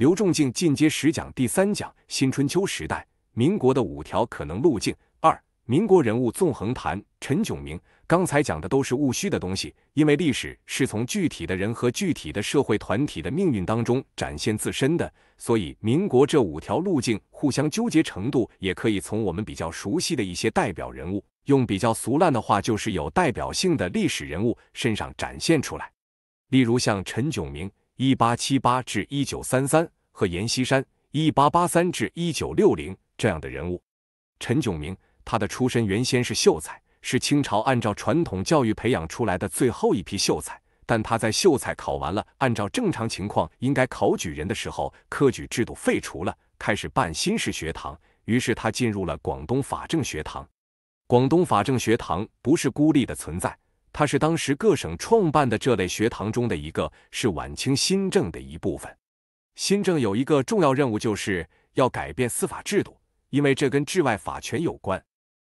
刘仲敬进阶十讲第三讲：新春秋时代，民国的五条可能路径。二、民国人物纵横谈。陈炯明刚才讲的都是务虚的东西，因为历史是从具体的人和具体的社会团体的命运当中展现自身的，所以民国这五条路径互相纠结程度，也可以从我们比较熟悉的一些代表人物，用比较俗烂的话，就是有代表性的历史人物身上展现出来。例如像陈炯明，一八七八至一九三三。和阎锡山（一八八三至一九六零）这样的人物，陈炯明，他的出身原先是秀才，是清朝按照传统教育培养出来的最后一批秀才。但他在秀才考完了，按照正常情况应该考举人的时候，科举制度废除了，开始办新式学堂，于是他进入了广东法政学堂。广东法政学堂不是孤立的存在，它是当时各省创办的这类学堂中的一个，是晚清新政的一部分。新政有一个重要任务，就是要改变司法制度，因为这跟治外法权有关。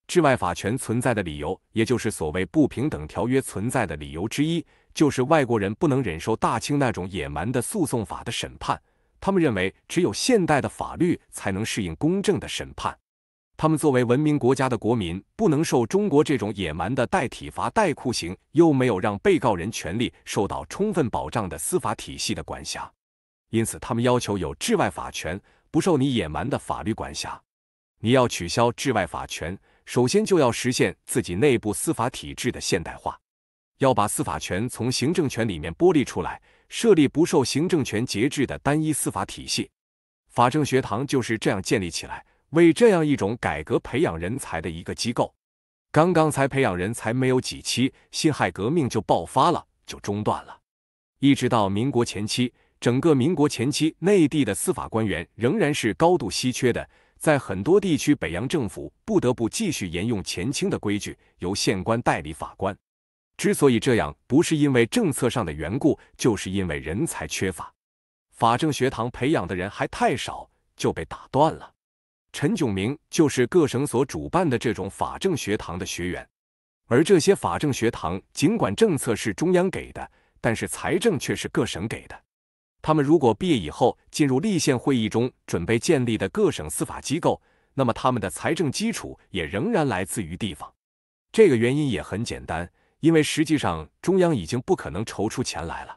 治外法权存在的理由，也就是所谓不平等条约存在的理由之一，就是外国人不能忍受大清那种野蛮的诉讼法的审判。他们认为，只有现代的法律才能适应公正的审判。他们作为文明国家的国民，不能受中国这种野蛮的代体罚、代酷刑又没有让被告人权利受到充分保障的司法体系的管辖。因此，他们要求有治外法权，不受你野蛮的法律管辖。你要取消治外法权，首先就要实现自己内部司法体制的现代化，要把司法权从行政权里面剥离出来，设立不受行政权节制的单一司法体系。法政学堂就是这样建立起来，为这样一种改革培养人才的一个机构。刚刚才培养人才没有几期，辛亥革命就爆发了，就中断了，一直到民国前期。整个民国前期，内地的司法官员仍然是高度稀缺的，在很多地区，北洋政府不得不继续沿用前清的规矩，由县官代理法官。之所以这样，不是因为政策上的缘故，就是因为人才缺乏，法政学堂培养的人还太少，就被打断了。陈炯明就是各省所主办的这种法政学堂的学员，而这些法政学堂尽管政策是中央给的，但是财政却是各省给的。他们如果毕业以后进入立宪会议中准备建立的各省司法机构，那么他们的财政基础也仍然来自于地方。这个原因也很简单，因为实际上中央已经不可能筹出钱来了。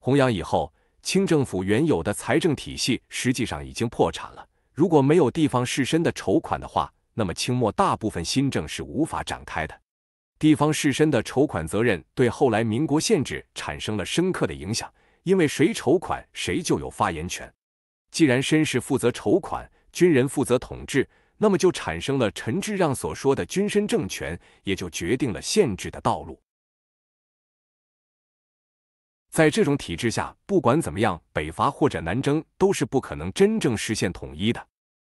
弘扬以后，清政府原有的财政体系实际上已经破产了。如果没有地方士绅的筹款的话，那么清末大部分新政是无法展开的。地方士绅的筹款责任对后来民国宪制产生了深刻的影响。因为谁筹款，谁就有发言权。既然绅士负责筹款，军人负责统治，那么就产生了陈志让所说的“军身政权”，也就决定了限制的道路。在这种体制下，不管怎么样，北伐或者南征都是不可能真正实现统一的。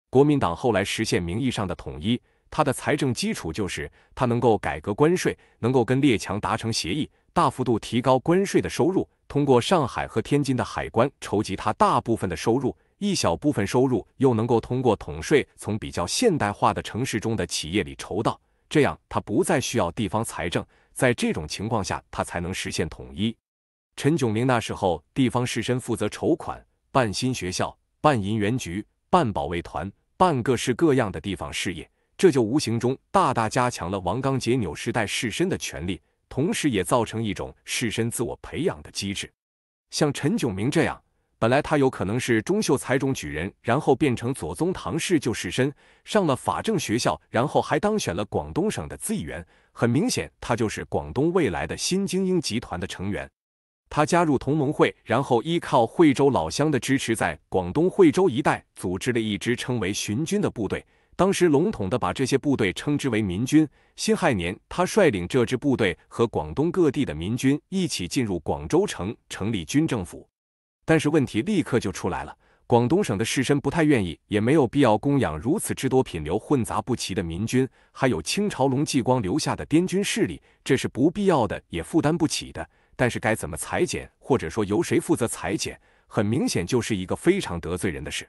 国民党后来实现名义上的统一，它的财政基础就是它能够改革关税，能够跟列强达成协议，大幅度提高关税的收入。通过上海和天津的海关筹集他大部分的收入，一小部分收入又能够通过统税从比较现代化的城市中的企业里筹到，这样他不再需要地方财政。在这种情况下，他才能实现统一。陈炯明那时候地方士绅负责筹款、办新学校、办银元局、办保卫团、办各式各样的地方事业，这就无形中大大加强了王刚节纽时代士绅的权利。同时，也造成一种士绅自我培养的机制。像陈炯明这样，本来他有可能是中秀才、中举人，然后变成左宗棠式旧士绅，上了法政学校，然后还当选了广东省的议员。很明显，他就是广东未来的新精英集团的成员。他加入同盟会，然后依靠惠州老乡的支持，在广东惠州一带组织了一支称为巡军的部队。当时笼统的把这些部队称之为民军。辛亥年，他率领这支部队和广东各地的民军一起进入广州城，成立军政府。但是问题立刻就出来了，广东省的士绅不太愿意，也没有必要供养如此之多品流混杂不齐的民军，还有清朝隆继光留下的滇军势力，这是不必要的，也负担不起的。但是该怎么裁剪，或者说由谁负责裁剪，很明显就是一个非常得罪人的事。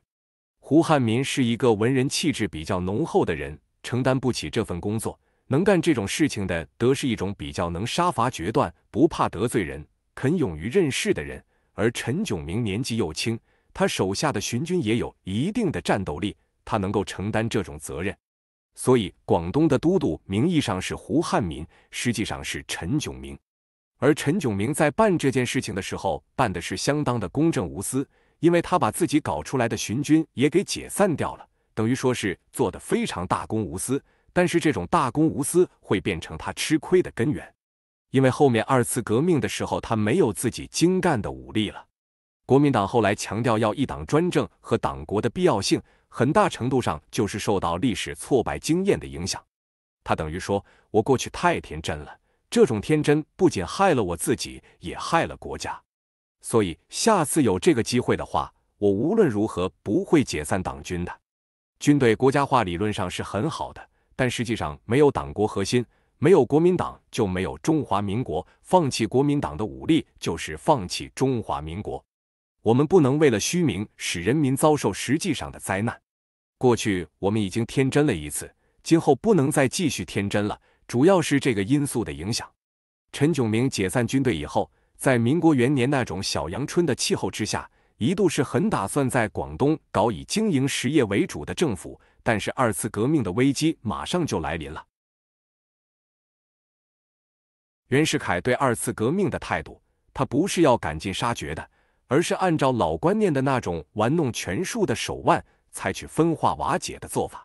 胡汉民是一个文人气质比较浓厚的人，承担不起这份工作。能干这种事情的，得是一种比较能杀伐决断、不怕得罪人、肯勇于任事的人。而陈炯明年纪又轻，他手下的巡军也有一定的战斗力，他能够承担这种责任。所以，广东的都督名义上是胡汉民，实际上是陈炯明。而陈炯明在办这件事情的时候，办的是相当的公正无私。因为他把自己搞出来的巡军也给解散掉了，等于说是做的非常大公无私。但是这种大公无私会变成他吃亏的根源，因为后面二次革命的时候他没有自己精干的武力了。国民党后来强调要一党专政和党国的必要性，很大程度上就是受到历史挫败经验的影响。他等于说，我过去太天真了，这种天真不仅害了我自己，也害了国家。所以，下次有这个机会的话，我无论如何不会解散党军的。军队国家化理论上是很好的，但实际上没有党国核心，没有国民党就没有中华民国。放弃国民党的武力，就是放弃中华民国。我们不能为了虚名使人民遭受实际上的灾难。过去我们已经天真了一次，今后不能再继续天真了。主要是这个因素的影响。陈炯明解散军队以后。在民国元年那种小阳春的气候之下，一度是很打算在广东搞以经营实业为主的政府，但是二次革命的危机马上就来临了。袁世凯对二次革命的态度，他不是要赶尽杀绝的，而是按照老观念的那种玩弄权术的手腕，采取分化瓦解的做法。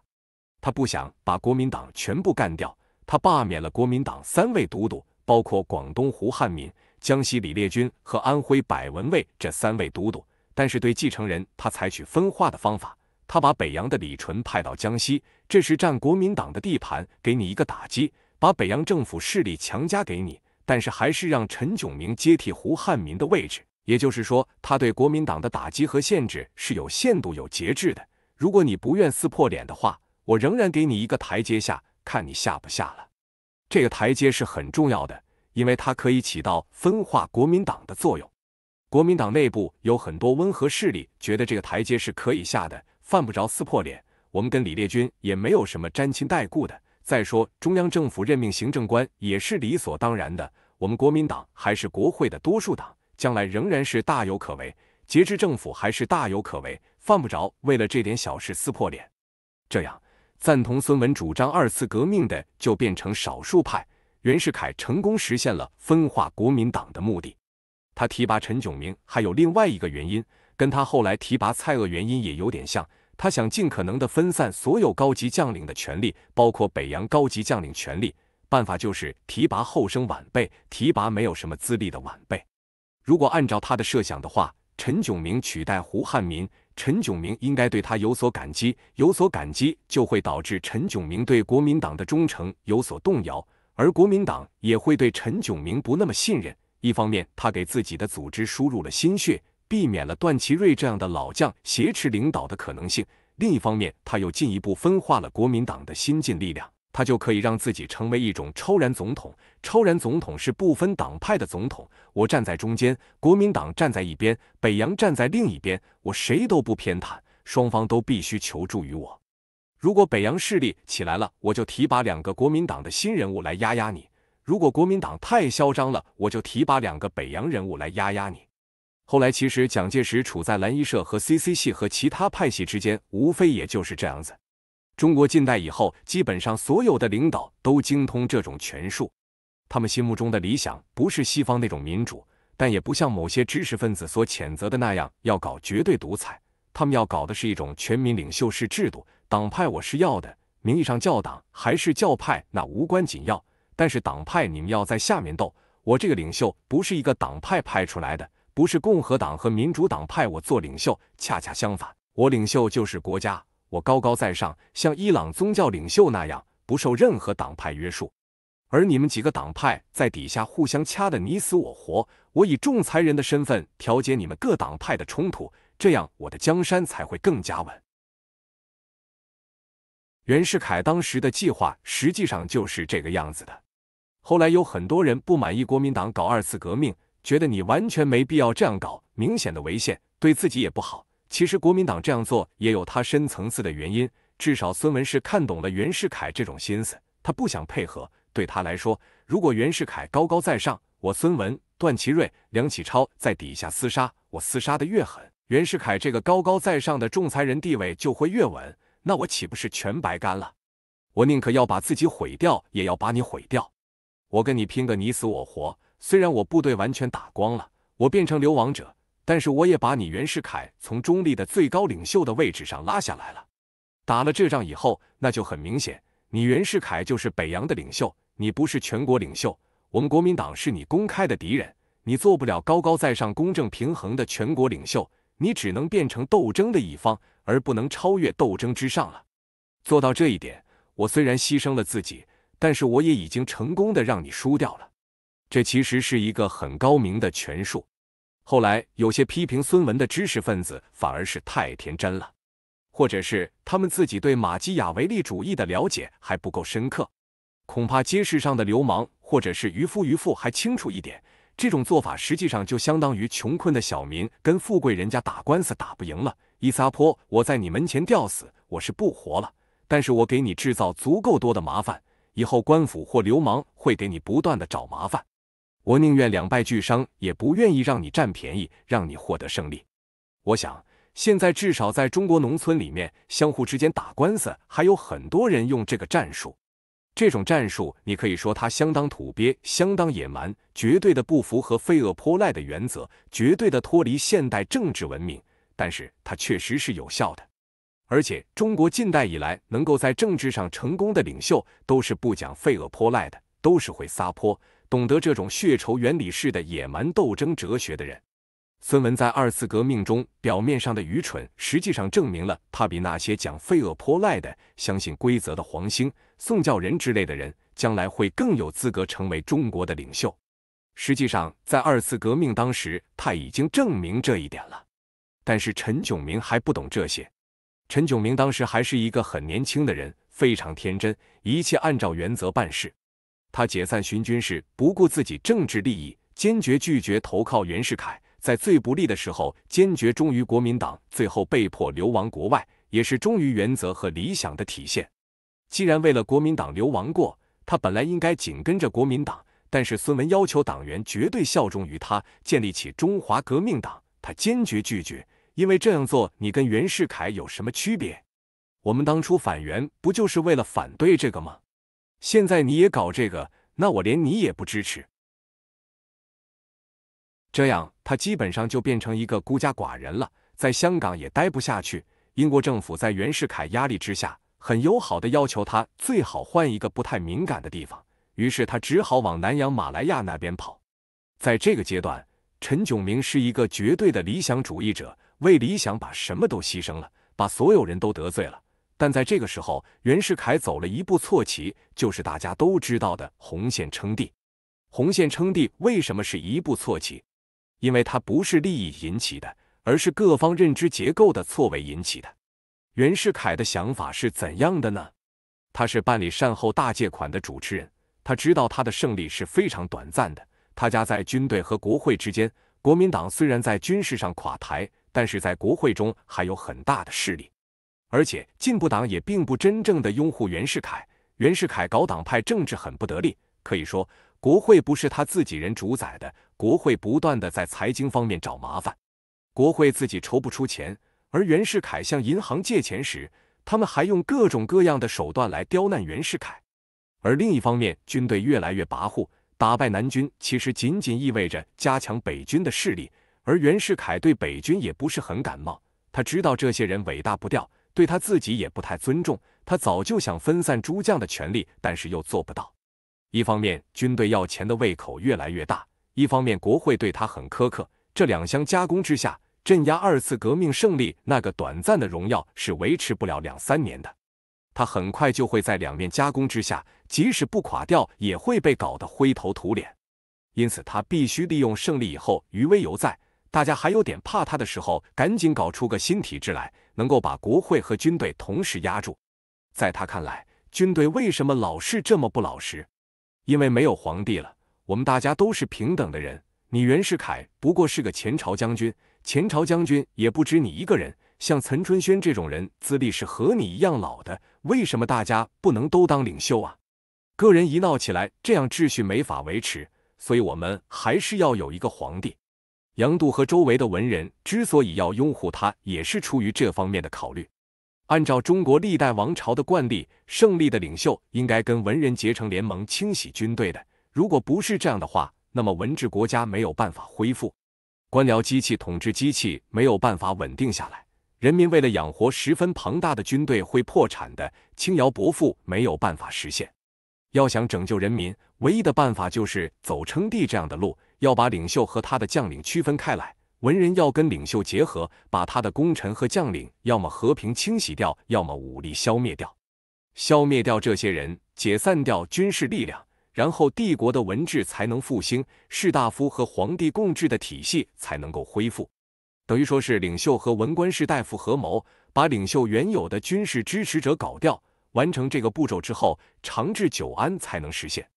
他不想把国民党全部干掉，他罢免了国民党三位都督，包括广东胡汉民。江西李烈钧和安徽柏文蔚这三位都督，但是对继承人他采取分化的方法，他把北洋的李纯派到江西，这是占国民党的地盘，给你一个打击，把北洋政府势力强加给你，但是还是让陈炯明接替胡汉民的位置，也就是说，他对国民党的打击和限制是有限度、有节制的。如果你不愿撕破脸的话，我仍然给你一个台阶下，看你下不下了。这个台阶是很重要的。因为它可以起到分化国民党的作用，国民党内部有很多温和势力，觉得这个台阶是可以下的，犯不着撕破脸。我们跟李烈军也没有什么沾亲带故的。再说，中央政府任命行政官也是理所当然的。我们国民党还是国会的多数党，将来仍然是大有可为，截至政府还是大有可为，犯不着为了这点小事撕破脸。这样，赞同孙文主张二次革命的就变成少数派。袁世凯成功实现了分化国民党的目的。他提拔陈炯明还有另外一个原因，跟他后来提拔蔡锷原因也有点像。他想尽可能的分散所有高级将领的权力，包括北洋高级将领权力。办法就是提拔后生晚辈，提拔没有什么资历的晚辈。如果按照他的设想的话，陈炯明取代胡汉民，陈炯明应该对他有所感激，有所感激就会导致陈炯明对国民党的忠诚有所动摇。而国民党也会对陈炯明不那么信任。一方面，他给自己的组织输入了心血，避免了段祺瑞这样的老将挟持领导的可能性；另一方面，他又进一步分化了国民党的新进力量。他就可以让自己成为一种超然总统。超然总统是不分党派的总统，我站在中间，国民党站在一边，北洋站在另一边，我谁都不偏袒，双方都必须求助于我。如果北洋势力起来了，我就提拔两个国民党的新人物来压压你；如果国民党太嚣张了，我就提拔两个北洋人物来压压你。后来，其实蒋介石处在蓝衣社和 CC 系和其他派系之间，无非也就是这样子。中国近代以后，基本上所有的领导都精通这种权术。他们心目中的理想不是西方那种民主，但也不像某些知识分子所谴责的那样要搞绝对独裁。他们要搞的是一种全民领袖式制度。党派我是要的，名义上叫党还是教派那无关紧要。但是党派你们要在下面斗，我这个领袖不是一个党派派出来的，不是共和党和民主党派我做领袖。恰恰相反，我领袖就是国家，我高高在上，像伊朗宗教领袖那样，不受任何党派约束。而你们几个党派在底下互相掐得你死我活，我以仲裁人的身份调节你们各党派的冲突，这样我的江山才会更加稳。袁世凯当时的计划实际上就是这个样子的。后来有很多人不满意国民党搞二次革命，觉得你完全没必要这样搞，明显的违宪，对自己也不好。其实国民党这样做也有他深层次的原因。至少孙文是看懂了袁世凯这种心思，他不想配合。对他来说，如果袁世凯高高在上，我孙文、段祺瑞、梁启超在底下厮杀，我厮杀的越狠，袁世凯这个高高在上的仲裁人地位就会越稳。那我岂不是全白干了？我宁可要把自己毁掉，也要把你毁掉。我跟你拼个你死我活。虽然我部队完全打光了，我变成流亡者，但是我也把你袁世凯从中立的最高领袖的位置上拉下来了。打了这仗以后，那就很明显，你袁世凯就是北洋的领袖，你不是全国领袖。我们国民党是你公开的敌人，你做不了高高在上、公正平衡的全国领袖，你只能变成斗争的一方。而不能超越斗争之上了。做到这一点，我虽然牺牲了自己，但是我也已经成功的让你输掉了。这其实是一个很高明的权术。后来有些批评孙文的知识分子反而是太天真了，或者是他们自己对马基雅维利主义的了解还不够深刻。恐怕街市上的流氓或者是渔夫渔妇还清楚一点，这种做法实际上就相当于穷困的小民跟富贵人家打官司打不赢了。一撒泼，我在你门前吊死，我是不活了。但是我给你制造足够多的麻烦，以后官府或流氓会给你不断的找麻烦。我宁愿两败俱伤，也不愿意让你占便宜，让你获得胜利。我想，现在至少在中国农村里面，相互之间打官司，还有很多人用这个战术。这种战术，你可以说它相当土鳖，相当野蛮，绝对的不符合费厄泼赖的原则，绝对的脱离现代政治文明。但是它确实是有效的，而且中国近代以来能够在政治上成功的领袖，都是不讲废恶泼赖的，都是会撒泼、懂得这种血仇原理式的野蛮斗争哲学的人。孙文在二次革命中表面上的愚蠢，实际上证明了他比那些讲废恶泼赖的、相信规则的黄兴、宋教仁之类的人，将来会更有资格成为中国的领袖。实际上，在二次革命当时，他已经证明这一点了。但是陈炯明还不懂这些。陈炯明当时还是一个很年轻的人，非常天真，一切按照原则办事。他解散巡军事，不顾自己政治利益，坚决拒绝投靠袁世凯，在最不利的时候坚决忠于国民党，最后被迫流亡国外，也是忠于原则和理想的体现。既然为了国民党流亡过，他本来应该紧跟着国民党，但是孙文要求党员绝对效忠于他，建立起中华革命党，他坚决拒绝。因为这样做，你跟袁世凯有什么区别？我们当初反袁不就是为了反对这个吗？现在你也搞这个，那我连你也不支持。这样，他基本上就变成一个孤家寡人了，在香港也待不下去。英国政府在袁世凯压力之下，很友好的要求他最好换一个不太敏感的地方，于是他只好往南洋马来亚那边跑。在这个阶段，陈炯明是一个绝对的理想主义者。为理想把什么都牺牲了，把所有人都得罪了。但在这个时候，袁世凯走了一步错棋，就是大家都知道的“红线称帝”。红线称帝为什么是一步错棋？因为它不是利益引起的，而是各方认知结构的错位引起的。袁世凯的想法是怎样的呢？他是办理善后大借款的主持人，他知道他的胜利是非常短暂的。他家在军队和国会之间，国民党虽然在军事上垮台。但是在国会中还有很大的势力，而且进步党也并不真正的拥护袁世凯，袁世凯搞党派政治很不得力，可以说国会不是他自己人主宰的，国会不断的在财经方面找麻烦，国会自己筹不出钱，而袁世凯向银行借钱时，他们还用各种各样的手段来刁难袁世凯，而另一方面，军队越来越跋扈，打败南军其实仅仅意味着加强北军的势力。而袁世凯对北军也不是很感冒，他知道这些人伟大不掉，对他自己也不太尊重。他早就想分散诸将的权力，但是又做不到。一方面军队要钱的胃口越来越大，一方面国会对他很苛刻。这两相加工之下，镇压二次革命胜利那个短暂的荣耀是维持不了两三年的。他很快就会在两面夹攻之下，即使不垮掉，也会被搞得灰头土脸。因此，他必须利用胜利以后余威犹在。大家还有点怕他的时候，赶紧搞出个新体制来，能够把国会和军队同时压住。在他看来，军队为什么老是这么不老实？因为没有皇帝了，我们大家都是平等的人。你袁世凯不过是个前朝将军，前朝将军也不止你一个人。像岑春轩这种人，资历是和你一样老的，为什么大家不能都当领袖啊？个人一闹起来，这样秩序没法维持，所以我们还是要有一个皇帝。杨度和周围的文人之所以要拥护他，也是出于这方面的考虑。按照中国历代王朝的惯例，胜利的领袖应该跟文人结成联盟，清洗军队的。如果不是这样的话，那么文治国家没有办法恢复，官僚机器统治机器没有办法稳定下来，人民为了养活十分庞大的军队会破产的，轻徭薄赋没有办法实现。要想拯救人民，唯一的办法就是走称帝这样的路。要把领袖和他的将领区分开来，文人要跟领袖结合，把他的功臣和将领要么和平清洗掉，要么武力消灭掉，消灭掉这些人，解散掉军事力量，然后帝国的文治才能复兴，士大夫和皇帝共治的体系才能够恢复。等于说是领袖和文官士大夫合谋，把领袖原有的军事支持者搞掉，完成这个步骤之后，长治久安才能实现。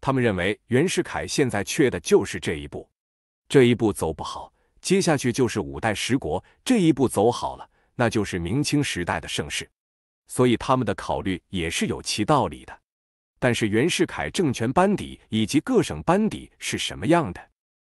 他们认为袁世凯现在缺的就是这一步，这一步走不好，接下去就是五代十国；这一步走好了，那就是明清时代的盛世。所以他们的考虑也是有其道理的。但是袁世凯政权班底以及各省班底是什么样的？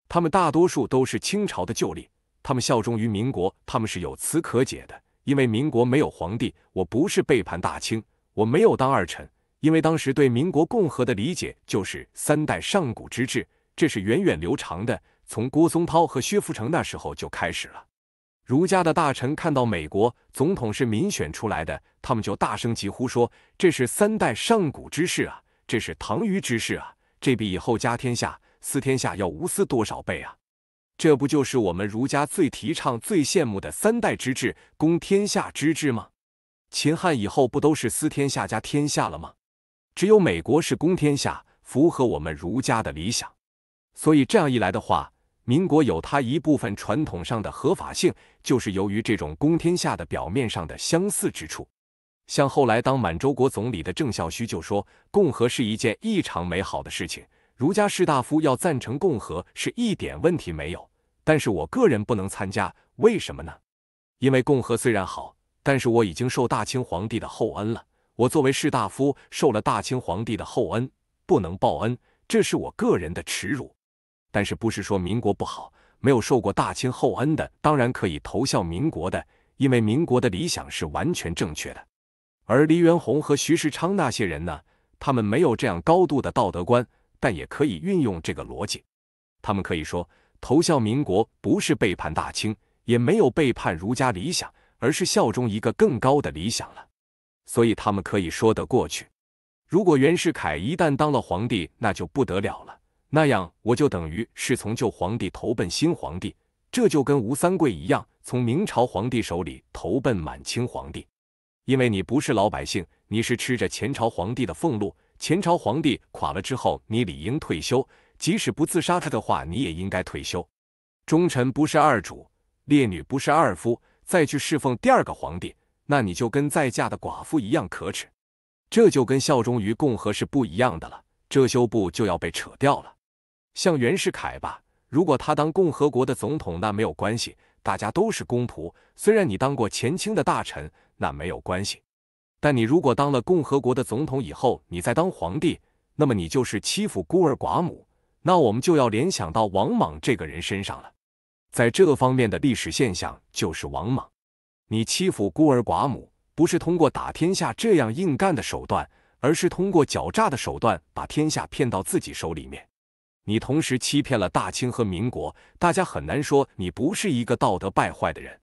他们大多数都是清朝的旧吏，他们效忠于民国，他们是有词可解的，因为民国没有皇帝，我不是背叛大清，我没有当二臣。因为当时对民国共和的理解就是三代上古之治，这是源远流长的，从郭松涛和薛福成那时候就开始了。儒家的大臣看到美国总统是民选出来的，他们就大声疾呼说：“这是三代上古之治啊，这是唐虞之治啊，这比以后家天下、私天下要无私多少倍啊！这不就是我们儒家最提倡、最羡慕的三代之治、公天下之治吗？秦汉以后不都是私天下、家天下了吗？”只有美国是公天下，符合我们儒家的理想，所以这样一来的话，民国有他一部分传统上的合法性，就是由于这种公天下的表面上的相似之处。像后来当满洲国总理的郑孝胥就说：“共和是一件异常美好的事情，儒家士大夫要赞成共和是一点问题没有，但是我个人不能参加，为什么呢？因为共和虽然好，但是我已经受大清皇帝的厚恩了。”我作为士大夫，受了大清皇帝的厚恩，不能报恩，这是我个人的耻辱。但是，不是说民国不好，没有受过大清厚恩的，当然可以投效民国的，因为民国的理想是完全正确的。而黎元洪和徐世昌那些人呢，他们没有这样高度的道德观，但也可以运用这个逻辑。他们可以说，投效民国不是背叛大清，也没有背叛儒家理想，而是效忠一个更高的理想了。所以他们可以说得过去。如果袁世凯一旦当了皇帝，那就不得了了。那样我就等于是从旧皇帝投奔新皇帝，这就跟吴三桂一样，从明朝皇帝手里投奔满清皇帝。因为你不是老百姓，你是吃着前朝皇帝的俸禄，前朝皇帝垮了之后，你理应退休。即使不自杀他的话，你也应该退休。忠臣不是二主，烈女不是二夫，再去侍奉第二个皇帝。那你就跟再嫁的寡妇一样可耻，这就跟效忠于共和是不一样的了。遮羞布就要被扯掉了。像袁世凯吧，如果他当共和国的总统，那没有关系，大家都是公仆。虽然你当过前清的大臣，那没有关系。但你如果当了共和国的总统以后，你再当皇帝，那么你就是欺负孤儿寡母。那我们就要联想到王莽这个人身上了。在这方面的历史现象就是王莽。你欺负孤儿寡母，不是通过打天下这样硬干的手段，而是通过狡诈的手段把天下骗到自己手里面。你同时欺骗了大清和民国，大家很难说你不是一个道德败坏的人。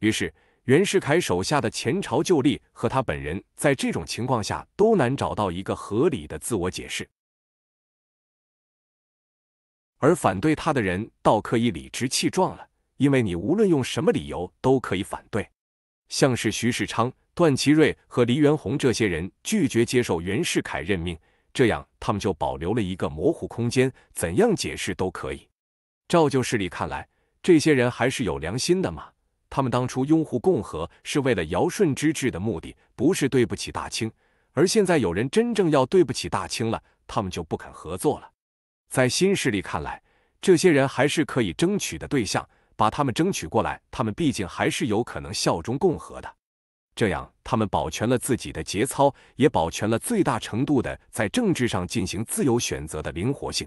于是，袁世凯手下的前朝旧吏和他本人，在这种情况下都难找到一个合理的自我解释。而反对他的人倒可以理直气壮了，因为你无论用什么理由都可以反对。像是徐世昌、段祺瑞和黎元洪这些人拒绝接受袁世凯任命，这样他们就保留了一个模糊空间，怎样解释都可以。照旧势力看来，这些人还是有良心的嘛，他们当初拥护共和是为了尧舜之治的目的，不是对不起大清。而现在有人真正要对不起大清了，他们就不肯合作了。在新势力看来，这些人还是可以争取的对象。把他们争取过来，他们毕竟还是有可能效忠共和的，这样他们保全了自己的节操，也保全了最大程度的在政治上进行自由选择的灵活性。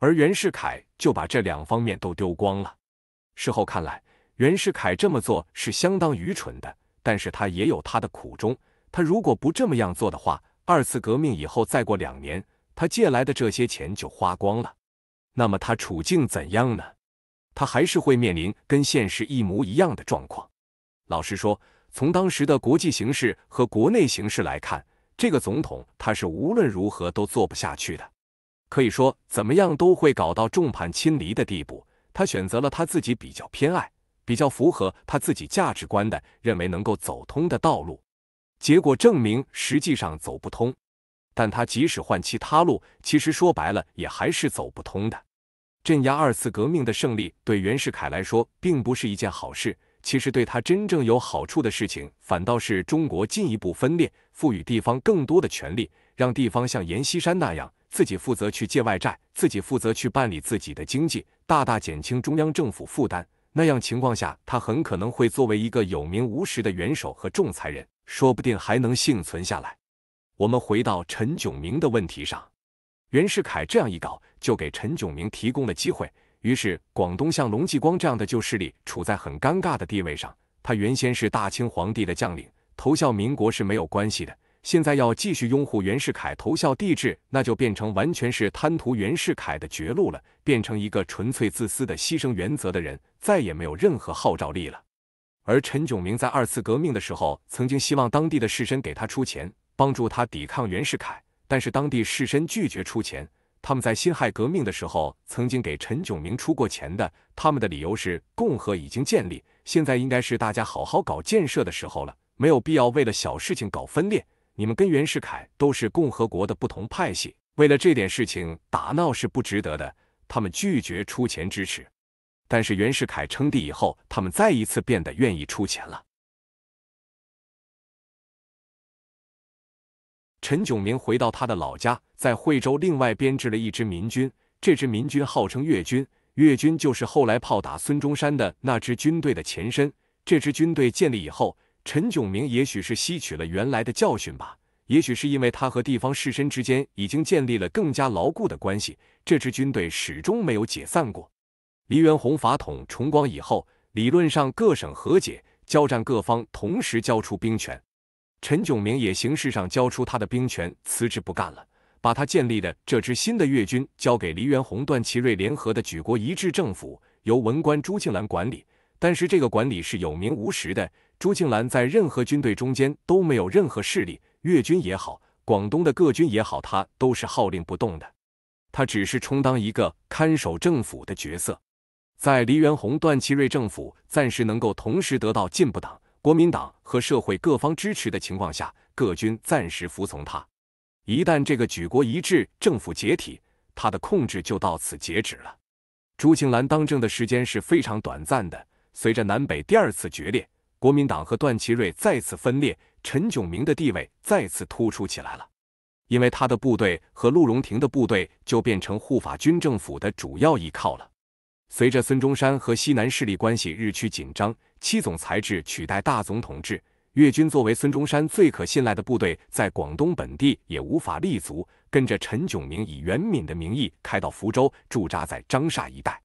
而袁世凯就把这两方面都丢光了。事后看来，袁世凯这么做是相当愚蠢的，但是他也有他的苦衷。他如果不这么样做的话，二次革命以后再过两年，他借来的这些钱就花光了，那么他处境怎样呢？他还是会面临跟现实一模一样的状况。老实说，从当时的国际形势和国内形势来看，这个总统他是无论如何都做不下去的。可以说，怎么样都会搞到众叛亲离的地步。他选择了他自己比较偏爱、比较符合他自己价值观的，认为能够走通的道路。结果证明，实际上走不通。但他即使换其他路，其实说白了也还是走不通的。镇压二次革命的胜利对袁世凯来说并不是一件好事。其实对他真正有好处的事情，反倒是中国进一步分裂，赋予地方更多的权利，让地方像阎锡山那样自己负责去借外债，自己负责去办理自己的经济，大大减轻中央政府负担。那样情况下，他很可能会作为一个有名无实的元首和仲裁人，说不定还能幸存下来。我们回到陈炯明的问题上。袁世凯这样一搞，就给陈炯明提供了机会。于是，广东像龙继光这样的旧势力处在很尴尬的地位上。他原先是大清皇帝的将领，投效民国是没有关系的。现在要继续拥护袁世凯，投效帝制，那就变成完全是贪图袁世凯的绝路了，变成一个纯粹自私的牺牲原则的人，再也没有任何号召力了。而陈炯明在二次革命的时候，曾经希望当地的士绅给他出钱，帮助他抵抗袁世凯。但是当地士绅拒绝出钱，他们在辛亥革命的时候曾经给陈炯明出过钱的。他们的理由是，共和已经建立，现在应该是大家好好搞建设的时候了，没有必要为了小事情搞分裂。你们跟袁世凯都是共和国的不同派系，为了这点事情打闹是不值得的。他们拒绝出钱支持，但是袁世凯称帝以后，他们再一次变得愿意出钱了。陈炯明回到他的老家，在惠州另外编制了一支民军。这支民军号称粤军，粤军就是后来炮打孙中山的那支军队的前身。这支军队建立以后，陈炯明也许是吸取了原来的教训吧，也许是因为他和地方士绅之间已经建立了更加牢固的关系，这支军队始终没有解散过。黎元洪法统重光以后，理论上各省和解，交战各方同时交出兵权。陈炯明也形式上交出他的兵权，辞职不干了，把他建立的这支新的粤军交给黎元洪、段祺瑞联合的举国一致政府，由文官朱庆澜管理。但是这个管理是有名无实的，朱庆澜在任何军队中间都没有任何势力，粤军也好，广东的各军也好，他都是号令不动的，他只是充当一个看守政府的角色。在黎元洪、段祺瑞政府暂时能够同时得到进步党。国民党和社会各方支持的情况下，各军暂时服从他。一旦这个举国一致政府解体，他的控制就到此截止了。朱庆澜当政的时间是非常短暂的。随着南北第二次决裂，国民党和段祺瑞再次分裂，陈炯明的地位再次突出起来了，因为他的部队和陆荣廷的部队就变成护法军政府的主要依靠了。随着孙中山和西南势力关系日趋紧张。七总裁制取代大总统制，粤军作为孙中山最可信赖的部队，在广东本地也无法立足，跟着陈炯明以袁敏的名义开到福州，驻扎在张厦一带。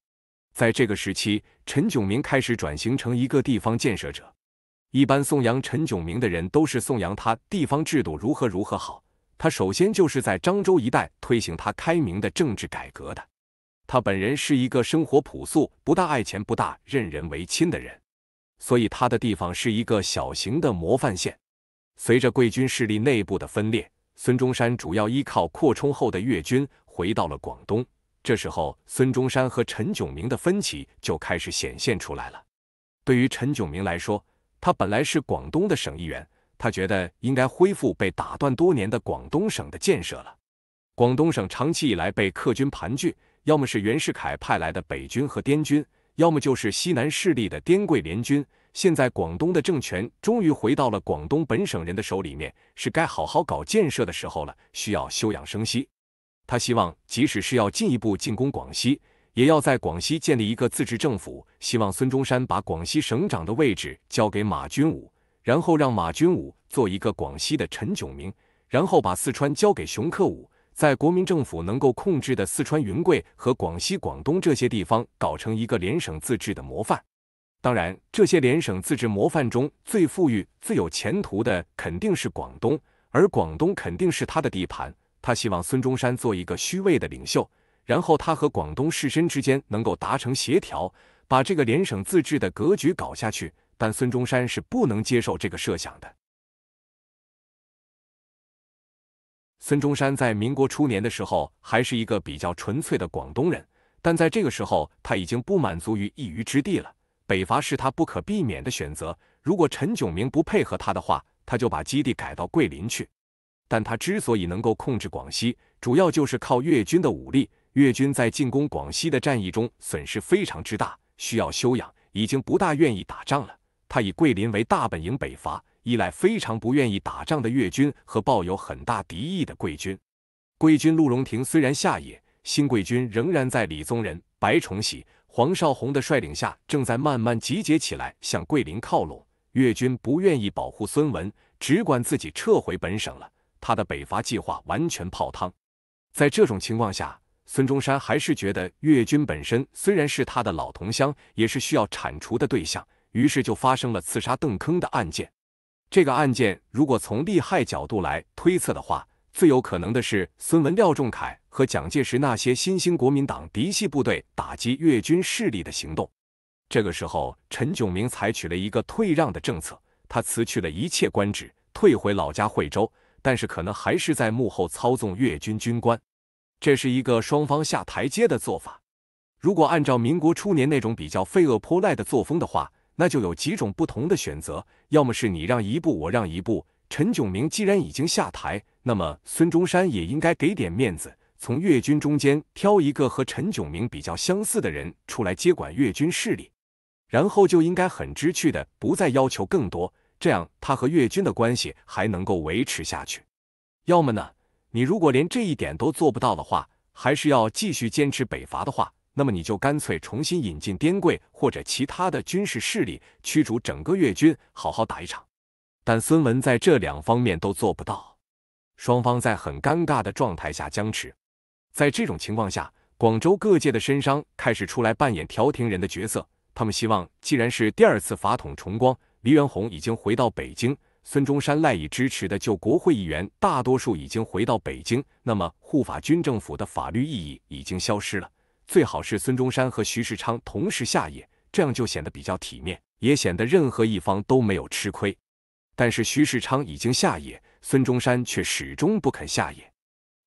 在这个时期，陈炯明开始转型成一个地方建设者。一般颂扬陈炯明的人，都是颂扬他地方制度如何如何好。他首先就是在漳州一带推行他开明的政治改革的。他本人是一个生活朴素、不大爱钱、不大任人唯亲的人。所以他的地方是一个小型的模范县。随着贵军势力内部的分裂，孙中山主要依靠扩充后的粤军回到了广东。这时候，孙中山和陈炯明的分歧就开始显现出来了。对于陈炯明来说，他本来是广东的省议员，他觉得应该恢复被打断多年的广东省的建设了。广东省长期以来被客军盘踞，要么是袁世凯派来的北军和滇军。要么就是西南势力的滇桂联军。现在广东的政权终于回到了广东本省人的手里面，是该好好搞建设的时候了，需要休养生息。他希望，即使是要进一步进攻广西，也要在广西建立一个自治政府。希望孙中山把广西省长的位置交给马军武，然后让马军武做一个广西的陈炯明，然后把四川交给熊克武。在国民政府能够控制的四川、云贵和广西、广东这些地方搞成一个联省自治的模范。当然，这些联省自治模范中最富裕、最有前途的肯定是广东，而广东肯定是他的地盘。他希望孙中山做一个虚位的领袖，然后他和广东士绅之间能够达成协调，把这个联省自治的格局搞下去。但孙中山是不能接受这个设想的。孙中山在民国初年的时候还是一个比较纯粹的广东人，但在这个时候他已经不满足于一隅之地了。北伐是他不可避免的选择。如果陈炯明不配合他的话，他就把基地改到桂林去。但他之所以能够控制广西，主要就是靠粤军的武力。粤军在进攻广西的战役中损失非常之大，需要休养，已经不大愿意打仗了。他以桂林为大本营北伐。依赖非常不愿意打仗的越军和抱有很大敌意的贵军，贵军陆荣廷虽然下野，新贵军仍然在李宗仁、白崇禧、黄绍竑的率领下，正在慢慢集结起来，向桂林靠拢。越军不愿意保护孙文，只管自己撤回本省了，他的北伐计划完全泡汤。在这种情况下，孙中山还是觉得越军本身虽然是他的老同乡，也是需要铲除的对象，于是就发生了刺杀邓铿的案件。这个案件如果从利害角度来推测的话，最有可能的是孙文、廖仲恺和蒋介石那些新兴国民党嫡系部队打击粤军势力的行动。这个时候，陈炯明采取了一个退让的政策，他辞去了一切官职，退回老家惠州，但是可能还是在幕后操纵粤军军官。这是一个双方下台阶的做法。如果按照民国初年那种比较费恶泼赖的作风的话，那就有几种不同的选择，要么是你让一步我让一步。陈炯明既然已经下台，那么孙中山也应该给点面子，从粤军中间挑一个和陈炯明比较相似的人出来接管粤军势力，然后就应该很知趣的不再要求更多，这样他和粤军的关系还能够维持下去。要么呢，你如果连这一点都做不到的话，还是要继续坚持北伐的话。那么你就干脆重新引进滇桂或者其他的军事势力，驱逐整个越军，好好打一场。但孙文在这两方面都做不到，双方在很尴尬的状态下僵持。在这种情况下，广州各界的绅商开始出来扮演调停人的角色。他们希望，既然是第二次法统重光，黎元洪已经回到北京，孙中山赖以支持的旧国会议员大多数已经回到北京，那么护法军政府的法律意义已经消失了。最好是孙中山和徐世昌同时下野，这样就显得比较体面，也显得任何一方都没有吃亏。但是徐世昌已经下野，孙中山却始终不肯下野。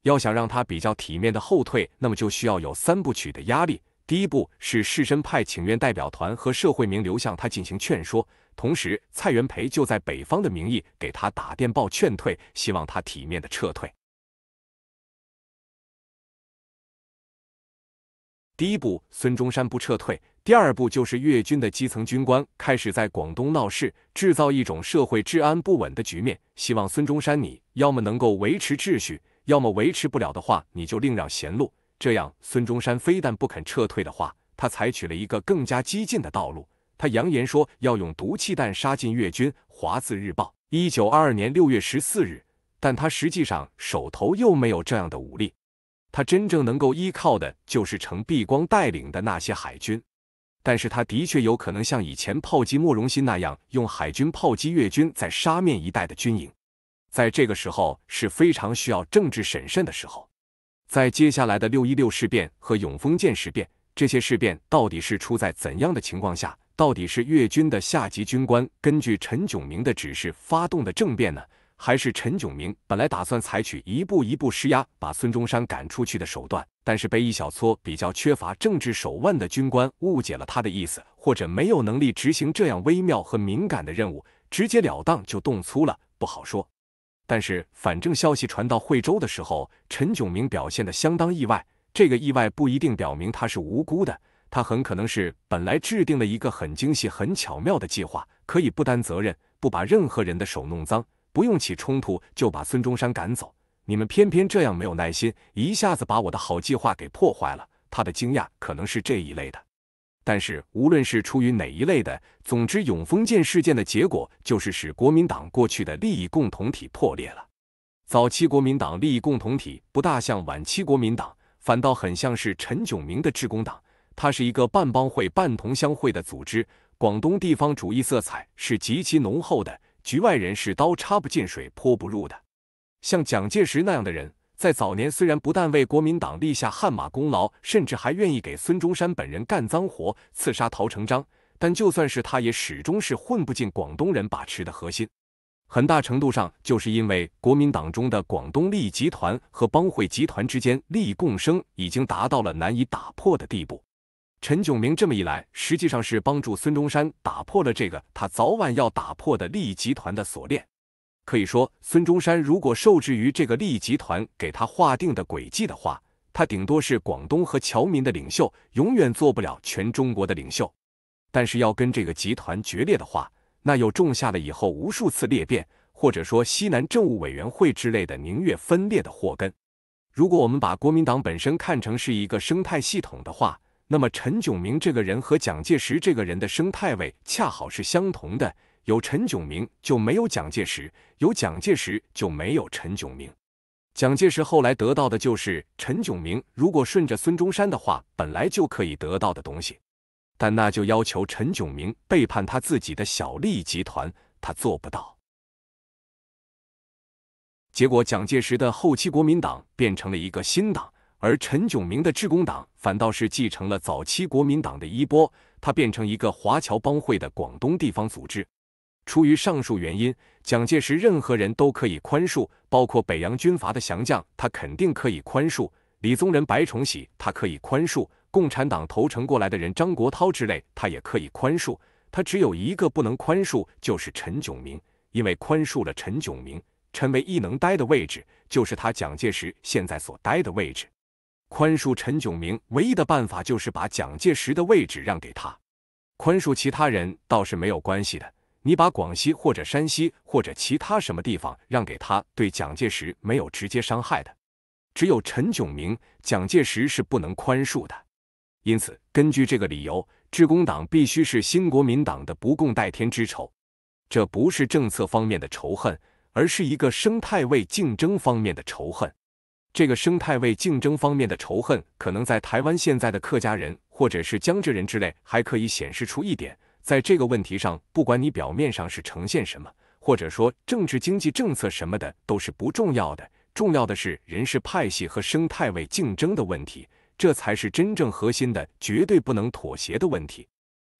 要想让他比较体面的后退，那么就需要有三部曲的压力。第一步是士绅派请愿代表团和社会名流向他进行劝说，同时蔡元培就在北方的名义给他打电报劝退，希望他体面的撤退。第一步，孙中山不撤退；第二步，就是越军的基层军官开始在广东闹事，制造一种社会治安不稳的局面，希望孙中山你要么能够维持秩序，要么维持不了的话，你就另让贤路。这样，孙中山非但不肯撤退的话，他采取了一个更加激进的道路，他扬言说要用毒气弹杀进越军。《华字日报》，一九二二年六月十四日，但他实际上手头又没有这样的武力。他真正能够依靠的，就是程璧光带领的那些海军。但是他的确有可能像以前炮击莫荣新那样，用海军炮击越军在沙面一带的军营。在这个时候是非常需要政治审慎的时候。在接下来的六一六事变和永丰舰事变，这些事变到底是出在怎样的情况下？到底是越军的下级军官根据陈炯明的指示发动的政变呢？还是陈炯明本来打算采取一步一步施压，把孙中山赶出去的手段，但是被一小撮比较缺乏政治手腕的军官误解了他的意思，或者没有能力执行这样微妙和敏感的任务，直截了当就动粗了，不好说。但是反正消息传到惠州的时候，陈炯明表现得相当意外。这个意外不一定表明他是无辜的，他很可能是本来制定了一个很精细、很巧妙的计划，可以不担责任，不把任何人的手弄脏。不用起冲突就把孙中山赶走，你们偏偏这样没有耐心，一下子把我的好计划给破坏了。他的惊讶可能是这一类的，但是无论是出于哪一类的，总之永丰舰事件的结果就是使国民党过去的利益共同体破裂了。早期国民党利益共同体不大像晚期国民党，反倒很像是陈炯明的致公党，它是一个半帮会、半同乡会的组织，广东地方主义色彩是极其浓厚的。局外人是刀插不进、水泼不入的。像蒋介石那样的人，在早年虽然不但为国民党立下汗马功劳，甚至还愿意给孙中山本人干脏活，刺杀陶成章，但就算是他，也始终是混不进广东人把持的核心。很大程度上，就是因为国民党中的广东利益集团和帮会集团之间利益共生已经达到了难以打破的地步。陈炯明这么一来，实际上是帮助孙中山打破了这个他早晚要打破的利益集团的锁链。可以说，孙中山如果受制于这个利益集团给他划定的轨迹的话，他顶多是广东和侨民的领袖，永远做不了全中国的领袖。但是要跟这个集团决裂的话，那又种下了以后无数次裂变，或者说西南政务委员会之类的宁越分裂的祸根。如果我们把国民党本身看成是一个生态系统的话，那么陈炯明这个人和蒋介石这个人的生态位恰好是相同的，有陈炯明就没有蒋介石，有蒋介石就没有陈炯明。蒋介石后来得到的就是陈炯明如果顺着孙中山的话本来就可以得到的东西，但那就要求陈炯明背叛他自己的小利益集团，他做不到。结果蒋介石的后期国民党变成了一个新党。而陈炯明的致公党反倒是继承了早期国民党的衣钵，他变成一个华侨帮会的广东地方组织。出于上述原因，蒋介石任何人都可以宽恕，包括北洋军阀的降将，他肯定可以宽恕；李宗仁、白崇禧，他可以宽恕；共产党投诚过来的人，张国焘之类，他也可以宽恕。他只有一个不能宽恕，就是陈炯明，因为宽恕了陈炯明，陈为一能待的位置，就是他蒋介石现在所待的位置。宽恕陈炯明唯一的办法就是把蒋介石的位置让给他，宽恕其他人倒是没有关系的。你把广西或者山西或者其他什么地方让给他，对蒋介石没有直接伤害的。只有陈炯明，蒋介石是不能宽恕的。因此，根据这个理由，致公党必须是新国民党的不共戴天之仇。这不是政策方面的仇恨，而是一个生态位竞争方面的仇恨。这个生态位竞争方面的仇恨，可能在台湾现在的客家人或者是江浙人之类，还可以显示出一点。在这个问题上，不管你表面上是呈现什么，或者说政治经济政策什么的，都是不重要的。重要的是人事派系和生态位竞争的问题，这才是真正核心的，绝对不能妥协的问题。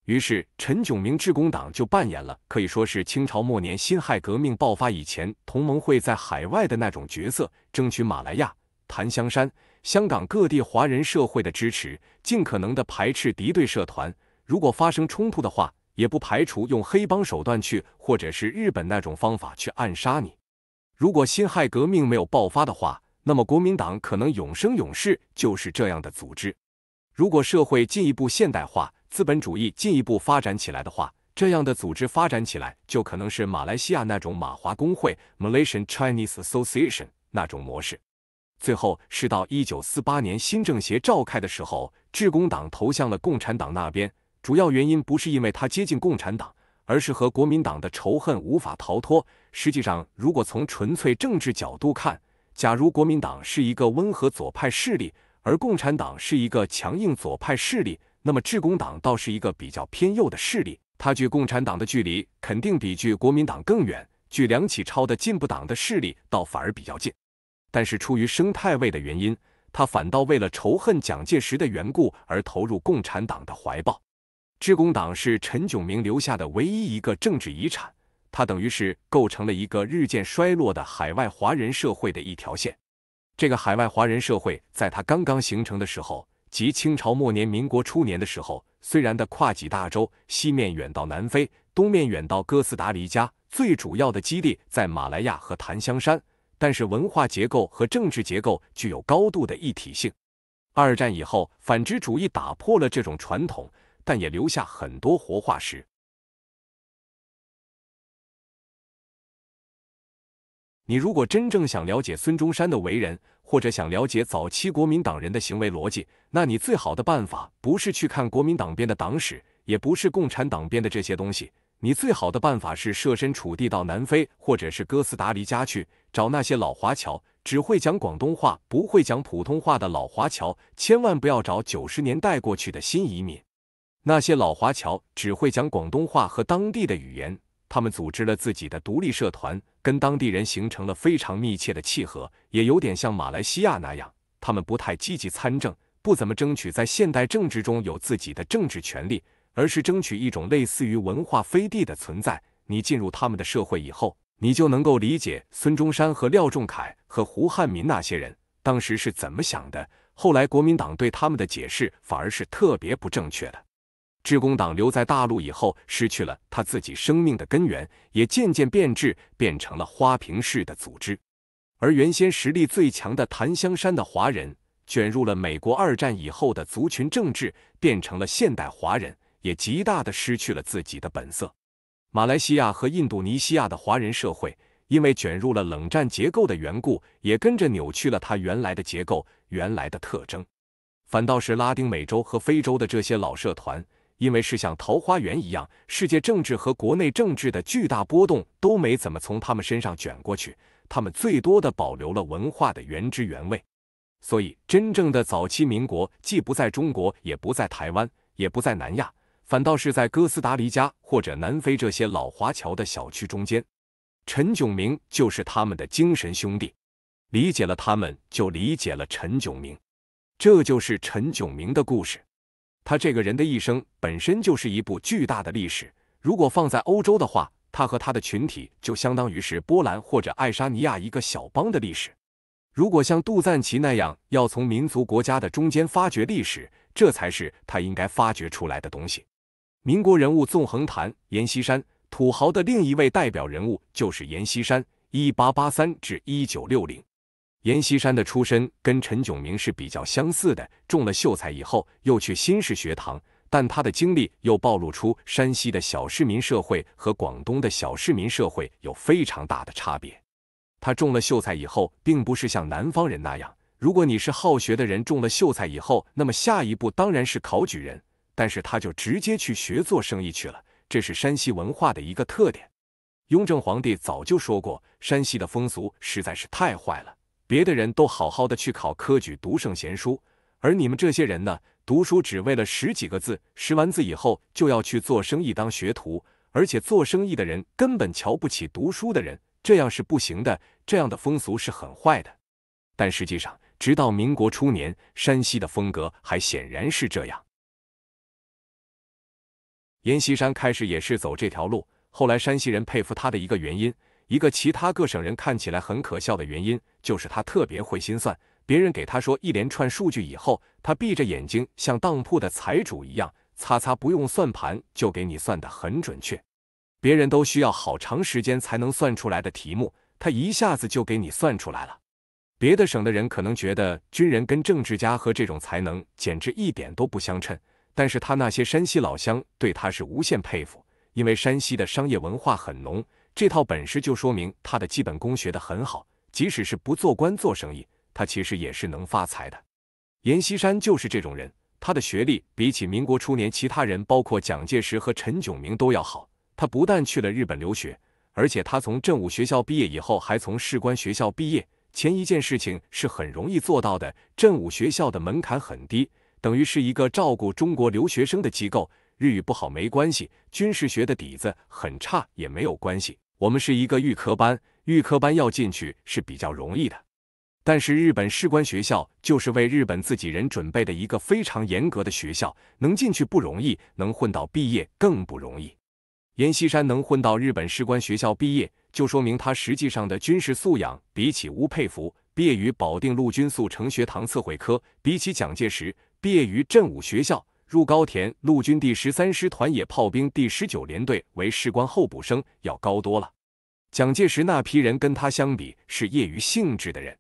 于是，陈炯明、致公党就扮演了可以说是清朝末年辛亥革命爆发以前同盟会在海外的那种角色，争取马来亚、檀香山、香港各地华人社会的支持，尽可能的排斥敌对社团。如果发生冲突的话，也不排除用黑帮手段去，或者是日本那种方法去暗杀你。如果辛亥革命没有爆发的话，那么国民党可能永生永世就是这样的组织。如果社会进一步现代化，资本主义进一步发展起来的话，这样的组织发展起来就可能是马来西亚那种马华工会 （Malaysian Chinese Association） 那种模式。最后是到一九四八年新政协召开的时候，致公党投向了共产党那边。主要原因不是因为他接近共产党，而是和国民党的仇恨无法逃脱。实际上，如果从纯粹政治角度看，假如国民党是一个温和左派势力，而共产党是一个强硬左派势力。那么，致公党倒是一个比较偏右的势力，他距共产党的距离肯定比距国民党更远，距梁启超的进步党的势力倒反而比较近。但是，出于生态位的原因，他反倒为了仇恨蒋介石的缘故而投入共产党的怀抱。致公党是陈炯明留下的唯一一个政治遗产，它等于是构成了一个日渐衰落的海外华人社会的一条线。这个海外华人社会，在它刚刚形成的时候。即清朝末年、民国初年的时候，虽然的跨几大洲，西面远到南非，东面远到哥斯达黎加，最主要的基地在马来亚和檀香山，但是文化结构和政治结构具有高度的一体性。二战以后，反殖主义打破了这种传统，但也留下很多活化石。你如果真正想了解孙中山的为人，或者想了解早期国民党人的行为逻辑，那你最好的办法不是去看国民党编的党史，也不是共产党编的这些东西。你最好的办法是设身处地到南非或者是哥斯达黎加去找那些老华侨，只会讲广东话不会讲普通话的老华侨，千万不要找九十年代过去的新移民。那些老华侨只会讲广东话和当地的语言，他们组织了自己的独立社团。跟当地人形成了非常密切的契合，也有点像马来西亚那样，他们不太积极参政，不怎么争取在现代政治中有自己的政治权利，而是争取一种类似于文化飞地的存在。你进入他们的社会以后，你就能够理解孙中山和廖仲恺和胡汉民那些人当时是怎么想的。后来国民党对他们的解释反而是特别不正确的。致公党留在大陆以后，失去了他自己生命的根源，也渐渐变质，变成了花瓶式的组织。而原先实力最强的檀香山的华人，卷入了美国二战以后的族群政治，变成了现代华人，也极大的失去了自己的本色。马来西亚和印度尼西亚的华人社会，因为卷入了冷战结构的缘故，也跟着扭曲了它原来的结构、原来的特征。反倒是拉丁美洲和非洲的这些老社团。因为是像桃花源一样，世界政治和国内政治的巨大波动都没怎么从他们身上卷过去，他们最多的保留了文化的原汁原味。所以，真正的早期民国既不在中国，也不在台湾，也不在南亚，反倒是在哥斯达黎加或者南非这些老华侨的小区中间。陈炯明就是他们的精神兄弟，理解了他们，就理解了陈炯明。这就是陈炯明的故事。他这个人的一生本身就是一部巨大的历史。如果放在欧洲的话，他和他的群体就相当于是波兰或者爱沙尼亚一个小邦的历史。如果像杜赞奇那样要从民族国家的中间发掘历史，这才是他应该发掘出来的东西。民国人物纵横谈，阎锡山，土豪的另一位代表人物就是阎锡山，一八八三至一九六零。阎锡山的出身跟陈炯明是比较相似的，中了秀才以后又去新式学堂，但他的经历又暴露出山西的小市民社会和广东的小市民社会有非常大的差别。他中了秀才以后，并不是像南方人那样，如果你是好学的人，中了秀才以后，那么下一步当然是考举人，但是他就直接去学做生意去了，这是山西文化的一个特点。雍正皇帝早就说过，山西的风俗实在是太坏了。别的人都好好的去考科举、读圣贤书，而你们这些人呢，读书只为了十几个字，识完字以后就要去做生意、当学徒，而且做生意的人根本瞧不起读书的人，这样是不行的，这样的风俗是很坏的。但实际上，直到民国初年，山西的风格还显然是这样。阎锡山开始也是走这条路，后来山西人佩服他的一个原因。一个其他各省人看起来很可笑的原因，就是他特别会心算。别人给他说一连串数据以后，他闭着眼睛像当铺的财主一样，擦擦不用算盘就给你算得很准确。别人都需要好长时间才能算出来的题目，他一下子就给你算出来了。别的省的人可能觉得军人跟政治家和这种才能简直一点都不相称，但是他那些山西老乡对他是无限佩服，因为山西的商业文化很浓。这套本事就说明他的基本功学得很好，即使是不做官做生意，他其实也是能发财的。阎锡山就是这种人，他的学历比起民国初年其他人，包括蒋介石和陈炯明都要好。他不但去了日本留学，而且他从振武学校毕业以后，还从士官学校毕业。前一件事情是很容易做到的，振武学校的门槛很低，等于是一个照顾中国留学生的机构，日语不好没关系，军事学的底子很差也没有关系。我们是一个预科班，预科班要进去是比较容易的，但是日本士官学校就是为日本自己人准备的一个非常严格的学校，能进去不容易，能混到毕业更不容易。阎锡山能混到日本士官学校毕业，就说明他实际上的军事素养比起吴佩孚毕业于保定陆军速成学堂测绘科，比起蒋介石毕业于振武学校。入高田陆军第十三师团野炮兵第十九联队为士官候补生，要高多了。蒋介石那批人跟他相比是业余性质的人。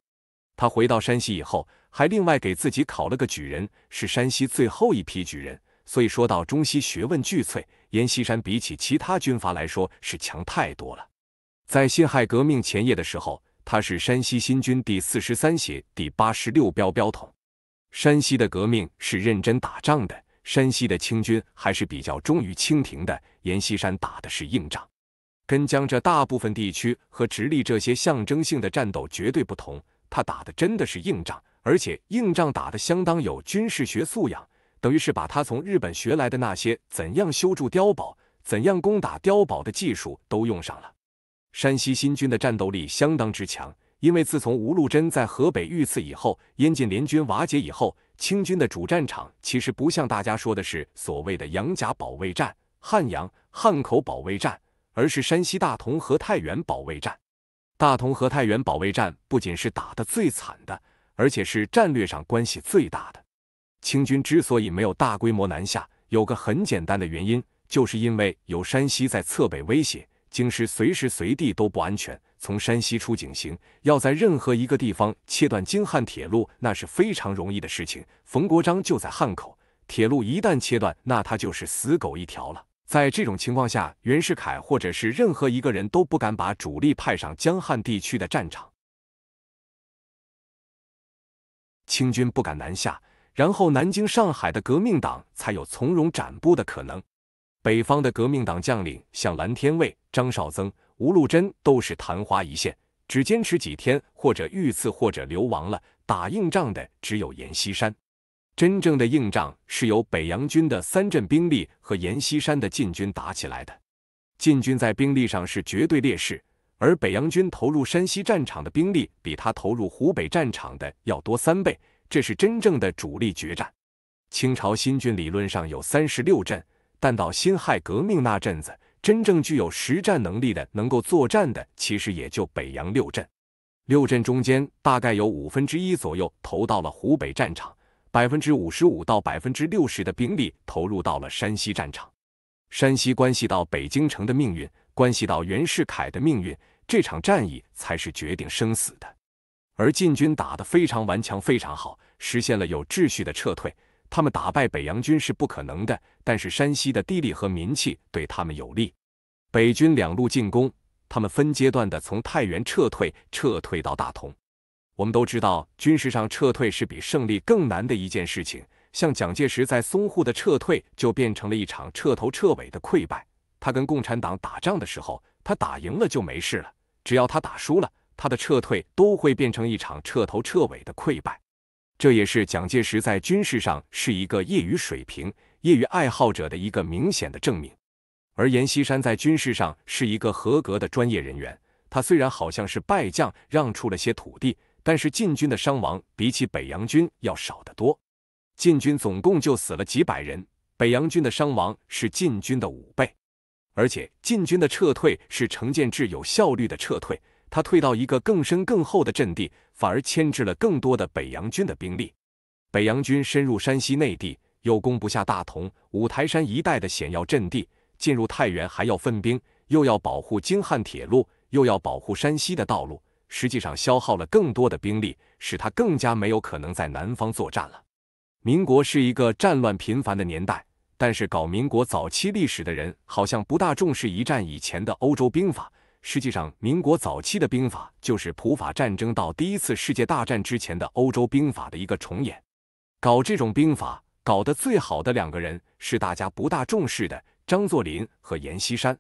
他回到山西以后，还另外给自己考了个举人，是山西最后一批举人。所以说到中西学问俱粹，阎锡山比起其他军阀来说是强太多了。在辛亥革命前夜的时候，他是山西新军第四十三协第八十六标标统。山西的革命是认真打仗的。山西的清军还是比较忠于清廷的。阎锡山打的是硬仗，跟江浙大部分地区和直隶这些象征性的战斗绝对不同。他打的真的是硬仗，而且硬仗打的相当有军事学素养，等于是把他从日本学来的那些怎样修筑碉堡、怎样攻打碉堡的技术都用上了。山西新军的战斗力相当之强。因为自从吴禄贞在河北遇刺以后，燕晋联军瓦解以后，清军的主战场其实不像大家说的是所谓的杨家保卫战、汉阳、汉口保卫战，而是山西大同和太原保卫战。大同和太原保卫战不仅是打得最惨的，而且是战略上关系最大的。清军之所以没有大规模南下，有个很简单的原因，就是因为有山西在侧北威胁，京师随时随地都不安全。从山西出井陉，要在任何一个地方切断京汉铁路，那是非常容易的事情。冯国璋就在汉口，铁路一旦切断，那他就是死狗一条了。在这种情况下，袁世凯或者是任何一个人都不敢把主力派上江汉地区的战场，清军不敢南下，然后南京、上海的革命党才有从容展布的可能。北方的革命党将领像蓝天卫、张绍曾。吴禄贞都是昙花一现，只坚持几天或者遇刺或者流亡了。打硬仗的只有阎锡山，真正的硬仗是由北洋军的三镇兵力和阎锡山的禁军打起来的。禁军在兵力上是绝对劣势，而北洋军投入山西战场的兵力比他投入湖北战场的要多三倍，这是真正的主力决战。清朝新军理论上有三十六镇，但到辛亥革命那阵子。真正具有实战能力的、能够作战的，其实也就北洋六镇。六镇中间大概有五分之一左右投到了湖北战场，百分之五十五到百分之六十的兵力投入到了山西战场。山西关系到北京城的命运，关系到袁世凯的命运，这场战役才是决定生死的。而晋军打得非常顽强，非常好，实现了有秩序的撤退。他们打败北洋军是不可能的，但是山西的地利和民气对他们有利。北军两路进攻，他们分阶段的从太原撤退，撤退到大同。我们都知道，军事上撤退是比胜利更难的一件事情。像蒋介石在淞沪的撤退，就变成了一场彻头彻尾的溃败。他跟共产党打仗的时候，他打赢了就没事了；只要他打输了，他的撤退都会变成一场彻头彻尾的溃败。这也是蒋介石在军事上是一个业余水平、业余爱好者的一个明显的证明。而阎锡山在军事上是一个合格的专业人员。他虽然好像是败将，让出了些土地，但是晋军的伤亡比起北洋军要少得多。晋军总共就死了几百人，北洋军的伤亡是晋军的五倍。而且晋军的撤退是成建制、有效率的撤退。他退到一个更深更厚的阵地，反而牵制了更多的北洋军的兵力。北洋军深入山西内地，又攻不下大同、五台山一带的险要阵地。进入太原还要分兵，又要保护京汉铁路，又要保护山西的道路，实际上消耗了更多的兵力，使他更加没有可能在南方作战了。民国是一个战乱频繁的年代，但是搞民国早期历史的人好像不大重视一战以前的欧洲兵法。实际上，民国早期的兵法就是普法战争到第一次世界大战之前的欧洲兵法的一个重演。搞这种兵法搞得最好的两个人是大家不大重视的。张作霖和阎锡山，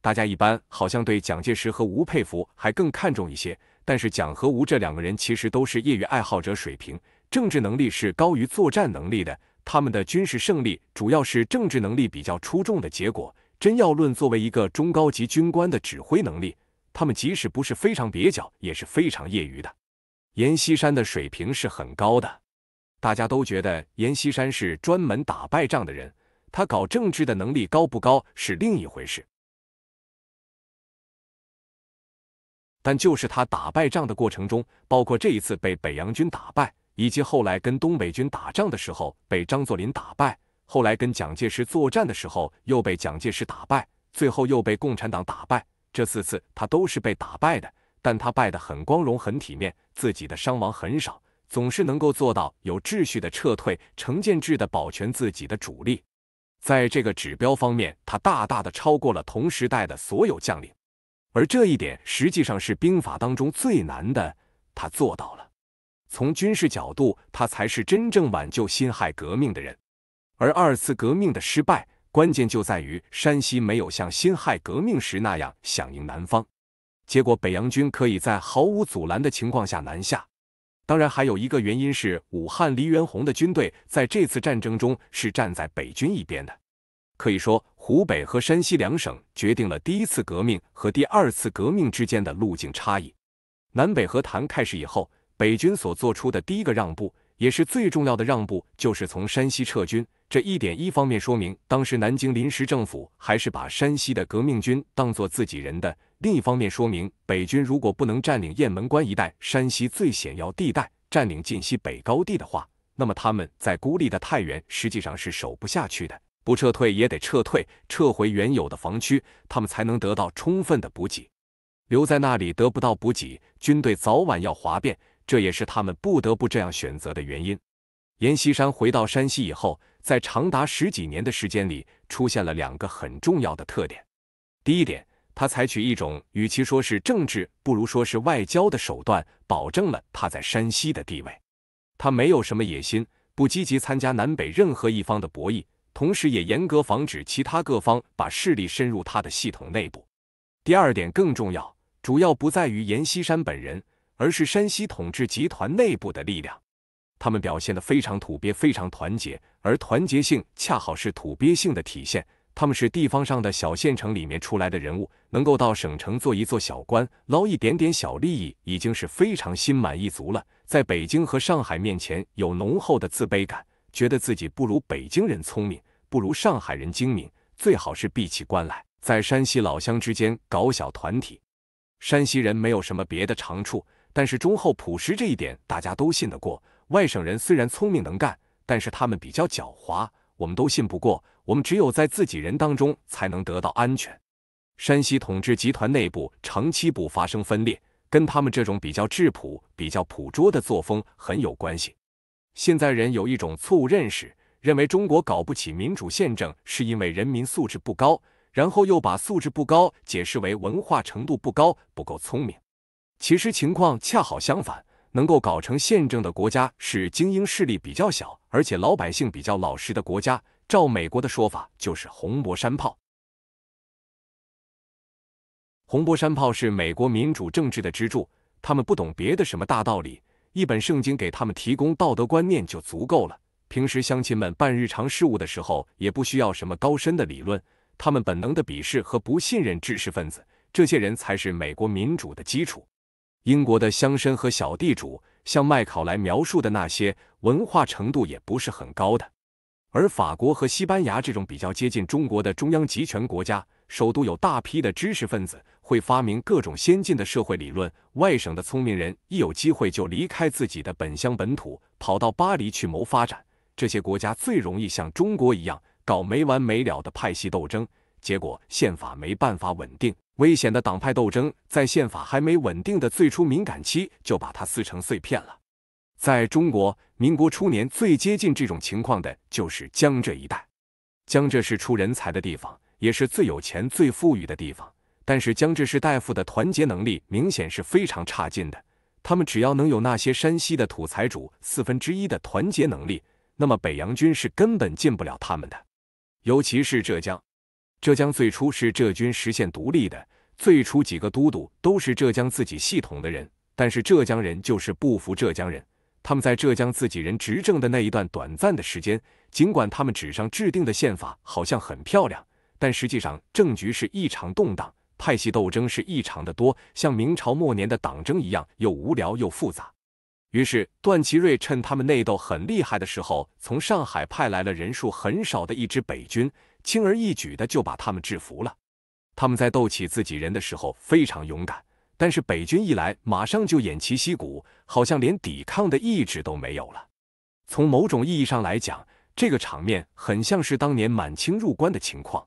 大家一般好像对蒋介石和吴佩孚还更看重一些。但是蒋和吴这两个人其实都是业余爱好者水平，政治能力是高于作战能力的。他们的军事胜利主要是政治能力比较出众的结果。真要论作为一个中高级军官的指挥能力，他们即使不是非常蹩脚，也是非常业余的。阎锡山的水平是很高的，大家都觉得阎锡山是专门打败仗的人。他搞政治的能力高不高是另一回事，但就是他打败仗的过程中，包括这一次被北洋军打败，以及后来跟东北军打仗的时候被张作霖打败，后来跟蒋介石作战的时候又被蒋介石打败，最后又被共产党打败，这四次他都是被打败的，但他败得很光荣很体面，自己的伤亡很少，总是能够做到有秩序的撤退，成建制的保全自己的主力。在这个指标方面，他大大的超过了同时代的所有将领，而这一点实际上是兵法当中最难的，他做到了。从军事角度，他才是真正挽救辛亥革命的人。而二次革命的失败，关键就在于山西没有像辛亥革命时那样响应南方，结果北洋军可以在毫无阻拦的情况下南下。当然，还有一个原因是武汉黎元洪的军队在这次战争中是站在北军一边的。可以说，湖北和山西两省决定了第一次革命和第二次革命之间的路径差异。南北和谈开始以后，北军所做出的第一个让步，也是最重要的让步，就是从山西撤军。这一点一方面说明当时南京临时政府还是把山西的革命军当做自己人的。另一方面说明，北军如果不能占领雁门关一带山西最险要地带，占领晋西北高地的话，那么他们在孤立的太原实际上是守不下去的，不撤退也得撤退，撤回原有的防区，他们才能得到充分的补给。留在那里得不到补给，军队早晚要哗变，这也是他们不得不这样选择的原因。阎锡山回到山西以后，在长达十几年的时间里，出现了两个很重要的特点。第一点。他采取一种与其说是政治，不如说是外交的手段，保证了他在山西的地位。他没有什么野心，不积极参加南北任何一方的博弈，同时也严格防止其他各方把势力深入他的系统内部。第二点更重要，主要不在于阎锡山本人，而是山西统治集团内部的力量。他们表现得非常土鳖，非常团结，而团结性恰好是土鳖性的体现。他们是地方上的小县城里面出来的人物，能够到省城做一做小官，捞一点点小利益，已经是非常心满意足了。在北京和上海面前，有浓厚的自卑感，觉得自己不如北京人聪明，不如上海人精明，最好是闭起关来，在山西老乡之间搞小团体。山西人没有什么别的长处，但是忠厚朴实这一点大家都信得过。外省人虽然聪明能干，但是他们比较狡猾。我们都信不过，我们只有在自己人当中才能得到安全。山西统治集团内部长期不发生分裂，跟他们这种比较质朴、比较朴拙的作风很有关系。现在人有一种错误认识，认为中国搞不起民主宪政，是因为人民素质不高，然后又把素质不高解释为文化程度不高、不够聪明。其实情况恰好相反。能够搞成宪政的国家是精英势力比较小，而且老百姓比较老实的国家。照美国的说法，就是红磨山炮。红磨山炮是美国民主政治的支柱。他们不懂别的什么大道理，一本圣经给他们提供道德观念就足够了。平时乡亲们办日常事务的时候，也不需要什么高深的理论。他们本能的鄙视和不信任知识分子，这些人才是美国民主的基础。英国的乡绅和小地主，像麦考莱描述的那些，文化程度也不是很高的。而法国和西班牙这种比较接近中国的中央集权国家，首都有大批的知识分子，会发明各种先进的社会理论。外省的聪明人一有机会就离开自己的本乡本土，跑到巴黎去谋发展。这些国家最容易像中国一样搞没完没了的派系斗争，结果宪法没办法稳定。危险的党派斗争在宪法还没稳定的最初敏感期就把它撕成碎片了。在中国民国初年最接近这种情况的就是江浙一带。江浙是出人才的地方，也是最有钱、最富裕的地方。但是江浙士大夫的团结能力明显是非常差劲的。他们只要能有那些山西的土财主四分之一的团结能力，那么北洋军是根本进不了他们的。尤其是浙江。浙江最初是浙军实现独立的，最初几个都督都是浙江自己系统的人，但是浙江人就是不服浙江人。他们在浙江自己人执政的那一段短暂的时间，尽管他们纸上制定的宪法好像很漂亮，但实际上政局是异常动荡，派系斗争是异常的多，像明朝末年的党争一样，又无聊又复杂。于是段祺瑞趁他们内斗很厉害的时候，从上海派来了人数很少的一支北军。轻而易举的就把他们制服了。他们在斗起自己人的时候非常勇敢，但是北军一来，马上就偃旗息鼓，好像连抵抗的意志都没有了。从某种意义上来讲，这个场面很像是当年满清入关的情况。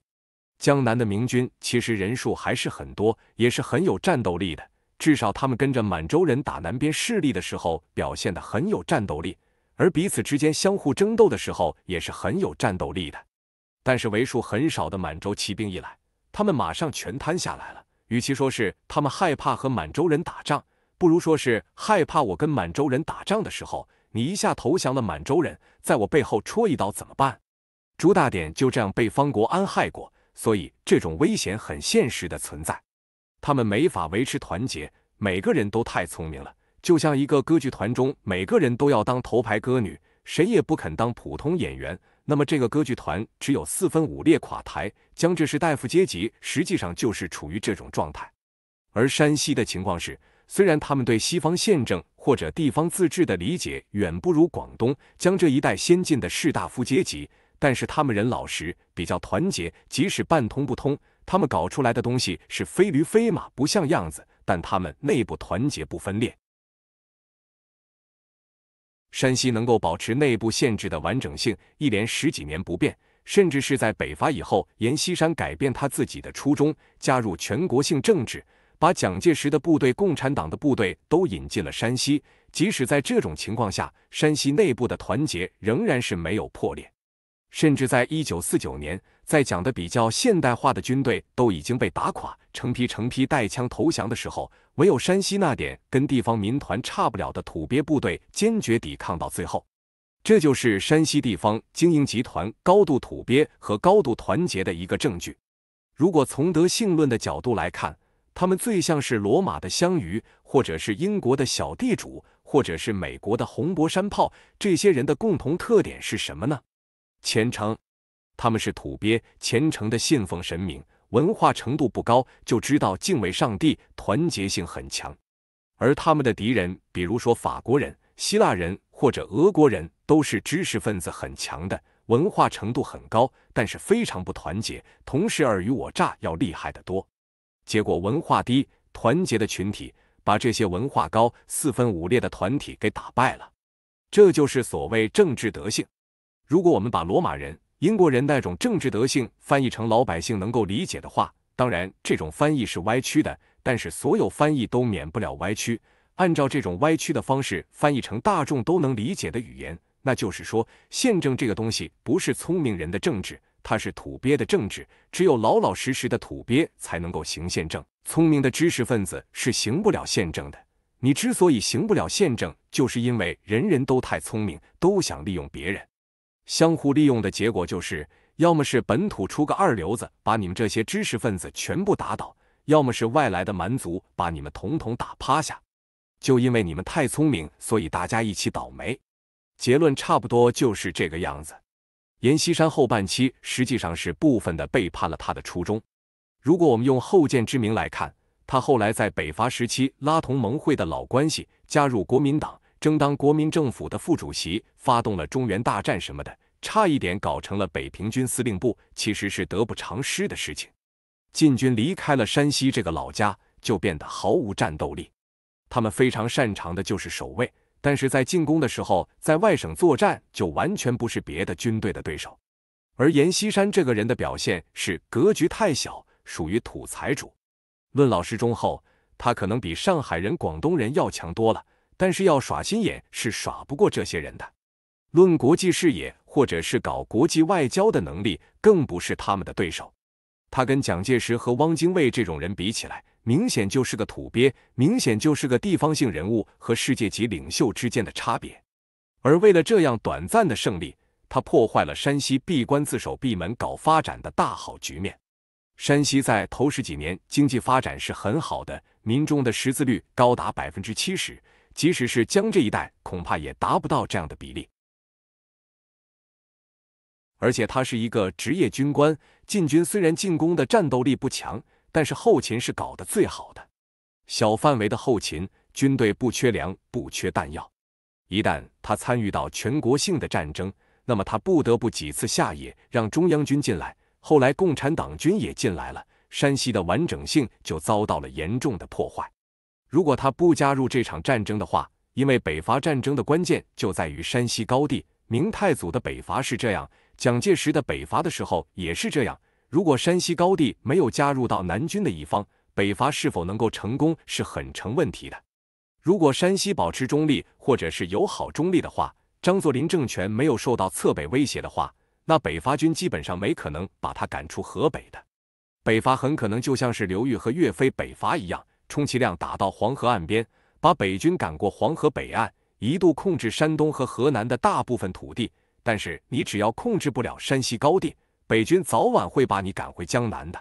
江南的明军其实人数还是很多，也是很有战斗力的。至少他们跟着满洲人打南边势力的时候表现得很有战斗力，而彼此之间相互争斗的时候也是很有战斗力的。但是为数很少的满洲骑兵一来，他们马上全瘫下来了。与其说是他们害怕和满洲人打仗，不如说是害怕我跟满洲人打仗的时候，你一下投降了满洲人，在我背后戳一刀怎么办？朱大典就这样被方国安害过，所以这种危险很现实的存在。他们没法维持团结，每个人都太聪明了，就像一个歌剧团中，每个人都要当头牌歌女，谁也不肯当普通演员。那么这个歌剧团只有四分五裂垮台。江浙士大夫阶级实际上就是处于这种状态。而山西的情况是，虽然他们对西方宪政或者地方自治的理解远不如广东江浙一带先进的士大夫阶级，但是他们人老实，比较团结，即使半通不通，他们搞出来的东西是非驴非马，不像样子，但他们内部团结不分裂。山西能够保持内部限制的完整性，一连十几年不变，甚至是在北伐以后，阎锡山改变他自己的初衷，加入全国性政治，把蒋介石的部队、共产党的部队都引进了山西。即使在这种情况下，山西内部的团结仍然是没有破裂。甚至在一九四九年，在讲的比较现代化的军队都已经被打垮，成批成批带枪投降的时候，唯有山西那点跟地方民团差不了的土鳖部队坚决抵抗到最后。这就是山西地方经营集团高度土鳖和高度团结的一个证据。如果从德性论的角度来看，他们最像是罗马的香鱼，或者是英国的小地主，或者是美国的红博山炮。这些人的共同特点是什么呢？虔诚，他们是土鳖。虔诚的信奉神明，文化程度不高，就知道敬畏上帝，团结性很强。而他们的敌人，比如说法国人、希腊人或者俄国人，都是知识分子很强的，文化程度很高，但是非常不团结，同时尔虞我诈要厉害得多。结果文化低、团结的群体把这些文化高、四分五裂的团体给打败了。这就是所谓政治德性。如果我们把罗马人、英国人那种政治德性翻译成老百姓能够理解的话，当然这种翻译是歪曲的。但是所有翻译都免不了歪曲。按照这种歪曲的方式翻译成大众都能理解的语言，那就是说，宪政这个东西不是聪明人的政治，它是土鳖的政治。只有老老实实的土鳖才能够行宪政，聪明的知识分子是行不了宪政的。你之所以行不了宪政，就是因为人人都太聪明，都想利用别人。相互利用的结果就是，要么是本土出个二流子把你们这些知识分子全部打倒，要么是外来的蛮族把你们统统打趴下。就因为你们太聪明，所以大家一起倒霉。结论差不多就是这个样子。阎锡山后半期实际上是部分的背叛了他的初衷。如果我们用后见之明来看，他后来在北伐时期拉同盟会的老关系，加入国民党。争当国民政府的副主席，发动了中原大战什么的，差一点搞成了北平军司令部，其实是得不偿失的事情。晋军离开了山西这个老家，就变得毫无战斗力。他们非常擅长的就是守卫，但是在进攻的时候，在外省作战就完全不是别的军队的对手。而阎锡山这个人的表现是格局太小，属于土财主。论老实忠厚，他可能比上海人、广东人要强多了。但是要耍心眼是耍不过这些人的，论国际视野或者是搞国际外交的能力，更不是他们的对手。他跟蒋介石和汪精卫这种人比起来，明显就是个土鳖，明显就是个地方性人物和世界级领袖之间的差别。而为了这样短暂的胜利，他破坏了山西闭关自守、闭门搞发展的大好局面。山西在头十几年经济发展是很好的，民众的识字率高达百分之七十。即使是江浙一带，恐怕也达不到这样的比例。而且他是一个职业军官，晋军虽然进攻的战斗力不强，但是后勤是搞得最好的。小范围的后勤，军队不缺粮，不缺弹药。一旦他参与到全国性的战争，那么他不得不几次下野，让中央军进来。后来共产党军也进来了，山西的完整性就遭到了严重的破坏。如果他不加入这场战争的话，因为北伐战争的关键就在于山西高地。明太祖的北伐是这样，蒋介石的北伐的时候也是这样。如果山西高地没有加入到南军的一方，北伐是否能够成功是很成问题的。如果山西保持中立或者是友好中立的话，张作霖政权没有受到侧北威胁的话，那北伐军基本上没可能把他赶出河北的。北伐很可能就像是刘裕和岳飞北伐一样。充其量打到黄河岸边，把北军赶过黄河北岸，一度控制山东和河南的大部分土地。但是你只要控制不了山西高地，北军早晚会把你赶回江南的。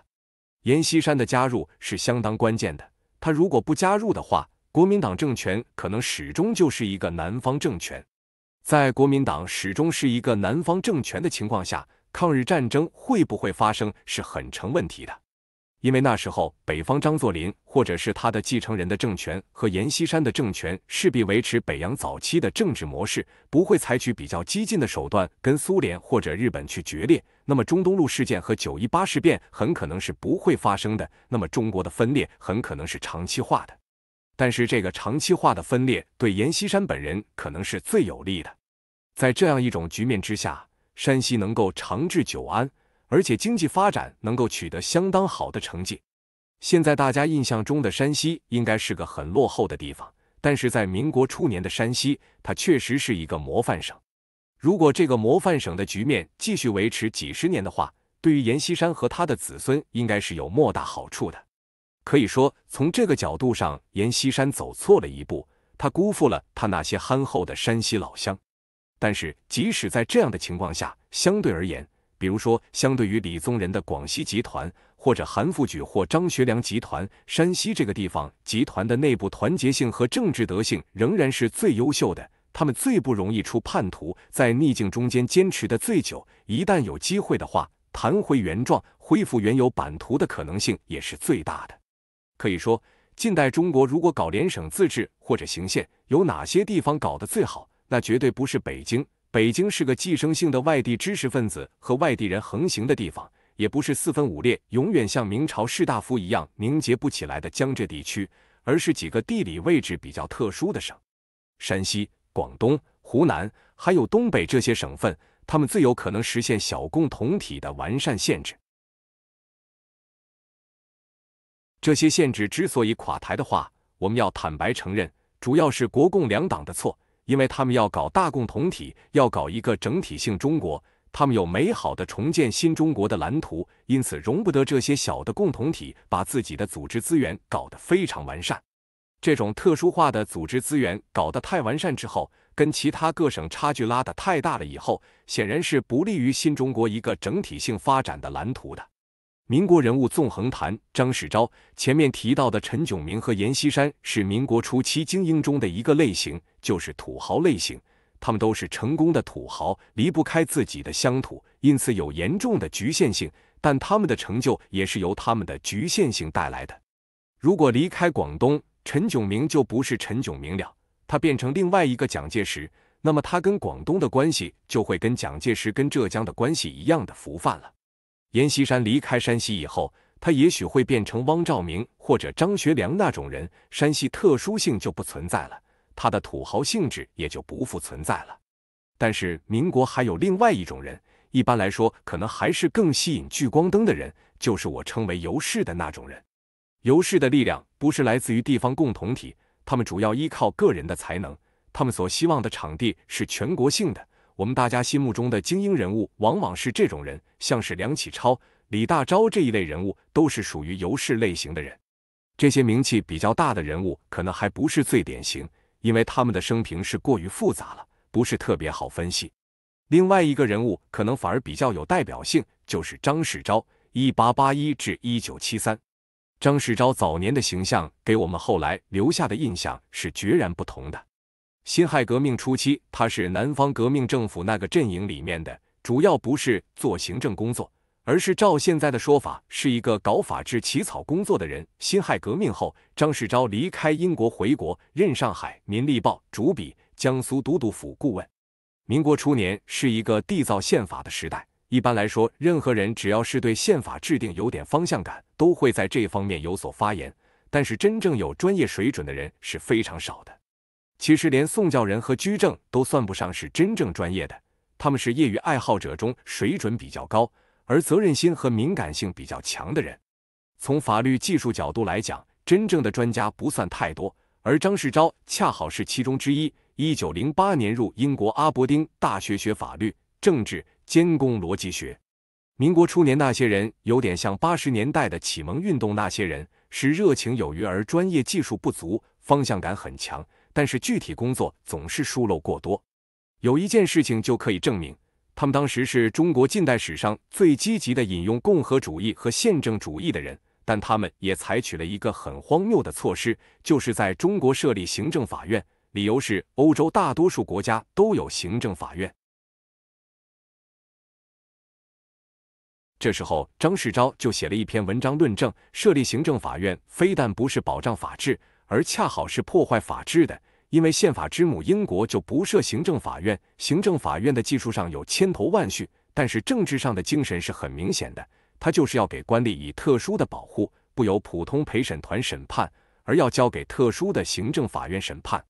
阎锡山的加入是相当关键的，他如果不加入的话，国民党政权可能始终就是一个南方政权。在国民党始终是一个南方政权的情况下，抗日战争会不会发生是很成问题的。因为那时候，北方张作霖或者是他的继承人的政权和阎锡山的政权势必维持北洋早期的政治模式，不会采取比较激进的手段跟苏联或者日本去决裂，那么中东路事件和九一八事变很可能是不会发生的，那么中国的分裂很可能是长期化的。但是这个长期化的分裂对阎锡山本人可能是最有利的，在这样一种局面之下，山西能够长治久安。而且经济发展能够取得相当好的成绩。现在大家印象中的山西应该是个很落后的地方，但是在民国初年的山西，它确实是一个模范省。如果这个模范省的局面继续维持几十年的话，对于阎锡山和他的子孙应该是有莫大好处的。可以说，从这个角度上，阎锡山走错了一步，他辜负了他那些憨厚的山西老乡。但是，即使在这样的情况下，相对而言，比如说，相对于李宗仁的广西集团，或者韩复榘或张学良集团，山西这个地方集团的内部团结性和政治德性仍然是最优秀的。他们最不容易出叛徒，在逆境中间坚持的最久。一旦有机会的话，弹回原状，恢复原有版图的可能性也是最大的。可以说，近代中国如果搞联省自治或者行县，有哪些地方搞得最好？那绝对不是北京。北京是个寄生性的外地知识分子和外地人横行的地方，也不是四分五裂、永远像明朝士大夫一样凝结不起来的江浙地区，而是几个地理位置比较特殊的省：山西、广东、湖南，还有东北这些省份，他们最有可能实现小共同体的完善。限制这些限制之所以垮台的话，我们要坦白承认，主要是国共两党的错。因为他们要搞大共同体，要搞一个整体性中国，他们有美好的重建新中国的蓝图，因此容不得这些小的共同体把自己的组织资源搞得非常完善。这种特殊化的组织资源搞得太完善之后，跟其他各省差距拉得太大了以后，显然是不利于新中国一个整体性发展的蓝图的。民国人物纵横谈，张世钊前面提到的陈炯明和阎锡山是民国初期精英中的一个类型，就是土豪类型。他们都是成功的土豪，离不开自己的乡土，因此有严重的局限性。但他们的成就也是由他们的局限性带来的。如果离开广东，陈炯明就不是陈炯明了，他变成另外一个蒋介石，那么他跟广东的关系就会跟蒋介石跟浙江的关系一样的浮泛了。阎锡山离开山西以后，他也许会变成汪兆铭或者张学良那种人，山西特殊性就不存在了，他的土豪性质也就不复存在了。但是民国还有另外一种人，一般来说，可能还是更吸引聚光灯的人，就是我称为游氏的那种人。游氏的力量不是来自于地方共同体，他们主要依靠个人的才能，他们所希望的场地是全国性的。我们大家心目中的精英人物，往往是这种人，像是梁启超、李大钊这一类人物，都是属于游士类型的人。这些名气比较大的人物，可能还不是最典型，因为他们的生平是过于复杂了，不是特别好分析。另外一个人物，可能反而比较有代表性，就是张世钊 （1881-1973）。张世钊早年的形象，给我们后来留下的印象是决然不同的。辛亥革命初期，他是南方革命政府那个阵营里面的，主要不是做行政工作，而是照现在的说法，是一个搞法制起草工作的人。辛亥革命后，张世钊离开英国回国，任上海《民立报》主笔、江苏都督府顾问。民国初年是一个缔造宪法的时代，一般来说，任何人只要是对宪法制定有点方向感，都会在这方面有所发言，但是真正有专业水准的人是非常少的。其实，连宋教仁和居正都算不上是真正专业的，他们是业余爱好者中水准比较高，而责任心和敏感性比较强的人。从法律技术角度来讲，真正的专家不算太多，而张世钊恰好是其中之一。一九零八年入英国阿伯丁大学学法律、政治，监工逻辑学。民国初年那些人有点像八十年代的启蒙运动那些人，是热情有余而专业技术不足，方向感很强。但是具体工作总是疏漏过多，有一件事情就可以证明，他们当时是中国近代史上最积极的引用共和主义和宪政主义的人，但他们也采取了一个很荒谬的措施，就是在中国设立行政法院，理由是欧洲大多数国家都有行政法院。这时候，张世钊就写了一篇文章论证，设立行政法院非但不是保障法治。而恰好是破坏法治的，因为宪法之母英国就不设行政法院，行政法院的技术上有千头万绪，但是政治上的精神是很明显的，它就是要给官吏以特殊的保护，不由普通陪审团审判，而要交给特殊的行政法院审判。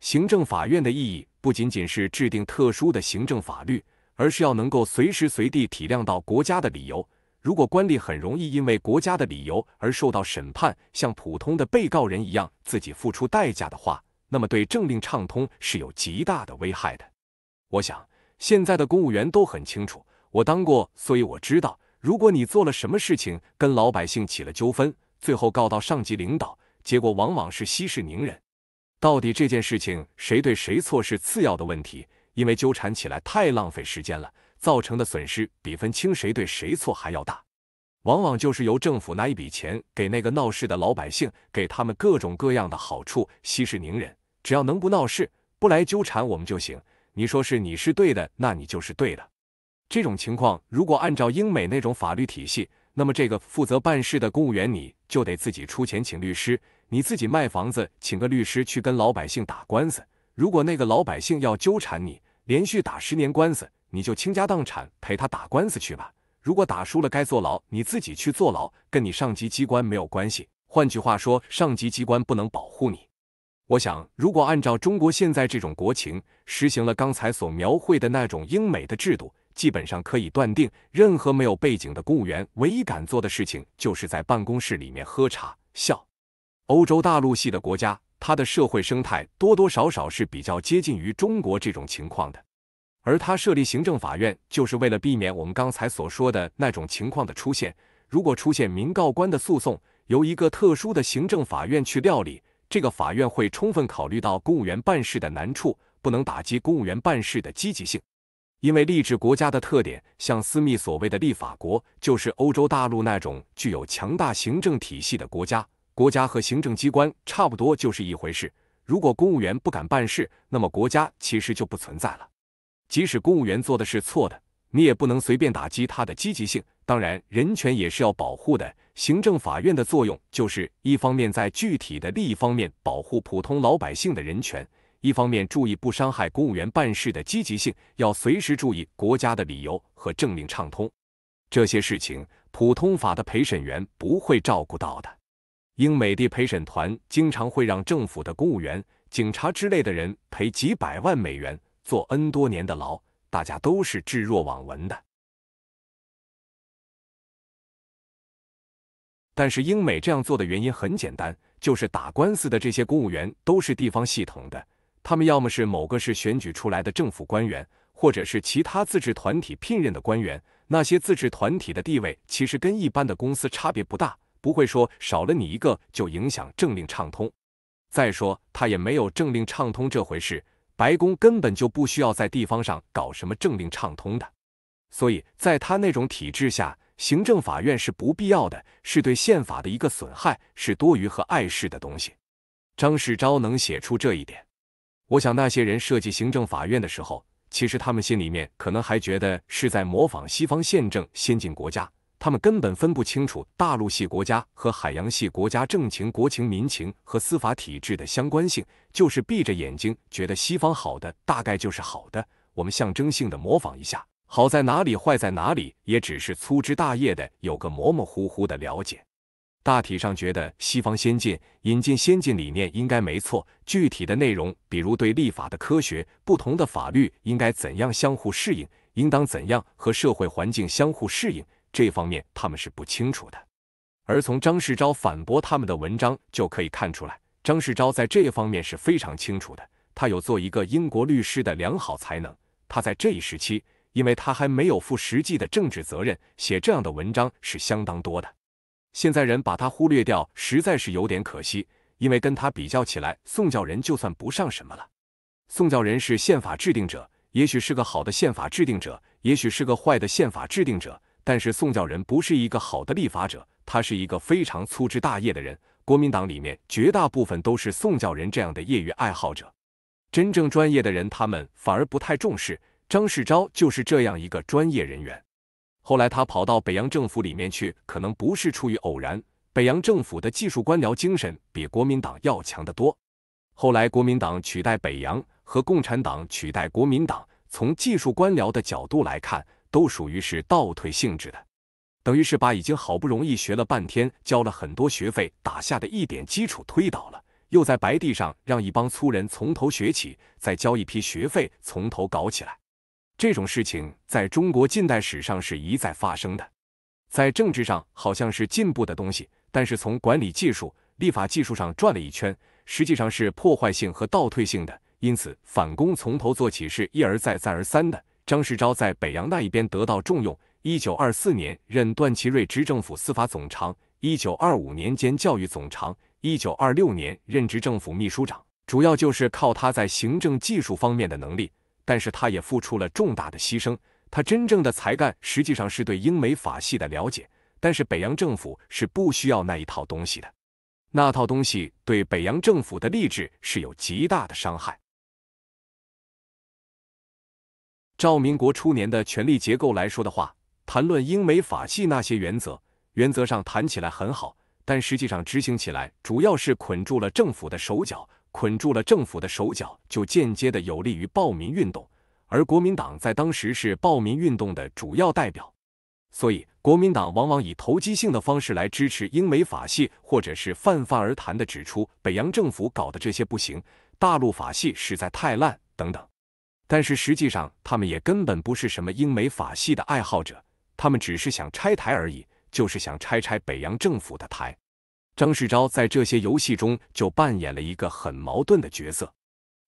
行政法院的意义不仅仅是制定特殊的行政法律，而是要能够随时随地体谅到国家的理由。如果官吏很容易因为国家的理由而受到审判，像普通的被告人一样自己付出代价的话，那么对政令畅通是有极大的危害的。我想，现在的公务员都很清楚，我当过，所以我知道，如果你做了什么事情，跟老百姓起了纠纷，最后告到上级领导，结果往往是息事宁人。到底这件事情谁对谁错是次要的问题，因为纠缠起来太浪费时间了。造成的损失比分清谁对谁错还要大，往往就是由政府拿一笔钱给那个闹事的老百姓，给他们各种各样的好处，息事宁人。只要能不闹事、不来纠缠我们就行。你说是你是对的，那你就是对的。这种情况如果按照英美那种法律体系，那么这个负责办事的公务员你就得自己出钱请律师，你自己卖房子请个律师去跟老百姓打官司。如果那个老百姓要纠缠你，连续打十年官司。你就倾家荡产陪他打官司去吧。如果打输了该坐牢，你自己去坐牢，跟你上级机关没有关系。换句话说，上级机关不能保护你。我想，如果按照中国现在这种国情，实行了刚才所描绘的那种英美的制度，基本上可以断定，任何没有背景的公务员，唯一敢做的事情就是在办公室里面喝茶笑。欧洲大陆系的国家，它的社会生态多多少少是比较接近于中国这种情况的。而他设立行政法院，就是为了避免我们刚才所说的那种情况的出现。如果出现民告官的诉讼，由一个特殊的行政法院去料理，这个法院会充分考虑到公务员办事的难处，不能打击公务员办事的积极性。因为立治国家的特点，像私密所谓的立法国，就是欧洲大陆那种具有强大行政体系的国家。国家和行政机关差不多就是一回事。如果公务员不敢办事，那么国家其实就不存在了。即使公务员做的是错的，你也不能随便打击他的积极性。当然，人权也是要保护的。行政法院的作用就是，一方面在具体的利益方面保护普通老百姓的人权，一方面注意不伤害公务员办事的积极性。要随时注意国家的理由和政令畅通，这些事情普通法的陪审员不会照顾到的。英美的陪审团经常会让政府的公务员、警察之类的人赔几百万美元。坐 N 多年的牢，大家都是置若罔闻的。但是英美这样做的原因很简单，就是打官司的这些公务员都是地方系统的，他们要么是某个市选举出来的政府官员，或者是其他自治团体聘任的官员。那些自治团体的地位其实跟一般的公司差别不大，不会说少了你一个就影响政令畅通。再说他也没有政令畅通这回事。白宫根本就不需要在地方上搞什么政令畅通的，所以在他那种体制下，行政法院是不必要的，是对宪法的一个损害，是多余和碍事的东西。张世钊能写出这一点，我想那些人设计行政法院的时候，其实他们心里面可能还觉得是在模仿西方宪政先进国家。他们根本分不清楚大陆系国家和海洋系国家政情、国情、民情和司法体制的相关性，就是闭着眼睛觉得西方好的大概就是好的，我们象征性的模仿一下，好在哪里，坏在哪里，也只是粗枝大叶的有个模模糊糊的了解，大体上觉得西方先进，引进先进理念应该没错。具体的内容，比如对立法的科学，不同的法律应该怎样相互适应，应当怎样和社会环境相互适应。这方面他们是不清楚的，而从张世钊反驳他们的文章就可以看出来，张世钊在这方面是非常清楚的。他有做一个英国律师的良好才能。他在这一时期，因为他还没有负实际的政治责任，写这样的文章是相当多的。现在人把他忽略掉，实在是有点可惜。因为跟他比较起来，宋教仁就算不上什么了。宋教仁是宪法制定者，也许是个好的宪法制定者，也许是个坏的宪法制定者。但是宋教仁不是一个好的立法者，他是一个非常粗枝大叶的人。国民党里面绝大部分都是宋教仁这样的业余爱好者，真正专业的人他们反而不太重视。张世钊就是这样一个专业人员。后来他跑到北洋政府里面去，可能不是出于偶然。北洋政府的技术官僚精神比国民党要强得多。后来国民党取代北洋，和共产党取代国民党，从技术官僚的角度来看。都属于是倒退性质的，等于是把已经好不容易学了半天、交了很多学费打下的一点基础推倒了，又在白地上让一帮粗人从头学起，再交一批学费从头搞起来。这种事情在中国近代史上是一再发生的，在政治上好像是进步的东西，但是从管理技术、立法技术上转了一圈，实际上是破坏性和倒退性的。因此，反攻从头做起是一而再、再而三的。张世钊在北洋那一边得到重用，一九二四年任段祺瑞执政府司法总长，一九二五年兼教育总长，一九二六年任职政府秘书长。主要就是靠他在行政技术方面的能力，但是他也付出了重大的牺牲。他真正的才干实际上是对英美法系的了解，但是北洋政府是不需要那一套东西的，那套东西对北洋政府的吏治是有极大的伤害。照民国初年的权力结构来说的话，谈论英美法系那些原则，原则上谈起来很好，但实际上执行起来，主要是捆住了政府的手脚。捆住了政府的手脚，就间接的有利于暴民运动。而国民党在当时是暴民运动的主要代表，所以国民党往往以投机性的方式来支持英美法系，或者是泛泛而谈的指出北洋政府搞的这些不行，大陆法系实在太烂等等。但是实际上，他们也根本不是什么英美法系的爱好者，他们只是想拆台而已，就是想拆拆北洋政府的台。张士钊在这些游戏中就扮演了一个很矛盾的角色。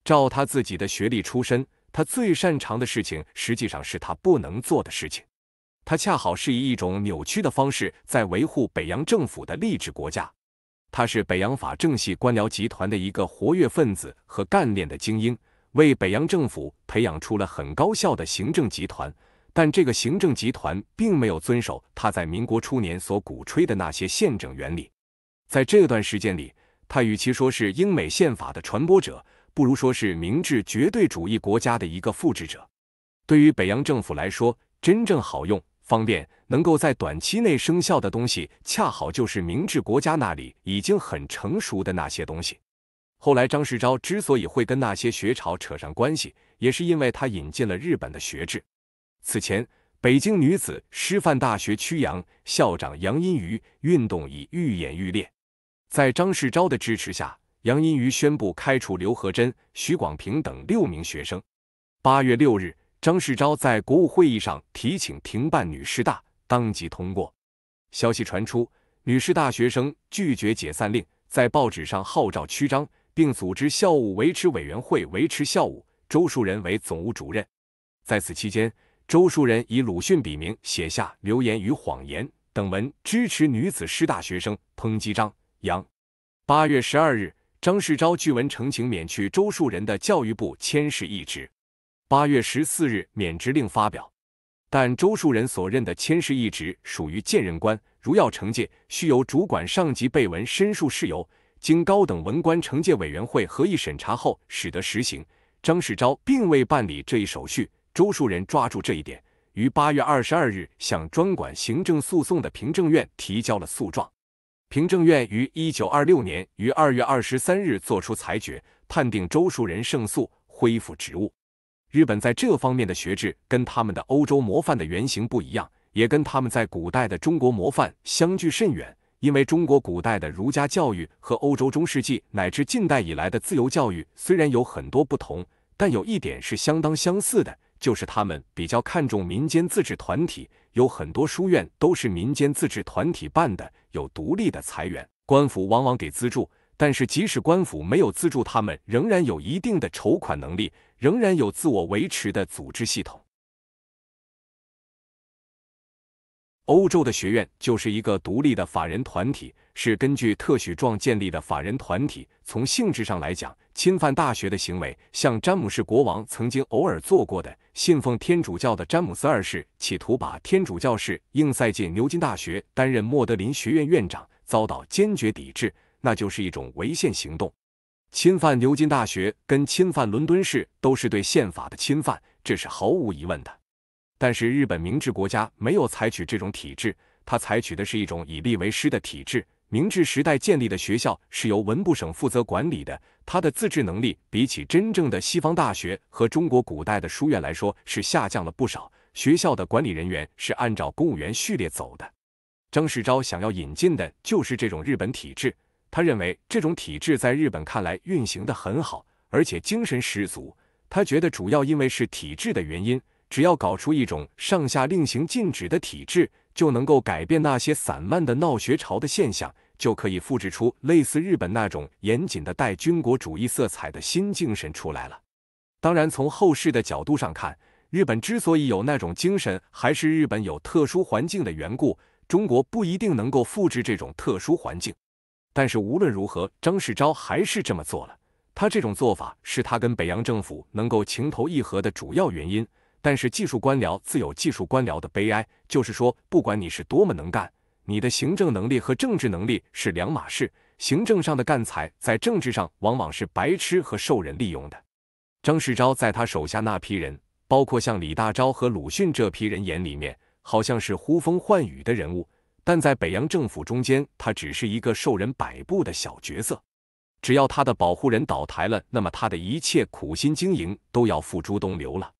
照他自己的学历出身，他最擅长的事情，实际上是他不能做的事情。他恰好是以一种扭曲的方式在维护北洋政府的励治国家。他是北洋法政系官僚集团的一个活跃分子和干练的精英。为北洋政府培养出了很高效的行政集团，但这个行政集团并没有遵守他在民国初年所鼓吹的那些宪政原理。在这段时间里，他与其说是英美宪法的传播者，不如说是明治绝对主义国家的一个复制者。对于北洋政府来说，真正好用、方便、能够在短期内生效的东西，恰好就是明治国家那里已经很成熟的那些东西。后来，张世钊之所以会跟那些学潮扯上关系，也是因为他引进了日本的学制。此前，北京女子师范大学曲阳校长杨荫榆运动已愈演愈烈，在张世钊的支持下，杨荫榆宣布开除刘和珍、徐广平等六名学生。八月六日，张世钊在国务会议上提请停办女师大，当即通过。消息传出，女师大学生拒绝解散令，在报纸上号召驱张。并组织校务维持委员会维持校务，周树人为总务主任。在此期间，周树人以鲁迅笔名写下《留言与谎言》等文，支持女子师大学生，抨击张、杨。八月十二日，张世钊据文澄清，免去周树人的教育部签事一职。八月十四日，免职令发表。但周树人所任的签事一职属于兼任官，如要惩戒，需由主管上级备文申述事由。经高等文官惩戒委员会合议审查后，使得实行。张士钊并未办理这一手续，周树人抓住这一点，于八月二十二日向专管行政诉讼的平政院提交了诉状。平政院于一九二六年于二月二十三日作出裁决，判定周树人胜诉，恢复职务。日本在这方面的学制跟他们的欧洲模范的原型不一样，也跟他们在古代的中国模范相距甚远。因为中国古代的儒家教育和欧洲中世纪乃至近代以来的自由教育虽然有很多不同，但有一点是相当相似的，就是他们比较看重民间自治团体，有很多书院都是民间自治团体办的，有独立的财源，官府往往给资助。但是即使官府没有资助，他们仍然有一定的筹款能力，仍然有自我维持的组织系统。欧洲的学院就是一个独立的法人团体，是根据特许状建立的法人团体。从性质上来讲，侵犯大学的行为，像詹姆士国王曾经偶尔做过的，信奉天主教的詹姆斯二世企图把天主教士硬塞进牛津大学担任莫德林学院院长，遭到坚决抵制，那就是一种违宪行动。侵犯牛津大学跟侵犯伦敦市都是对宪法的侵犯，这是毫无疑问的。但是日本明治国家没有采取这种体制，他采取的是一种以吏为师的体制。明治时代建立的学校是由文部省负责管理的，它的自治能力比起真正的西方大学和中国古代的书院来说是下降了不少。学校的管理人员是按照公务员序列走的。张世钊想要引进的就是这种日本体制，他认为这种体制在日本看来运行得很好，而且精神十足。他觉得主要因为是体制的原因。只要搞出一种上下令行禁止的体制，就能够改变那些散漫的闹学潮的现象，就可以复制出类似日本那种严谨的带军国主义色彩的新精神出来了。当然，从后世的角度上看，日本之所以有那种精神，还是日本有特殊环境的缘故，中国不一定能够复制这种特殊环境。但是无论如何，张世钊还是这么做了。他这种做法是他跟北洋政府能够情投意合的主要原因。但是技术官僚自有技术官僚的悲哀，就是说，不管你是多么能干，你的行政能力和政治能力是两码事。行政上的干才，在政治上往往是白痴和受人利用的。张世钊在他手下那批人，包括像李大钊和鲁迅这批人眼里面，好像是呼风唤雨的人物，但在北洋政府中间，他只是一个受人摆布的小角色。只要他的保护人倒台了，那么他的一切苦心经营都要付诸东流了。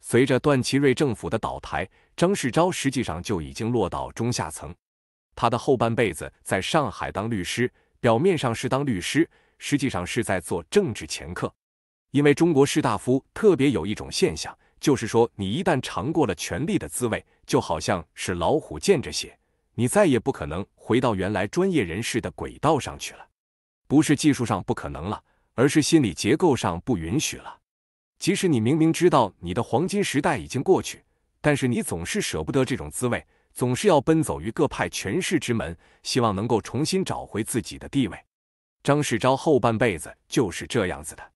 随着段祺瑞政府的倒台，张世钊实际上就已经落到中下层。他的后半辈子在上海当律师，表面上是当律师，实际上是在做政治掮客。因为中国士大夫特别有一种现象，就是说你一旦尝过了权力的滋味，就好像是老虎见着血，你再也不可能回到原来专业人士的轨道上去了。不是技术上不可能了，而是心理结构上不允许了。即使你明明知道你的黄金时代已经过去，但是你总是舍不得这种滋味，总是要奔走于各派权势之门，希望能够重新找回自己的地位。张世钊后半辈子就是这样子的，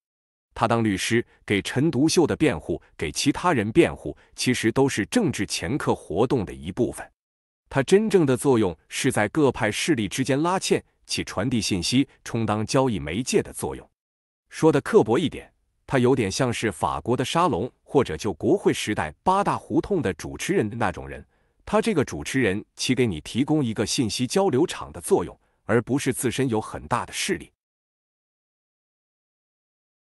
他当律师，给陈独秀的辩护，给其他人辩护，其实都是政治掮客活动的一部分。他真正的作用是在各派势力之间拉纤，起传递信息、充当交易媒介的作用。说的刻薄一点。他有点像是法国的沙龙，或者就国会时代八大胡同的主持人的那种人。他这个主持人起给你提供一个信息交流场的作用，而不是自身有很大的势力。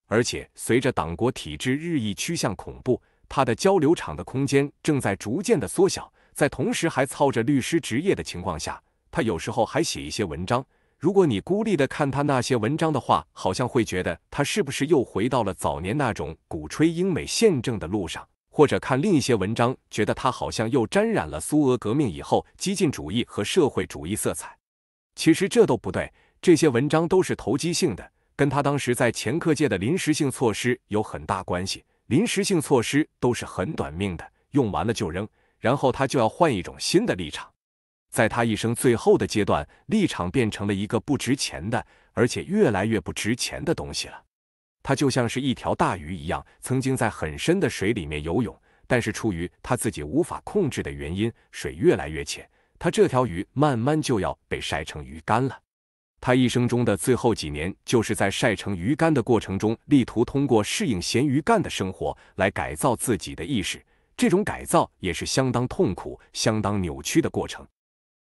而且随着党国体制日益趋向恐怖，他的交流场的空间正在逐渐的缩小。在同时还操着律师职业的情况下，他有时候还写一些文章。如果你孤立的看他那些文章的话，好像会觉得他是不是又回到了早年那种鼓吹英美宪政的路上，或者看另一些文章，觉得他好像又沾染了苏俄革命以后激进主义和社会主义色彩。其实这都不对，这些文章都是投机性的，跟他当时在前科界的临时性措施有很大关系。临时性措施都是很短命的，用完了就扔，然后他就要换一种新的立场。在他一生最后的阶段，立场变成了一个不值钱的，而且越来越不值钱的东西了。他就像是一条大鱼一样，曾经在很深的水里面游泳，但是出于他自己无法控制的原因，水越来越浅，他这条鱼慢慢就要被晒成鱼干了。他一生中的最后几年，就是在晒成鱼干的过程中，力图通过适应咸鱼干的生活来改造自己的意识。这种改造也是相当痛苦、相当扭曲的过程。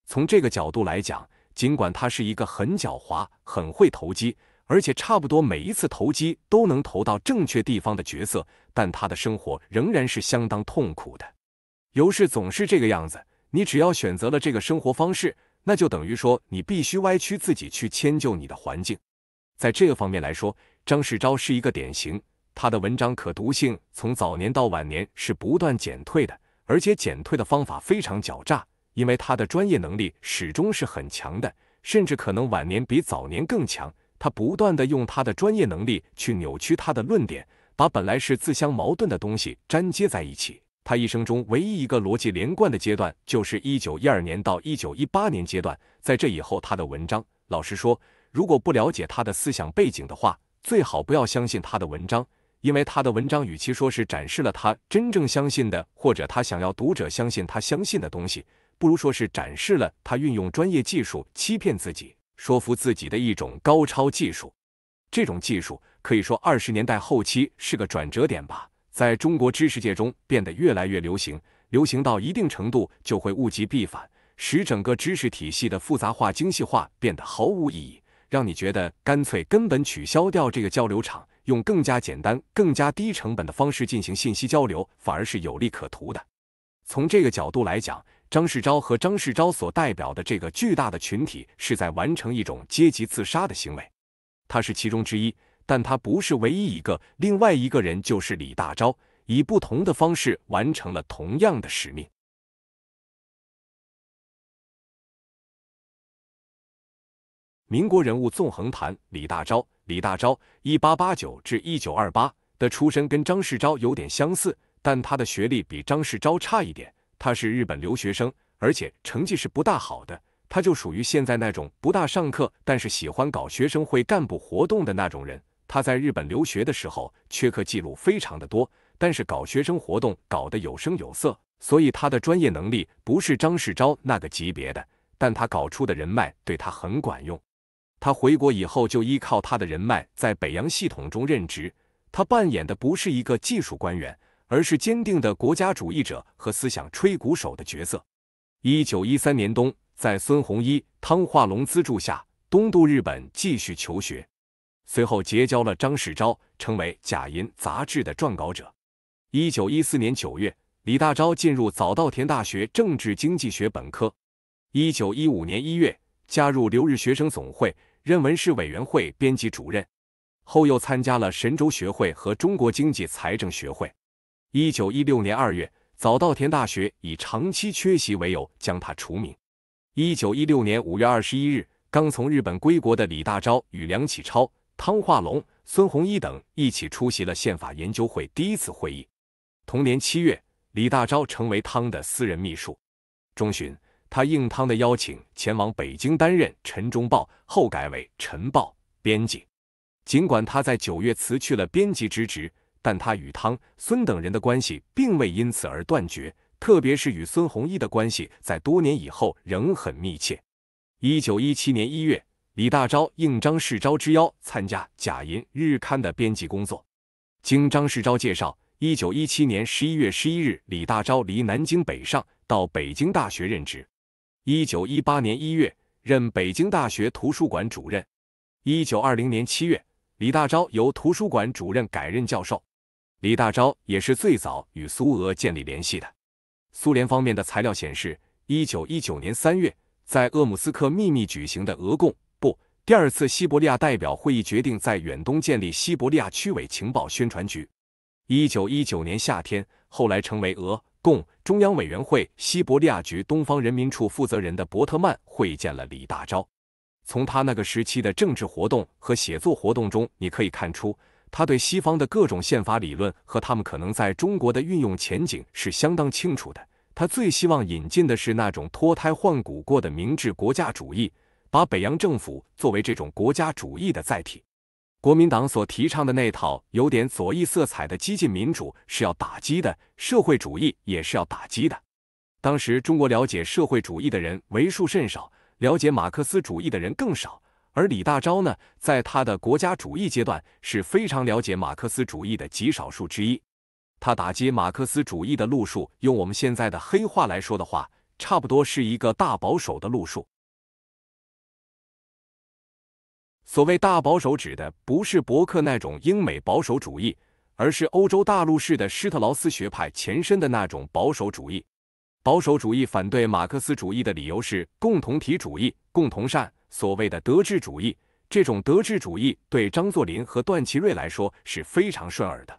从这个角度来讲，尽管他是一个很狡猾、很会投机，而且差不多每一次投机都能投到正确地方的角色，但他的生活仍然是相当痛苦的。尤氏总是这个样子，你只要选择了这个生活方式，那就等于说你必须歪曲自己去迁就你的环境。在这个方面来说，张世钊是一个典型。他的文章可读性从早年到晚年是不断减退的，而且减退的方法非常狡诈。因为他的专业能力始终是很强的，甚至可能晚年比早年更强。他不断的用他的专业能力去扭曲他的论点，把本来是自相矛盾的东西粘接在一起。他一生中唯一一个逻辑连贯的阶段就是一九一二年到一九一八年阶段。在这以后，他的文章，老实说，如果不了解他的思想背景的话，最好不要相信他的文章，因为他的文章与其说是展示了他真正相信的，或者他想要读者相信他相信的东西。不如说是展示了他运用专业技术欺骗自己、说服自己的一种高超技术。这种技术可以说二十年代后期是个转折点吧，在中国知识界中变得越来越流行。流行到一定程度就会物极必反，使整个知识体系的复杂化、精细化变得毫无意义，让你觉得干脆根本取消掉这个交流场，用更加简单、更加低成本的方式进行信息交流，反而是有利可图的。从这个角度来讲。张世钊和张世钊所代表的这个巨大的群体是在完成一种阶级自杀的行为，他是其中之一，但他不是唯一一个。另外一个人就是李大钊，以不同的方式完成了同样的使命。民国人物纵横谈：李大钊。李大钊（一八八九至一九二八）的出身跟张世钊有点相似，但他的学历比张世钊差一点。他是日本留学生，而且成绩是不大好的。他就属于现在那种不大上课，但是喜欢搞学生会干部活动的那种人。他在日本留学的时候，缺课记录非常的多，但是搞学生活动搞得有声有色。所以他的专业能力不是张世钊那个级别的，但他搞出的人脉对他很管用。他回国以后就依靠他的人脉，在北洋系统中任职。他扮演的不是一个技术官员。而是坚定的国家主义者和思想吹鼓手的角色。一九一三年冬，在孙洪一、汤化龙资助下，东渡日本继续求学，随后结交了张世钊，成为《甲寅》杂志的撰稿者。一九一四年九月，李大钊进入早稻田大学政治经济学本科。一九一五年一月，加入留日学生总会，任文史委员会编辑主任，后又参加了神州学会和中国经济财政学会。一九一六年二月，早稻田大学以长期缺席为由将他除名。一九一六年五月二十一日，刚从日本归国的李大钊与梁启超、汤化龙、孙洪一等一起出席了宪法研究会第一次会议。同年七月，李大钊成为汤的私人秘书。中旬，他应汤的邀请前往北京担任《晨中报》后改为《晨报》编辑。尽管他在九月辞去了编辑之职。但他与汤孙等人的关系并未因此而断绝，特别是与孙弘毅的关系，在多年以后仍很密切。一九一七年一月，李大钊应张世钊之邀，参加《甲寅》日刊的编辑工作。经张世钊介绍，一九一七年十一月十一日，李大钊离南京北上，到北京大学任职。一九一八年一月，任北京大学图书馆主任。一九二零年七月，李大钊由图书馆主任改任教授。李大钊也是最早与苏俄建立联系的。苏联方面的材料显示，一九一九年三月，在鄂姆斯克秘密举行的俄共（不）第二次西伯利亚代表会议决定，在远东建立西伯利亚区委情报宣传局。一九一九年夏天，后来成为俄共中央委员会西伯利亚局东方人民处负责人的伯特曼会见了李大钊。从他那个时期的政治活动和写作活动中，你可以看出。他对西方的各种宪法理论和他们可能在中国的运用前景是相当清楚的。他最希望引进的是那种脱胎换骨过的明治国家主义，把北洋政府作为这种国家主义的载体。国民党所提倡的那套有点左翼色彩的激进民主是要打击的，社会主义也是要打击的。当时中国了解社会主义的人为数甚少，了解马克思主义的人更少。而李大钊呢，在他的国家主义阶段是非常了解马克思主义的极少数之一。他打击马克思主义的路数，用我们现在的黑话来说的话，差不多是一个大保守的路数。所谓大保守，指的不是伯克那种英美保守主义，而是欧洲大陆式的施特劳斯学派前身的那种保守主义。保守主义反对马克思主义的理由是共同体主义、共同善。所谓的德治主义，这种德治主义对张作霖和段祺瑞来说是非常顺耳的。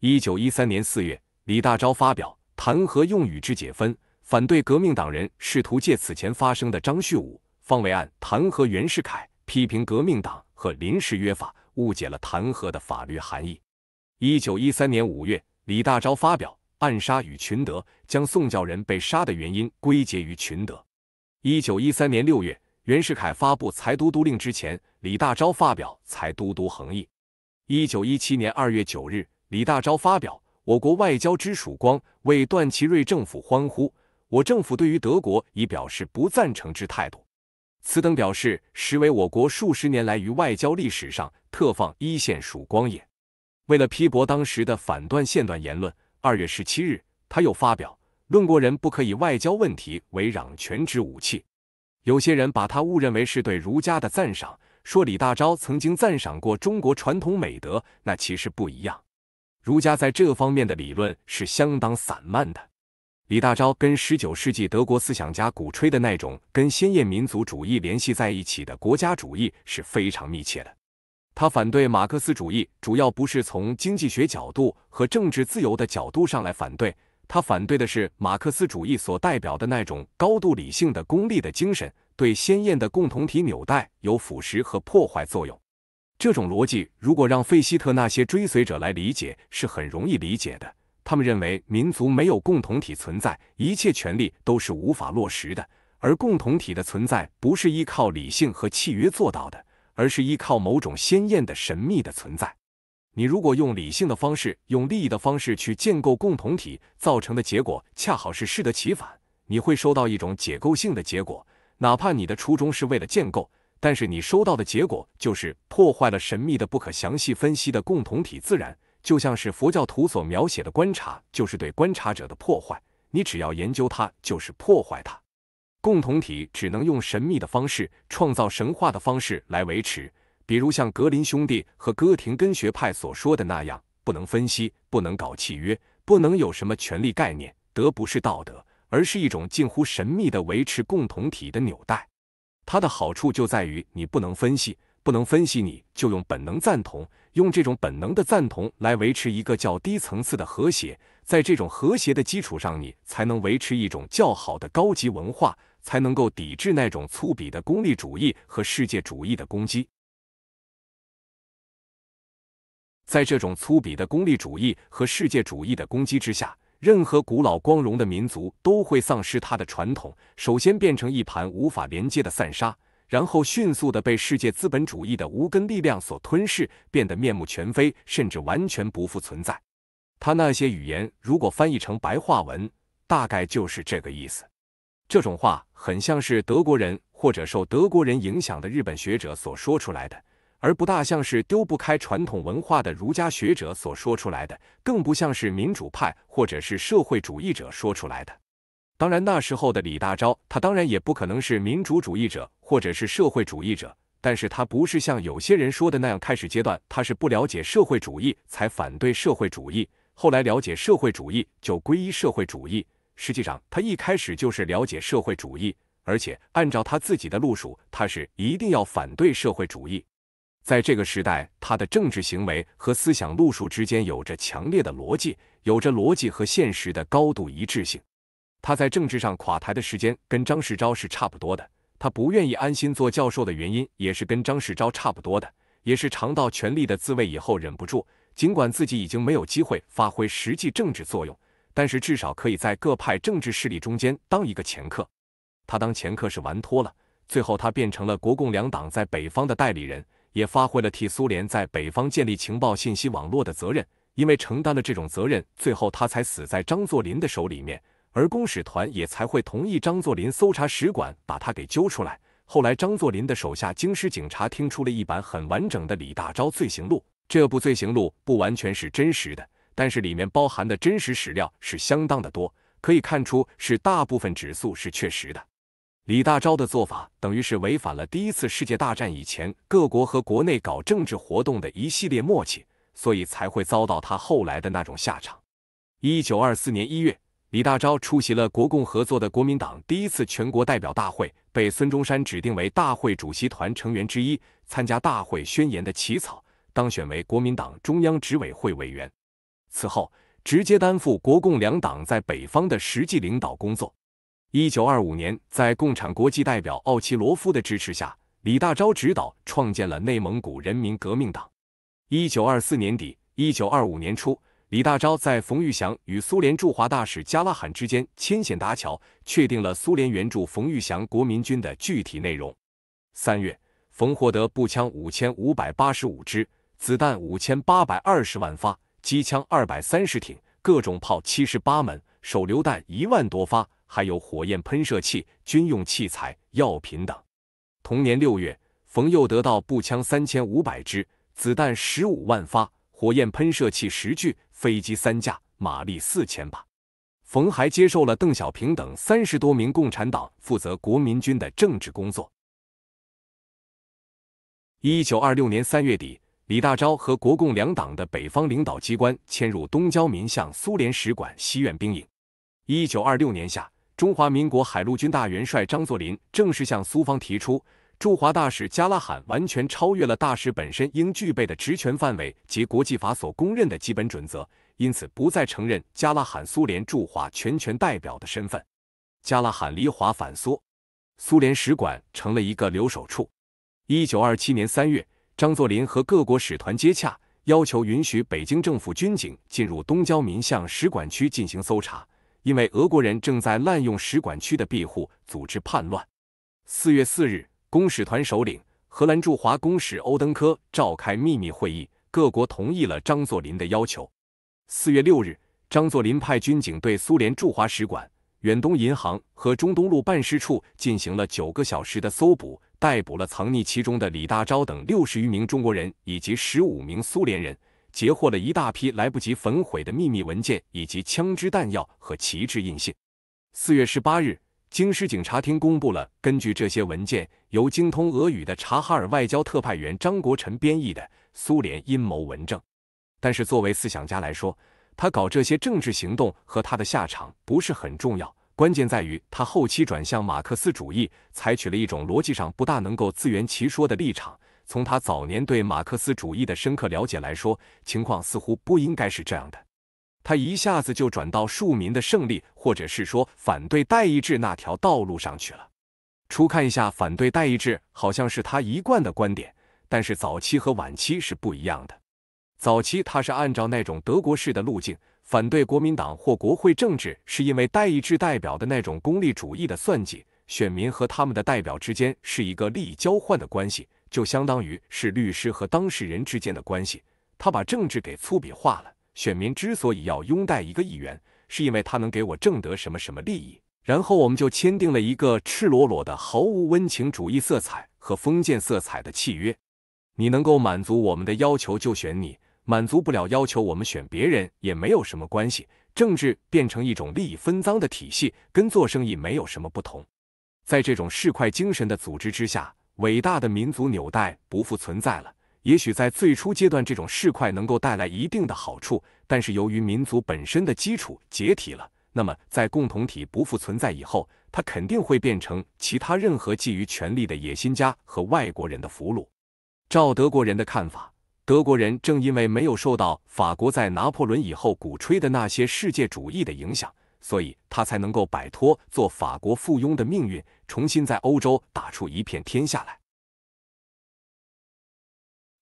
一九一三年四月，李大钊发表《弹劾用语之解分》，反对革命党人试图借此前发生的张旭武方为案弹劾袁世凯，批评革命党和临时约法误解了弹劾的法律含义。一九一三年五月，李大钊发表《暗杀与群德》，将宋教仁被杀的原因归结于群德。一九一三年六月。袁世凯发布裁都督令之前，李大钊发表《裁都督横议》。一九一七年二月九日，李大钊发表《我国外交之曙光》，为段祺瑞政府欢呼。我政府对于德国已表示不赞成之态度，此等表示实为我国数十年来于外交历史上特放一线曙光也。为了批驳当时的反段线段言论，二月十七日，他又发表《论国人不可以外交问题为攘权之武器》。有些人把他误认为是对儒家的赞赏，说李大钊曾经赞赏过中国传统美德，那其实不一样。儒家在这方面的理论是相当散漫的。李大钊跟19世纪德国思想家鼓吹的那种跟先验民族主义联系在一起的国家主义是非常密切的。他反对马克思主义，主要不是从经济学角度和政治自由的角度上来反对。他反对的是马克思主义所代表的那种高度理性的功利的精神，对鲜艳的共同体纽带有腐蚀和破坏作用。这种逻辑如果让费希特那些追随者来理解，是很容易理解的。他们认为民族没有共同体存在，一切权利都是无法落实的，而共同体的存在不是依靠理性和契约做到的，而是依靠某种鲜艳的神秘的存在。你如果用理性的方式，用利益的方式去建构共同体，造成的结果恰好是适得其反。你会收到一种解构性的结果，哪怕你的初衷是为了建构，但是你收到的结果就是破坏了神秘的、不可详细分析的共同体自然。就像是佛教徒所描写的观察，就是对观察者的破坏。你只要研究它，就是破坏它。共同体只能用神秘的方式，创造神话的方式来维持。比如像格林兄弟和哥廷根学派所说的那样，不能分析，不能搞契约，不能有什么权利概念。德不是道德，而是一种近乎神秘的维持共同体的纽带。它的好处就在于你不能分析，不能分析，你就用本能赞同，用这种本能的赞同来维持一个较低层次的和谐。在这种和谐的基础上，你才能维持一种较好的高级文化，才能够抵制那种粗鄙的功利主义和世界主义的攻击。在这种粗鄙的功利主义和世界主义的攻击之下，任何古老光荣的民族都会丧失它的传统，首先变成一盘无法连接的散沙，然后迅速的被世界资本主义的无根力量所吞噬，变得面目全非，甚至完全不复存在。他那些语言如果翻译成白话文，大概就是这个意思。这种话很像是德国人或者受德国人影响的日本学者所说出来的。而不大像是丢不开传统文化的儒家学者所说出来的，更不像是民主派或者是社会主义者说出来的。当然，那时候的李大钊，他当然也不可能是民主主义者或者是社会主义者，但是他不是像有些人说的那样，开始阶段他是不了解社会主义才反对社会主义，后来了解社会主义就皈依社会主义。实际上，他一开始就是了解社会主义，而且按照他自己的路数，他是一定要反对社会主义。在这个时代，他的政治行为和思想路数之间有着强烈的逻辑，有着逻辑和现实的高度一致性。他在政治上垮台的时间跟张世钊是差不多的。他不愿意安心做教授的原因也是跟张世钊差不多的，也是尝到权力的滋味以后忍不住。尽管自己已经没有机会发挥实际政治作用，但是至少可以在各派政治势力中间当一个掮客。他当掮客是玩脱了，最后他变成了国共两党在北方的代理人。也发挥了替苏联在北方建立情报信息网络的责任，因为承担了这种责任，最后他才死在张作霖的手里面，而公使团也才会同意张作霖搜查使馆，把他给揪出来。后来张作霖的手下京师警察听出了一版很完整的李大钊罪行录，这部罪行录不完全是真实的，但是里面包含的真实史料是相当的多，可以看出是大部分指数是确实的。李大钊的做法等于是违反了第一次世界大战以前各国和国内搞政治活动的一系列默契，所以才会遭到他后来的那种下场。一九二四年一月，李大钊出席了国共合作的国民党第一次全国代表大会，被孙中山指定为大会主席团成员之一，参加大会宣言的起草，当选为国民党中央执委会委员。此后，直接担负国共两党在北方的实际领导工作。一九二五年，在共产国际代表奥奇罗夫的支持下，李大钊指导创建了内蒙古人民革命党。一九二四年底，一九二五年初，李大钊在冯玉祥与苏联驻华大使加拉罕之间牵线搭桥，确定了苏联援助冯玉祥国民军的具体内容。三月，冯获得步枪五千五百八十五支，子弹五千八百二十万发，机枪二百三十挺，各种炮七十八门，手榴弹一万多发。还有火焰喷射器、军用器材、药品等。同年六月，冯又得到步枪三千五百支、子弹十五万发、火焰喷射器十具、飞机三架、马力四千把。冯还接受了邓小平等三十多名共产党负责国民军的政治工作。一九二六年三月底，李大钊和国共两党的北方领导机关迁入东交民巷苏联使馆西院兵营。一九二六年夏，中华民国海陆军大元帅张作霖正式向苏方提出，驻华大使加拉罕完全超越了大使本身应具备的职权范围及国际法所公认的基本准则，因此不再承认加拉罕苏联驻华全权代表的身份。加拉罕离华反苏，苏联使馆成了一个留守处。一九二七年三月，张作霖和各国使团接洽，要求允许北京政府军警进入东交民巷使馆区进行搜查。因为俄国人正在滥用使馆区的庇护，组织叛乱。四月四日，公使团首领、荷兰驻华公使欧登科召开秘密会议，各国同意了张作霖的要求。四月六日，张作霖派军警对苏联驻华使馆、远东银行和中东路办事处进行了九个小时的搜捕，逮捕了藏匿其中的李大钊等六十余名中国人以及十五名苏联人。截获了一大批来不及焚毁的秘密文件，以及枪支弹药和旗帜印信。四月十八日，京师警察厅公布了根据这些文件，由精通俄语的察哈尔外交特派员张国臣编译的苏联阴谋文证。但是，作为思想家来说，他搞这些政治行动和他的下场不是很重要，关键在于他后期转向马克思主义，采取了一种逻辑上不大能够自圆其说的立场。从他早年对马克思主义的深刻了解来说，情况似乎不应该是这样的。他一下子就转到庶民的胜利，或者是说反对代议制那条道路上去了。初看一下，反对代议制好像是他一贯的观点，但是早期和晚期是不一样的。早期他是按照那种德国式的路径，反对国民党或国会政治，是因为代议制代表的那种功利主义的算计，选民和他们的代表之间是一个利益交换的关系。就相当于是律师和当事人之间的关系。他把政治给粗鄙化了。选民之所以要拥戴一个议员，是因为他能给我挣得什么什么利益。然后我们就签订了一个赤裸裸的、毫无温情主义色彩和封建色彩的契约：你能够满足我们的要求就选你，满足不了要求我们选别人也没有什么关系。政治变成一种利益分赃的体系，跟做生意没有什么不同。在这种市侩精神的组织之下。伟大的民族纽带不复存在了。也许在最初阶段，这种市侩能够带来一定的好处，但是由于民族本身的基础解体了，那么在共同体不复存在以后，它肯定会变成其他任何觊觎权力的野心家和外国人的俘虏。照德国人的看法，德国人正因为没有受到法国在拿破仑以后鼓吹的那些世界主义的影响。所以他才能够摆脱做法国附庸的命运，重新在欧洲打出一片天下来。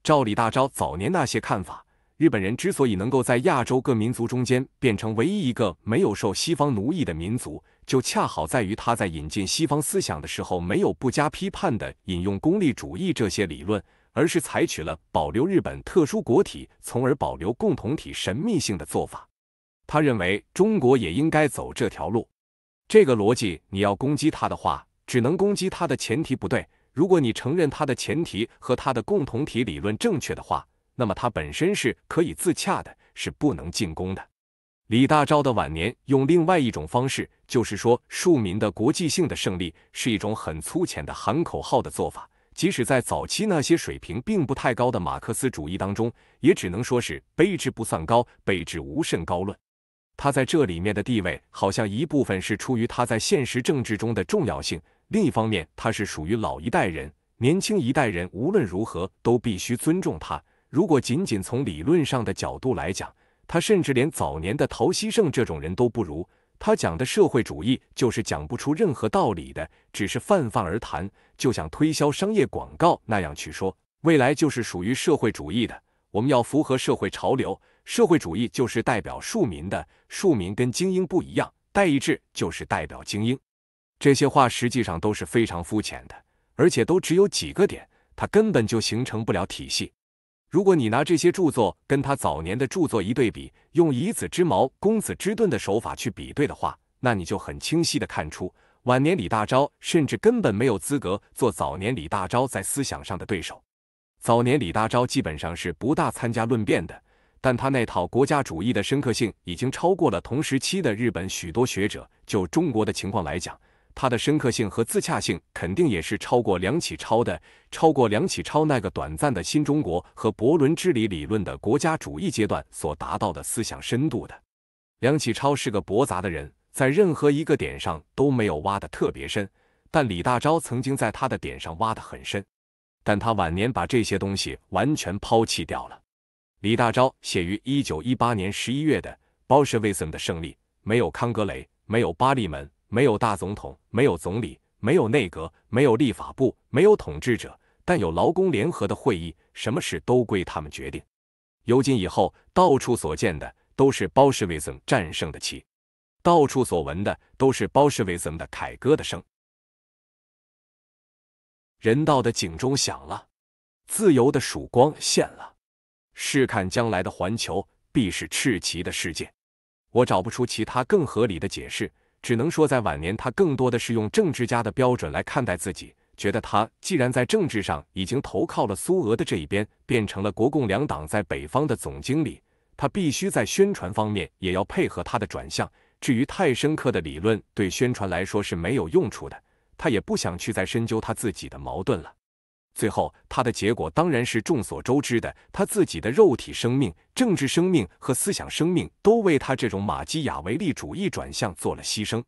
照李大钊早年那些看法，日本人之所以能够在亚洲各民族中间变成唯一一个没有受西方奴役的民族，就恰好在于他在引进西方思想的时候，没有不加批判的引用功利主义这些理论，而是采取了保留日本特殊国体，从而保留共同体神秘性的做法。他认为中国也应该走这条路，这个逻辑你要攻击他的话，只能攻击他的前提不对。如果你承认他的前提和他的共同体理论正确的话，那么他本身是可以自洽的，是不能进攻的。李大钊的晚年用另外一种方式，就是说庶民的国际性的胜利是一种很粗浅的喊口号的做法。即使在早期那些水平并不太高的马克思主义当中，也只能说是卑职不算高，卑职无甚高论。他在这里面的地位，好像一部分是出于他在现实政治中的重要性；另一方面，他是属于老一代人，年轻一代人无论如何都必须尊重他。如果仅仅从理论上的角度来讲，他甚至连早年的陶希圣这种人都不如。他讲的社会主义就是讲不出任何道理的，只是泛泛而谈，就像推销商业广告那样去说。未来就是属于社会主义的，我们要符合社会潮流。社会主义就是代表庶民的，庶民跟精英不一样。代议制就是代表精英。这些话实际上都是非常肤浅的，而且都只有几个点，它根本就形成不了体系。如果你拿这些著作跟他早年的著作一对比，用以子之矛，攻子之盾的手法去比对的话，那你就很清晰的看出，晚年李大钊甚至根本没有资格做早年李大钊在思想上的对手。早年李大钊基本上是不大参加论辩的。但他那套国家主义的深刻性已经超过了同时期的日本许多学者。就中国的情况来讲，他的深刻性和自洽性肯定也是超过梁启超的，超过梁启超那个短暂的新中国和伯伦之理理论的国家主义阶段所达到的思想深度的。梁启超是个博杂的人，在任何一个点上都没有挖得特别深。但李大钊曾经在他的点上挖得很深，但他晚年把这些东西完全抛弃掉了。李大钊写于一九一八年十一月的《Bolshevism 的胜利》，没有康格雷，没有巴利门，没有大总统，没有总理，没有内阁，没有立法部，没有统治者，但有劳工联合的会议，什么事都归他们决定。由今以后，到处所见的都是 Bolshevism 战胜的旗，到处所闻的都是 Bolshevism 的凯歌的声。人道的警钟响了，自由的曙光现了。试看将来的环球，必是赤旗的世界。我找不出其他更合理的解释，只能说在晚年，他更多的是用政治家的标准来看待自己。觉得他既然在政治上已经投靠了苏俄的这一边，变成了国共两党在北方的总经理，他必须在宣传方面也要配合他的转向。至于太深刻的理论，对宣传来说是没有用处的。他也不想去再深究他自己的矛盾了。最后，他的结果当然是众所周知的。他自己的肉体生命、政治生命和思想生命，都为他这种马基雅维利主义转向做了牺牲。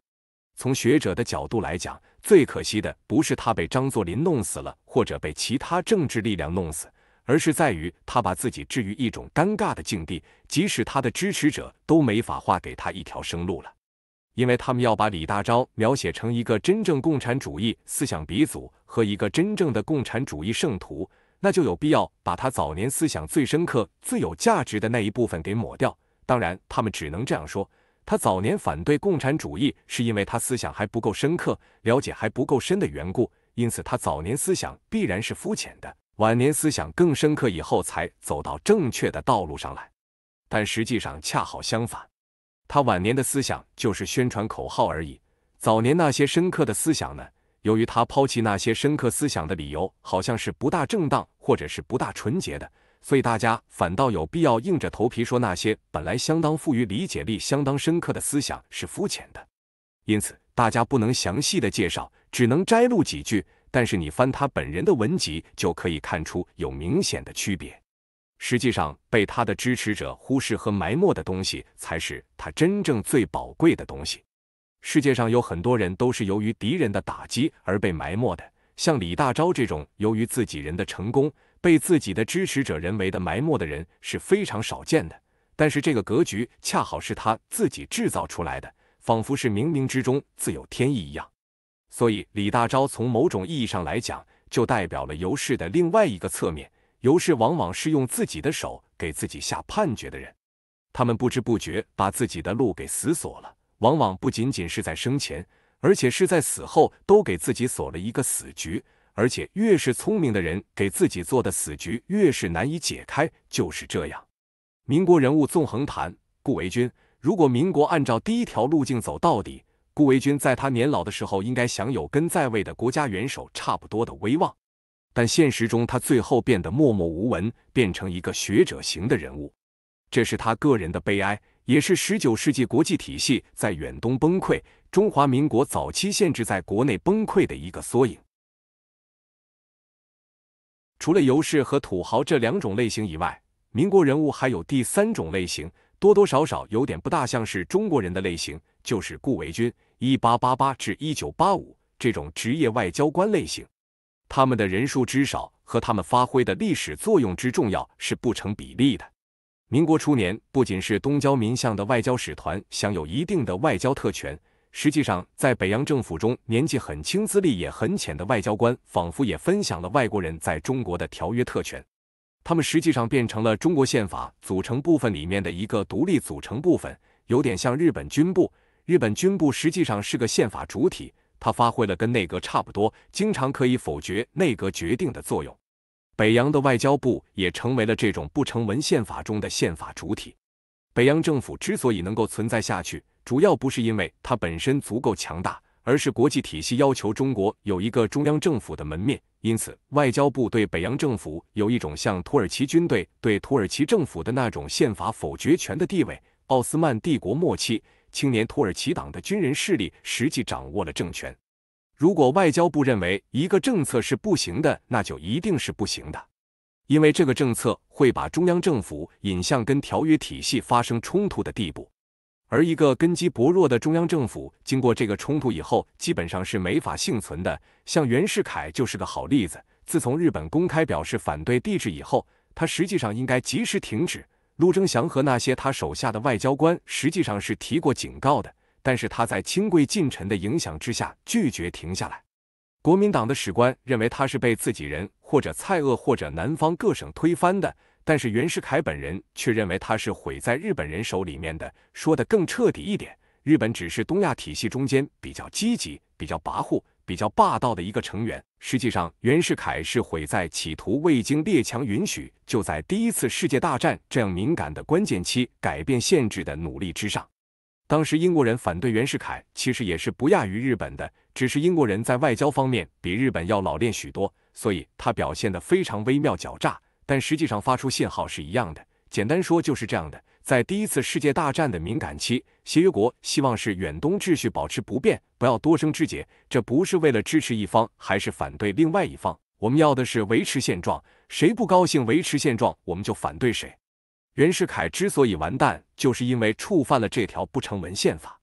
从学者的角度来讲，最可惜的不是他被张作霖弄死了，或者被其他政治力量弄死，而是在于他把自己置于一种尴尬的境地，即使他的支持者都没法划给他一条生路了。因为他们要把李大钊描写成一个真正共产主义思想鼻祖和一个真正的共产主义圣徒，那就有必要把他早年思想最深刻、最有价值的那一部分给抹掉。当然，他们只能这样说：他早年反对共产主义，是因为他思想还不够深刻，了解还不够深的缘故。因此，他早年思想必然是肤浅的，晚年思想更深刻，以后才走到正确的道路上来。但实际上，恰好相反。他晚年的思想就是宣传口号而已。早年那些深刻的思想呢？由于他抛弃那些深刻思想的理由好像是不大正当或者是不大纯洁的，所以大家反倒有必要硬着头皮说那些本来相当富于理解力、相当深刻的思想是肤浅的。因此，大家不能详细的介绍，只能摘录几句。但是你翻他本人的文集就可以看出有明显的区别。实际上，被他的支持者忽视和埋没的东西，才是他真正最宝贵的东西。世界上有很多人都是由于敌人的打击而被埋没的，像李大钊这种由于自己人的成功被自己的支持者人为的埋没的人是非常少见的。但是这个格局恰好是他自己制造出来的，仿佛是冥冥之中自有天意一样。所以，李大钊从某种意义上来讲，就代表了尤氏的另外一个侧面。尤氏往往是用自己的手给自己下判决的人，他们不知不觉把自己的路给死锁了。往往不仅仅是在生前，而且是在死后都给自己锁了一个死局。而且越是聪明的人，给自己做的死局越是难以解开。就是这样。民国人物纵横谈，顾维钧。如果民国按照第一条路径走到底，顾维钧在他年老的时候，应该享有跟在位的国家元首差不多的威望。但现实中，他最后变得默默无闻，变成一个学者型的人物，这是他个人的悲哀，也是十九世纪国际体系在远东崩溃、中华民国早期限制在国内崩溃的一个缩影。除了游士和土豪这两种类型以外，民国人物还有第三种类型，多多少少有点不大像是中国人的类型，就是顾维钧（一八八八至一九八五）这种职业外交官类型。他们的人数之少和他们发挥的历史作用之重要是不成比例的。民国初年，不仅是东交民巷的外交使团享有一定的外交特权，实际上在北洋政府中，年纪很轻、资历也很浅的外交官，仿佛也分享了外国人在中国的条约特权。他们实际上变成了中国宪法组成部分里面的一个独立组成部分，有点像日本军部。日本军部实际上是个宪法主体。他发挥了跟内阁差不多，经常可以否决内阁决定的作用。北洋的外交部也成为了这种不成文宪法中的宪法主体。北洋政府之所以能够存在下去，主要不是因为它本身足够强大，而是国际体系要求中国有一个中央政府的门面。因此，外交部对北洋政府有一种像土耳其军队对土耳其政府的那种宪法否决权的地位。奥斯曼帝国末期。青年土耳其党的军人势力实际掌握了政权。如果外交部认为一个政策是不行的，那就一定是不行的，因为这个政策会把中央政府引向跟条约体系发生冲突的地步。而一个根基薄弱的中央政府，经过这个冲突以后，基本上是没法幸存的。像袁世凯就是个好例子。自从日本公开表示反对帝制以后，他实际上应该及时停止。陆征祥和那些他手下的外交官实际上是提过警告的，但是他在亲贵近臣的影响之下拒绝停下来。国民党的史官认为他是被自己人或者蔡锷或者南方各省推翻的，但是袁世凯本人却认为他是毁在日本人手里面的。说的更彻底一点，日本只是东亚体系中间比较积极、比较跋扈、比较霸道的一个成员。实际上，袁世凯是毁在企图未经列强允许，就在第一次世界大战这样敏感的关键期改变限制的努力之上。当时英国人反对袁世凯，其实也是不亚于日本的，只是英国人在外交方面比日本要老练许多，所以他表现的非常微妙狡诈，但实际上发出信号是一样的。简单说就是这样的。在第一次世界大战的敏感期，协约国希望是远东秩序保持不变，不要多生枝节。这不是为了支持一方，还是反对另外一方？我们要的是维持现状，谁不高兴维持现状，我们就反对谁。袁世凯之所以完蛋，就是因为触犯了这条不成文宪法。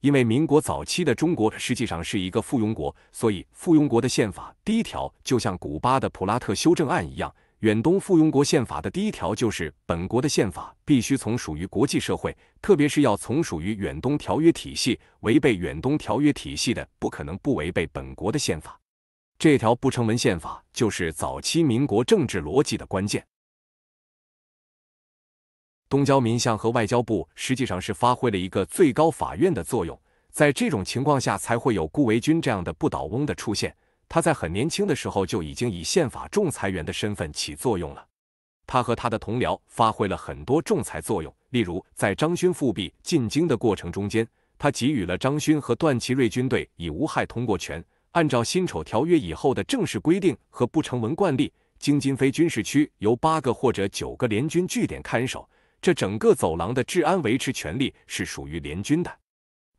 因为民国早期的中国实际上是一个附庸国，所以附庸国的宪法第一条就像古巴的普拉特修正案一样。远东附庸国宪法的第一条就是，本国的宪法必须从属于国际社会，特别是要从属于远东条约体系。违背远东条约体系的，不可能不违背本国的宪法。这条不成文宪法就是早期民国政治逻辑的关键。东交民巷和外交部实际上是发挥了一个最高法院的作用，在这种情况下才会有顾维钧这样的不倒翁的出现。他在很年轻的时候就已经以宪法仲裁员的身份起作用了。他和他的同僚发挥了很多仲裁作用，例如在张勋复辟进京的过程中间，他给予了张勋和段祺瑞军队以无害通过权。按照辛丑条约以后的正式规定和不成文惯例，京津非军事区由八个或者九个联军据点看守，这整个走廊的治安维持权利是属于联军的，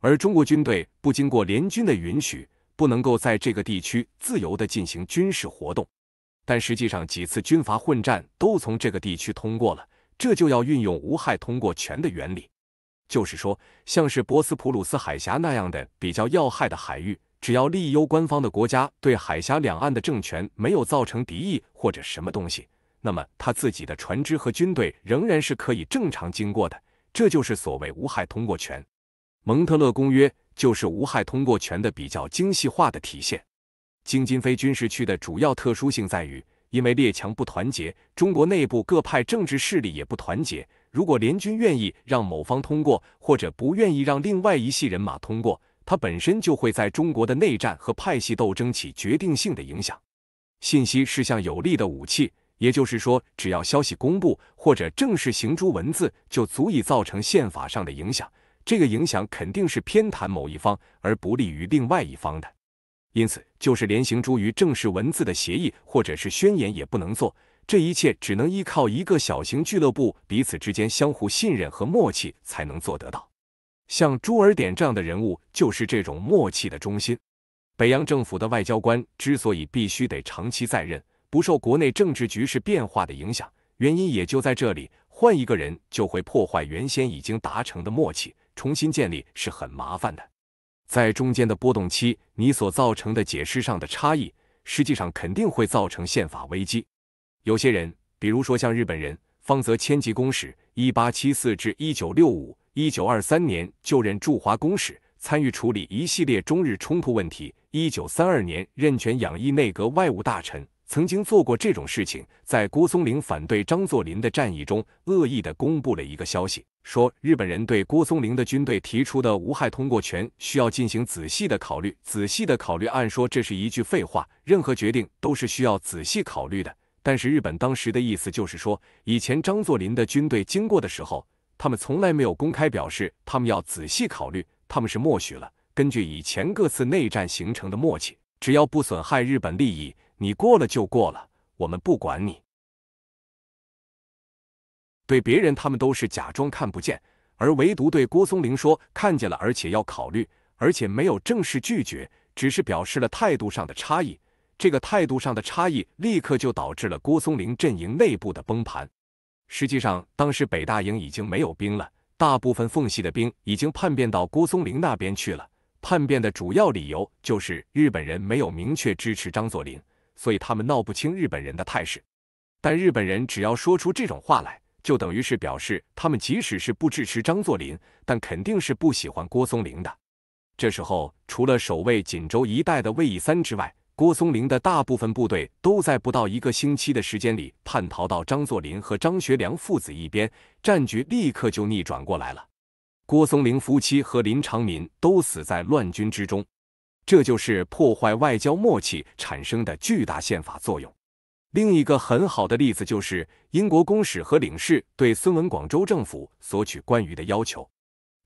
而中国军队不经过联军的允许。不能够在这个地区自由地进行军事活动，但实际上几次军阀混战都从这个地区通过了，这就要运用无害通过权的原理。就是说，像是博斯普鲁斯海峡那样的比较要害的海域，只要利诱官方的国家对海峡两岸的政权没有造成敌意或者什么东西，那么他自己的船只和军队仍然是可以正常经过的，这就是所谓无害通过权。蒙特勒公约就是无害通过权的比较精细化的体现。京津非军事区的主要特殊性在于，因为列强不团结，中国内部各派政治势力也不团结。如果联军愿意让某方通过，或者不愿意让另外一系人马通过，它本身就会在中国的内战和派系斗争起决定性的影响。信息是向有力的武器，也就是说，只要消息公布或者正式行诸文字，就足以造成宪法上的影响。这个影响肯定是偏袒某一方而不利于另外一方的，因此就是连行诸于正式文字的协议或者是宣言也不能做，这一切只能依靠一个小型俱乐部彼此之间相互信任和默契才能做得到。像朱尔典这样的人物就是这种默契的中心。北洋政府的外交官之所以必须得长期在任，不受国内政治局势变化的影响，原因也就在这里，换一个人就会破坏原先已经达成的默契。重新建立是很麻烦的，在中间的波动期，你所造成的解释上的差异，实际上肯定会造成宪法危机。有些人，比如说像日本人方泽千吉公使，一八七四至一九六五，一九二三年就任驻华公使，参与处理一系列中日冲突问题。一九三二年任权养义内阁外务大臣，曾经做过这种事情。在郭松龄反对张作霖的战役中，恶意的公布了一个消息。说日本人对郭松龄的军队提出的无害通过权需要进行仔细的考虑，仔细的考虑。按说这是一句废话，任何决定都是需要仔细考虑的。但是日本当时的意思就是说，以前张作霖的军队经过的时候，他们从来没有公开表示他们要仔细考虑，他们是默许了。根据以前各次内战形成的默契，只要不损害日本利益，你过了就过了，我们不管你。对别人，他们都是假装看不见，而唯独对郭松龄说看见了，而且要考虑，而且没有正式拒绝，只是表示了态度上的差异。这个态度上的差异，立刻就导致了郭松龄阵营内部的崩盘。实际上，当时北大营已经没有兵了，大部分奉系的兵已经叛变到郭松龄那边去了。叛变的主要理由就是日本人没有明确支持张作霖，所以他们闹不清日本人的态势。但日本人只要说出这种话来。就等于是表示，他们即使是不支持张作霖，但肯定是不喜欢郭松龄的。这时候，除了守卫锦州一带的魏一三之外，郭松龄的大部分部队都在不到一个星期的时间里叛逃到张作霖和张学良父子一边，战局立刻就逆转过来了。郭松龄夫妻和林长民都死在乱军之中，这就是破坏外交默契产生的巨大宪法作用。另一个很好的例子就是英国公使和领事对孙文广州政府索取关于的要求。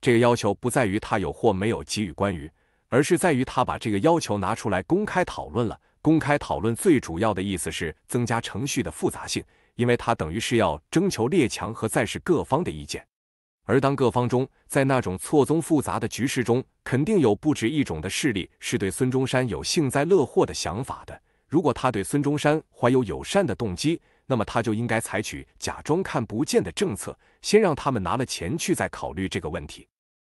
这个要求不在于他有或没有给予关于，而是在于他把这个要求拿出来公开讨论了。公开讨论最主要的意思是增加程序的复杂性，因为他等于是要征求列强和在世各方的意见。而当各方中在那种错综复杂的局势中，肯定有不止一种的势力是对孙中山有幸灾乐祸的想法的。如果他对孙中山怀有友善的动机，那么他就应该采取假装看不见的政策，先让他们拿了钱去，再考虑这个问题。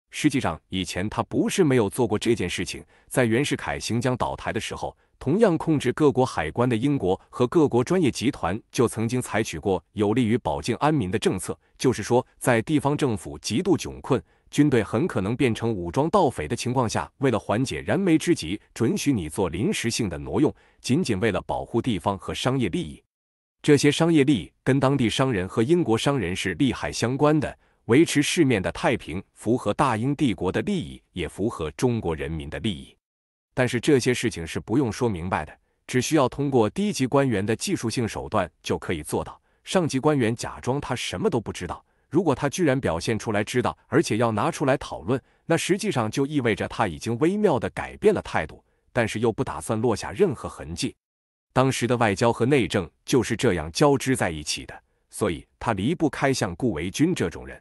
实际上，以前他不是没有做过这件事情。在袁世凯行将倒台的时候，同样控制各国海关的英国和各国专业集团就曾经采取过有利于保境安民的政策，就是说，在地方政府极度窘困。军队很可能变成武装盗匪的情况下，为了缓解燃眉之急，准许你做临时性的挪用，仅仅为了保护地方和商业利益。这些商业利益跟当地商人和英国商人是利害相关的，维持市面的太平符合大英帝国的利益，也符合中国人民的利益。但是这些事情是不用说明白的，只需要通过低级官员的技术性手段就可以做到，上级官员假装他什么都不知道。如果他居然表现出来知道，而且要拿出来讨论，那实际上就意味着他已经微妙的改变了态度，但是又不打算落下任何痕迹。当时的外交和内政就是这样交织在一起的，所以他离不开像顾维钧这种人。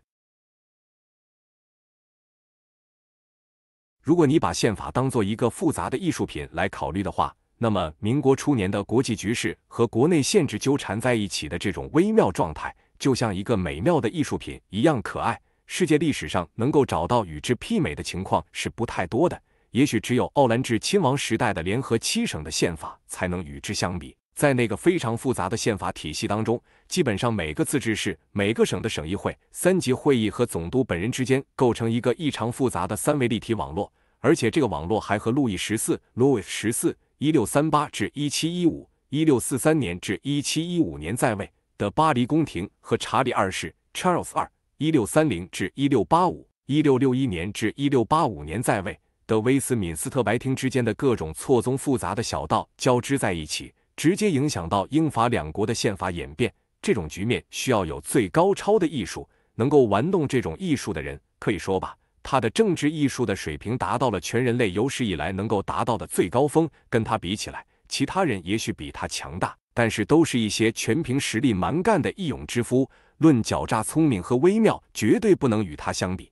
如果你把宪法当做一个复杂的艺术品来考虑的话，那么民国初年的国际局势和国内限制纠缠在一起的这种微妙状态。就像一个美妙的艺术品一样可爱，世界历史上能够找到与之媲美的情况是不太多的。也许只有奥兰治亲王时代的联合七省的宪法才能与之相比。在那个非常复杂的宪法体系当中，基本上每个自治市、每个省的省议会、三级会议和总督本人之间构成一个异常复杂的三维立体网络，而且这个网络还和路易十四 （Louis 六三八1 6 3 8 1 7 1 5 1 6 4 3年 -1715 年在位）。的巴黎宫廷和查理二世 （Charles 二1 6 3 0 1 6 8 5 1 6 6 1年至1685年在位）的威斯敏斯特白厅之间的各种错综复杂的小道交织在一起，直接影响到英法两国的宪法演变。这种局面需要有最高超的艺术，能够玩弄这种艺术的人，可以说吧，他的政治艺术的水平达到了全人类有史以来能够达到的最高峰。跟他比起来，其他人也许比他强大。但是都是一些全凭实力蛮干的义勇之夫，论狡诈、聪明和微妙，绝对不能与他相比。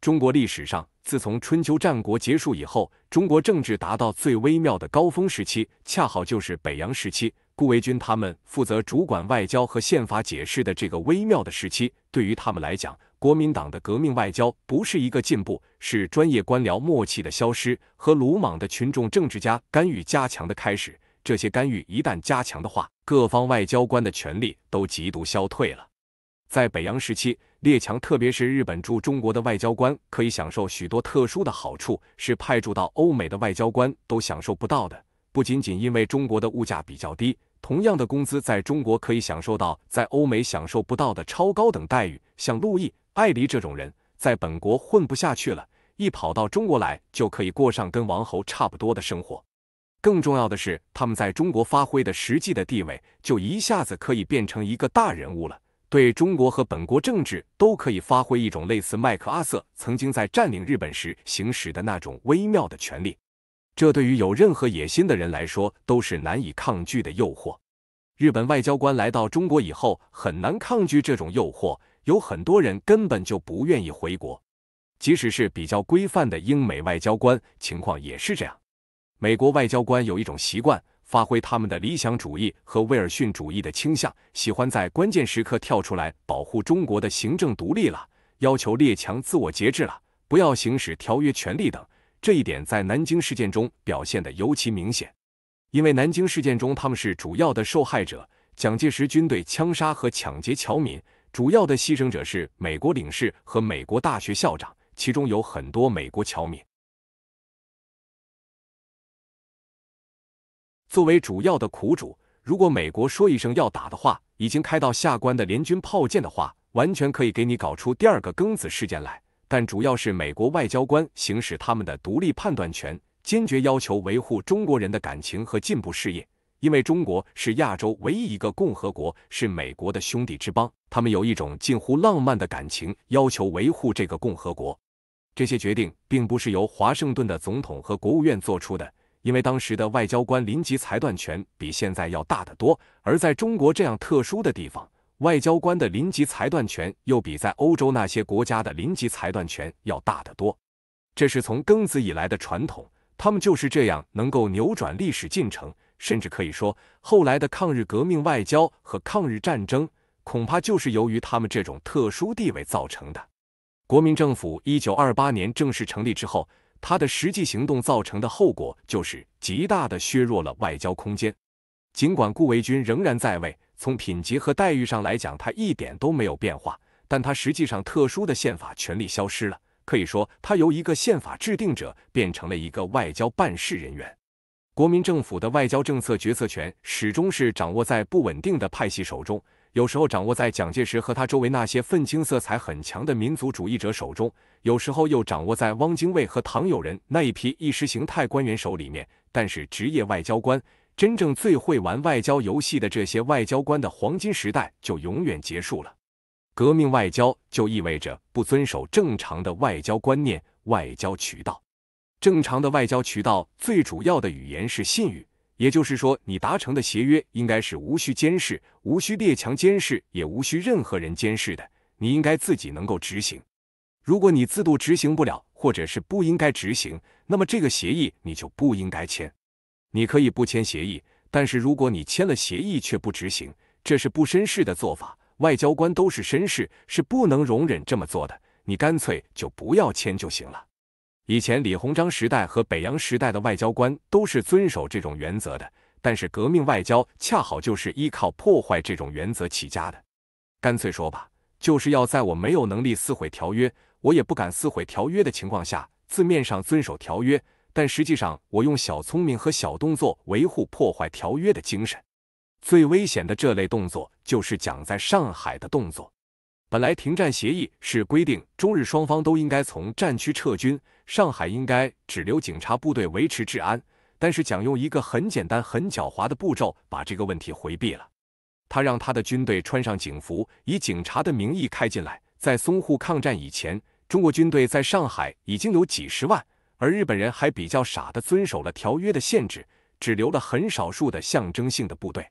中国历史上，自从春秋战国结束以后，中国政治达到最微妙的高峰时期，恰好就是北洋时期。顾维钧他们负责主管外交和宪法解释的这个微妙的时期，对于他们来讲，国民党的革命外交不是一个进步，是专业官僚默契的消失和鲁莽的群众政治家干预加强的开始。这些干预一旦加强的话，各方外交官的权力都极度消退了。在北洋时期，列强特别是日本驻中国的外交官可以享受许多特殊的好处，是派驻到欧美的外交官都享受不到的。不仅仅因为中国的物价比较低，同样的工资在中国可以享受到在欧美享受不到的超高等待遇。像陆毅、艾黎这种人在本国混不下去了，一跑到中国来就可以过上跟王侯差不多的生活。更重要的是，他们在中国发挥的实际的地位，就一下子可以变成一个大人物了，对中国和本国政治都可以发挥一种类似麦克阿瑟曾经在占领日本时行使的那种微妙的权利。这对于有任何野心的人来说，都是难以抗拒的诱惑。日本外交官来到中国以后，很难抗拒这种诱惑，有很多人根本就不愿意回国，即使是比较规范的英美外交官，情况也是这样。美国外交官有一种习惯，发挥他们的理想主义和威尔逊主义的倾向，喜欢在关键时刻跳出来保护中国的行政独立了，要求列强自我节制了，不要行使条约权利等。这一点在南京事件中表现得尤其明显，因为南京事件中他们是主要的受害者。蒋介石军队枪杀和抢劫侨民，主要的牺牲者是美国领事和美国大学校长，其中有很多美国侨民。作为主要的苦主，如果美国说一声要打的话，已经开到下关的联军炮舰的话，完全可以给你搞出第二个庚子事件来。但主要是美国外交官行使他们的独立判断权，坚决要求维护中国人的感情和进步事业，因为中国是亚洲唯一一个共和国，是美国的兄弟之邦，他们有一种近乎浪漫的感情，要求维护这个共和国。这些决定并不是由华盛顿的总统和国务院做出的。因为当时的外交官临级裁断权比现在要大得多，而在中国这样特殊的地方，外交官的临级裁断权又比在欧洲那些国家的临级裁断权要大得多。这是从庚子以来的传统，他们就是这样能够扭转历史进程，甚至可以说，后来的抗日革命外交和抗日战争，恐怕就是由于他们这种特殊地位造成的。国民政府一九二八年正式成立之后。他的实际行动造成的后果，就是极大的削弱了外交空间。尽管顾维钧仍然在位，从品级和待遇上来讲，他一点都没有变化，但他实际上特殊的宪法权利消失了。可以说，他由一个宪法制定者变成了一个外交办事人员。国民政府的外交政策决策权始终是掌握在不稳定的派系手中。有时候掌握在蒋介石和他周围那些愤青色彩很强的民族主义者手中，有时候又掌握在汪精卫和唐友仁那一批意识形态官员手里面。但是，职业外交官真正最会玩外交游戏的这些外交官的黄金时代就永远结束了。革命外交就意味着不遵守正常的外交观念、外交渠道。正常的外交渠道最主要的语言是信誉。也就是说，你达成的协约应该是无需监视、无需列强监视，也无需任何人监视的。你应该自己能够执行。如果你自度执行不了，或者是不应该执行，那么这个协议你就不应该签。你可以不签协议，但是如果你签了协议却不执行，这是不绅士的做法。外交官都是绅士，是不能容忍这么做的。你干脆就不要签就行了。以前李鸿章时代和北洋时代的外交官都是遵守这种原则的，但是革命外交恰好就是依靠破坏这种原则起家的。干脆说吧，就是要在我没有能力撕毁条约、我也不敢撕毁条约的情况下，字面上遵守条约，但实际上我用小聪明和小动作维护破坏条约的精神。最危险的这类动作就是讲在上海的动作。本来停战协议是规定中日双方都应该从战区撤军，上海应该只留警察部队维持治安。但是蒋用一个很简单、很狡猾的步骤把这个问题回避了。他让他的军队穿上警服，以警察的名义开进来。在淞沪抗战以前，中国军队在上海已经有几十万，而日本人还比较傻的遵守了条约的限制，只留了很少数的象征性的部队。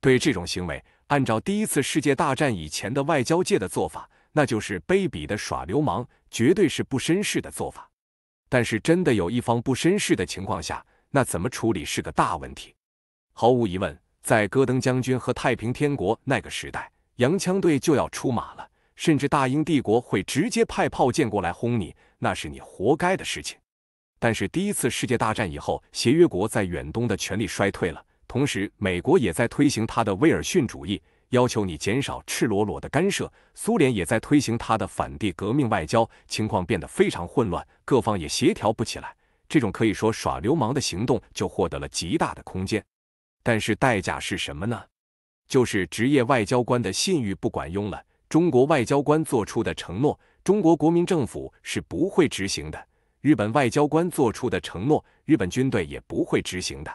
对这种行为。按照第一次世界大战以前的外交界的做法，那就是卑鄙的耍流氓，绝对是不绅士的做法。但是真的有一方不绅士的情况下，那怎么处理是个大问题。毫无疑问，在戈登将军和太平天国那个时代，洋枪队就要出马了，甚至大英帝国会直接派炮舰过来轰你，那是你活该的事情。但是第一次世界大战以后，协约国在远东的权力衰退了。同时，美国也在推行他的威尔逊主义，要求你减少赤裸裸的干涉；苏联也在推行他的反帝革命外交，情况变得非常混乱，各方也协调不起来。这种可以说耍流氓的行动就获得了极大的空间。但是，代价是什么呢？就是职业外交官的信誉不管用了。中国外交官做出的承诺，中国国民政府是不会执行的；日本外交官做出的承诺，日本军队也不会执行的。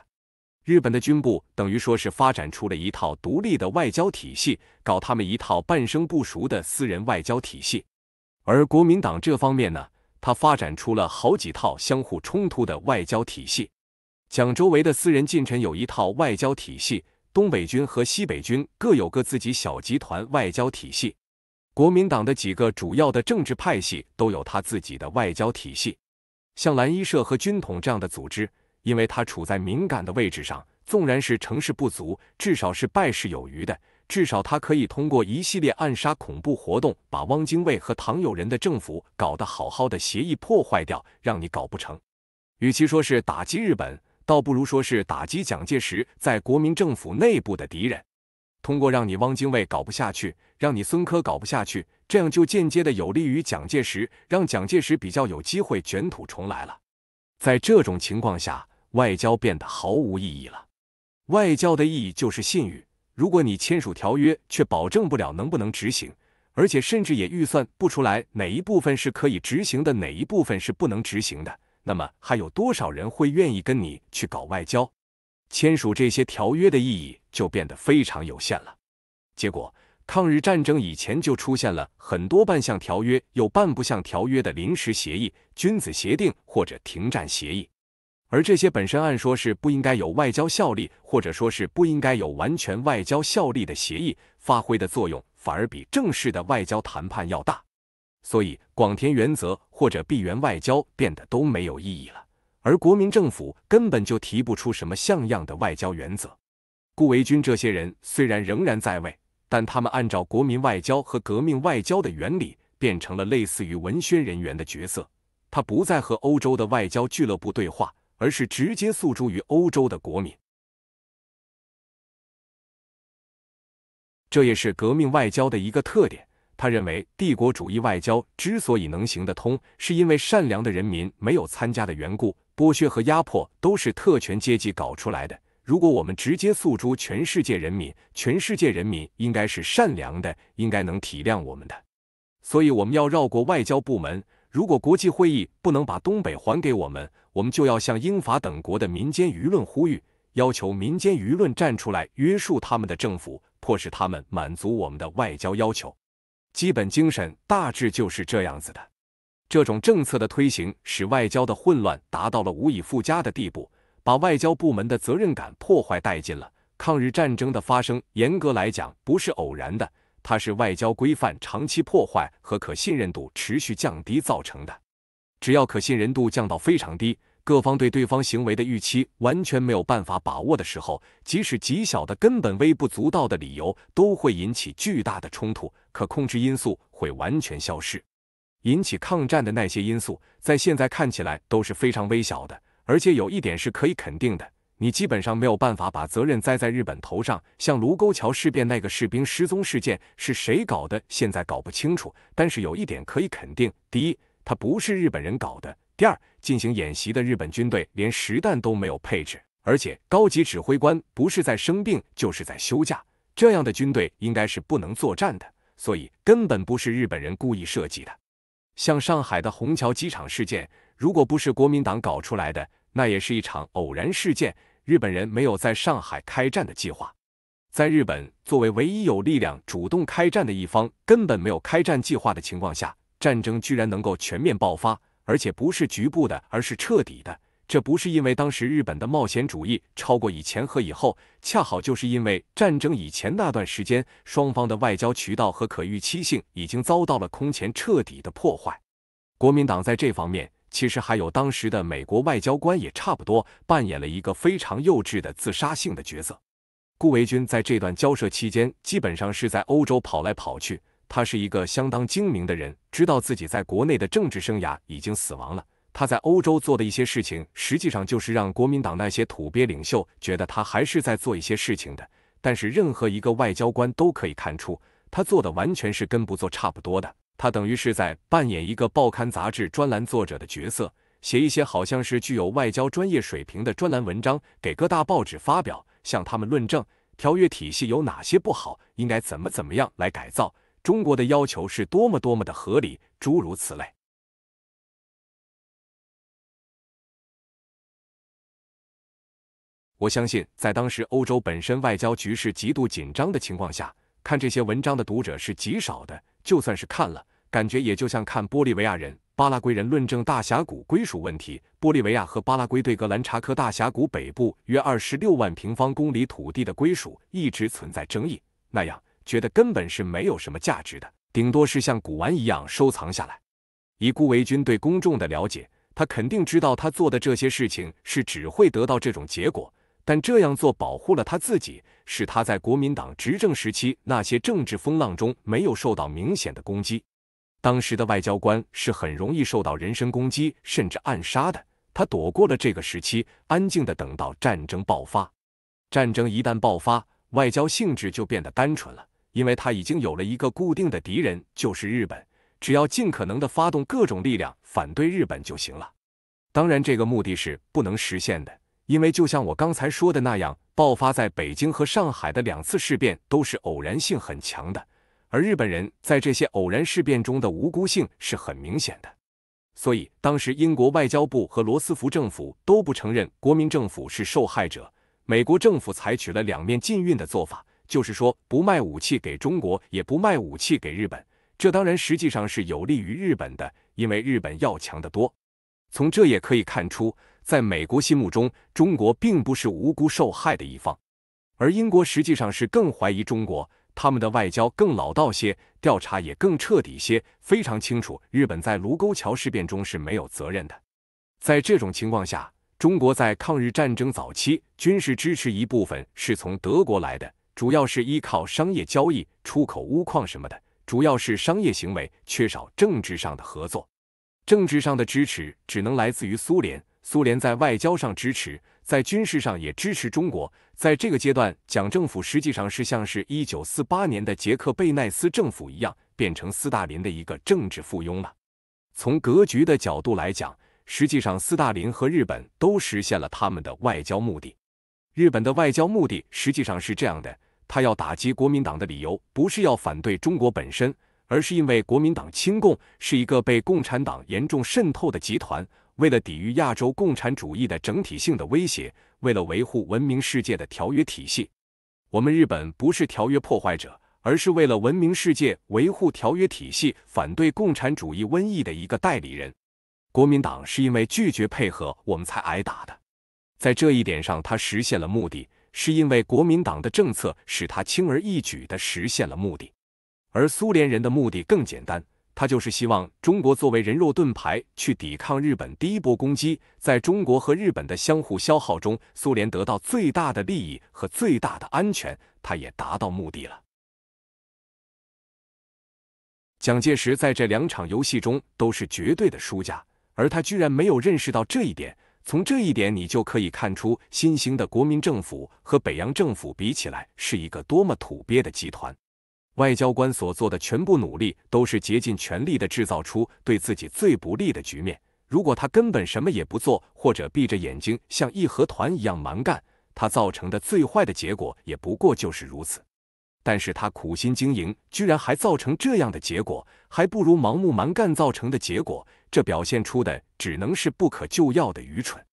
日本的军部等于说是发展出了一套独立的外交体系，搞他们一套半生不熟的私人外交体系；而国民党这方面呢，他发展出了好几套相互冲突的外交体系。蒋周围的私人近臣有一套外交体系，东北军和西北军各有各自己小集团外交体系，国民党的几个主要的政治派系都有他自己的外交体系，像蓝衣社和军统这样的组织。因为他处在敏感的位置上，纵然是成事不足，至少是败事有余的。至少他可以通过一系列暗杀恐怖活动，把汪精卫和唐友仁的政府搞得好好的协议破坏掉，让你搞不成。与其说是打击日本，倒不如说是打击蒋介石在国民政府内部的敌人。通过让你汪精卫搞不下去，让你孙科搞不下去，这样就间接的有利于蒋介石，让蒋介石比较有机会卷土重来了。在这种情况下，外交变得毫无意义了。外交的意义就是信誉。如果你签署条约却保证不了能不能执行，而且甚至也预算不出来哪一部分是可以执行的，哪一部分是不能执行的，那么还有多少人会愿意跟你去搞外交？签署这些条约的意义就变得非常有限了。结果，抗日战争以前就出现了很多半项条约、有半不项条约的临时协议、君子协定或者停战协议。而这些本身按说是不应该有外交效力，或者说是不应该有完全外交效力的协议，发挥的作用反而比正式的外交谈判要大。所以广田原则或者闭源外交变得都没有意义了。而国民政府根本就提不出什么像样的外交原则。顾维钧这些人虽然仍然在位，但他们按照国民外交和革命外交的原理，变成了类似于文宣人员的角色。他不再和欧洲的外交俱乐部对话。而是直接诉诸于欧洲的国民，这也是革命外交的一个特点。他认为，帝国主义外交之所以能行得通，是因为善良的人民没有参加的缘故。剥削和压迫都是特权阶级搞出来的。如果我们直接诉诸全世界人民，全世界人民应该是善良的，应该能体谅我们的。所以，我们要绕过外交部门。如果国际会议不能把东北还给我们，我们就要向英法等国的民间舆论呼吁，要求民间舆论站出来约束他们的政府，迫使他们满足我们的外交要求。基本精神大致就是这样子的。这种政策的推行，使外交的混乱达到了无以复加的地步，把外交部门的责任感破坏殆尽了。抗日战争的发生，严格来讲不是偶然的，它是外交规范长期破坏和可信任度持续降低造成的。只要可信任度降到非常低，各方对对方行为的预期完全没有办法把握的时候，即使极小的根本微不足道的理由，都会引起巨大的冲突。可控制因素会完全消失，引起抗战的那些因素，在现在看起来都是非常微小的。而且有一点是可以肯定的，你基本上没有办法把责任栽在日本头上。像卢沟桥事变那个士兵失踪事件是谁搞的，现在搞不清楚。但是有一点可以肯定，第一。他不是日本人搞的。第二，进行演习的日本军队连实弹都没有配置，而且高级指挥官不是在生病就是在休假，这样的军队应该是不能作战的，所以根本不是日本人故意设计的。像上海的虹桥机场事件，如果不是国民党搞出来的，那也是一场偶然事件。日本人没有在上海开战的计划。在日本作为唯一有力量主动开战的一方，根本没有开战计划的情况下。战争居然能够全面爆发，而且不是局部的，而是彻底的。这不是因为当时日本的冒险主义超过以前和以后，恰好就是因为战争以前那段时间，双方的外交渠道和可预期性已经遭到了空前彻底的破坏。国民党在这方面其实还有当时的美国外交官也差不多扮演了一个非常幼稚的自杀性的角色。顾维钧在这段交涉期间，基本上是在欧洲跑来跑去。他是一个相当精明的人，知道自己在国内的政治生涯已经死亡了。他在欧洲做的一些事情，实际上就是让国民党那些土鳖领袖觉得他还是在做一些事情的。但是，任何一个外交官都可以看出，他做的完全是跟不做差不多的。他等于是在扮演一个报刊杂志专栏作者的角色，写一些好像是具有外交专业水平的专栏文章，给各大报纸发表，向他们论证条约体系有哪些不好，应该怎么怎么样来改造。中国的要求是多么多么的合理，诸如此类。我相信，在当时欧洲本身外交局势极度紧张的情况下，看这些文章的读者是极少的。就算是看了，感觉也就像看玻利维亚人、巴拉圭人论证大峡谷归属问题。玻利维亚和巴拉圭对格兰查科大峡谷北部约二十六万平方公里土地的归属一直存在争议那样。觉得根本是没有什么价值的，顶多是像古玩一样收藏下来。以顾维钧对公众的了解，他肯定知道他做的这些事情是只会得到这种结果。但这样做保护了他自己，使他在国民党执政时期那些政治风浪中没有受到明显的攻击。当时的外交官是很容易受到人身攻击甚至暗杀的，他躲过了这个时期，安静的等到战争爆发。战争一旦爆发，外交性质就变得单纯了。因为他已经有了一个固定的敌人，就是日本，只要尽可能的发动各种力量反对日本就行了。当然，这个目的是不能实现的，因为就像我刚才说的那样，爆发在北京和上海的两次事变都是偶然性很强的，而日本人在这些偶然事变中的无辜性是很明显的。所以，当时英国外交部和罗斯福政府都不承认国民政府是受害者，美国政府采取了两面禁运的做法。就是说，不卖武器给中国，也不卖武器给日本，这当然实际上是有利于日本的，因为日本要强得多。从这也可以看出，在美国心目中，中国并不是无辜受害的一方，而英国实际上是更怀疑中国，他们的外交更老道些，调查也更彻底些，非常清楚日本在卢沟桥事变中是没有责任的。在这种情况下，中国在抗日战争早期军事支持一部分是从德国来的。主要是依靠商业交易、出口钨矿什么的，主要是商业行为，缺少政治上的合作。政治上的支持只能来自于苏联。苏联在外交上支持，在军事上也支持中国。在这个阶段，蒋政府实际上是像是一九四八年的捷克贝奈斯政府一样，变成斯大林的一个政治附庸了。从格局的角度来讲，实际上斯大林和日本都实现了他们的外交目的。日本的外交目的实际上是这样的。他要打击国民党的理由不是要反对中国本身，而是因为国民党亲共是一个被共产党严重渗透的集团。为了抵御亚洲共产主义的整体性的威胁，为了维护文明世界的条约体系，我们日本不是条约破坏者，而是为了文明世界维护条约体系、反对共产主义瘟疫的一个代理人。国民党是因为拒绝配合我们才挨打的，在这一点上，他实现了目的。是因为国民党的政策使他轻而易举的实现了目的，而苏联人的目的更简单，他就是希望中国作为人肉盾牌去抵抗日本第一波攻击，在中国和日本的相互消耗中，苏联得到最大的利益和最大的安全，他也达到目的了。蒋介石在这两场游戏中都是绝对的输家，而他居然没有认识到这一点。从这一点，你就可以看出新兴的国民政府和北洋政府比起来是一个多么土鳖的集团。外交官所做的全部努力，都是竭尽全力的制造出对自己最不利的局面。如果他根本什么也不做，或者闭着眼睛像义和团一样蛮干，他造成的最坏的结果也不过就是如此。但是他苦心经营，居然还造成这样的结果，还不如盲目蛮干造成的结果。这表现出的只能是不可救药的愚蠢。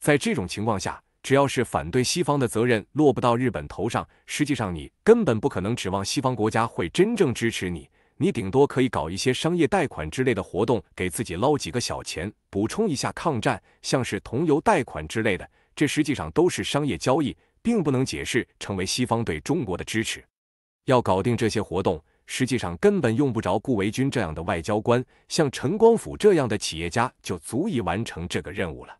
在这种情况下，只要是反对西方的责任落不到日本头上，实际上你根本不可能指望西方国家会真正支持你。你顶多可以搞一些商业贷款之类的活动，给自己捞几个小钱，补充一下抗战，像是同油贷款之类的。这实际上都是商业交易，并不能解释成为西方对中国的支持。要搞定这些活动。实际上根本用不着顾维钧这样的外交官，像陈光甫这样的企业家就足以完成这个任务了。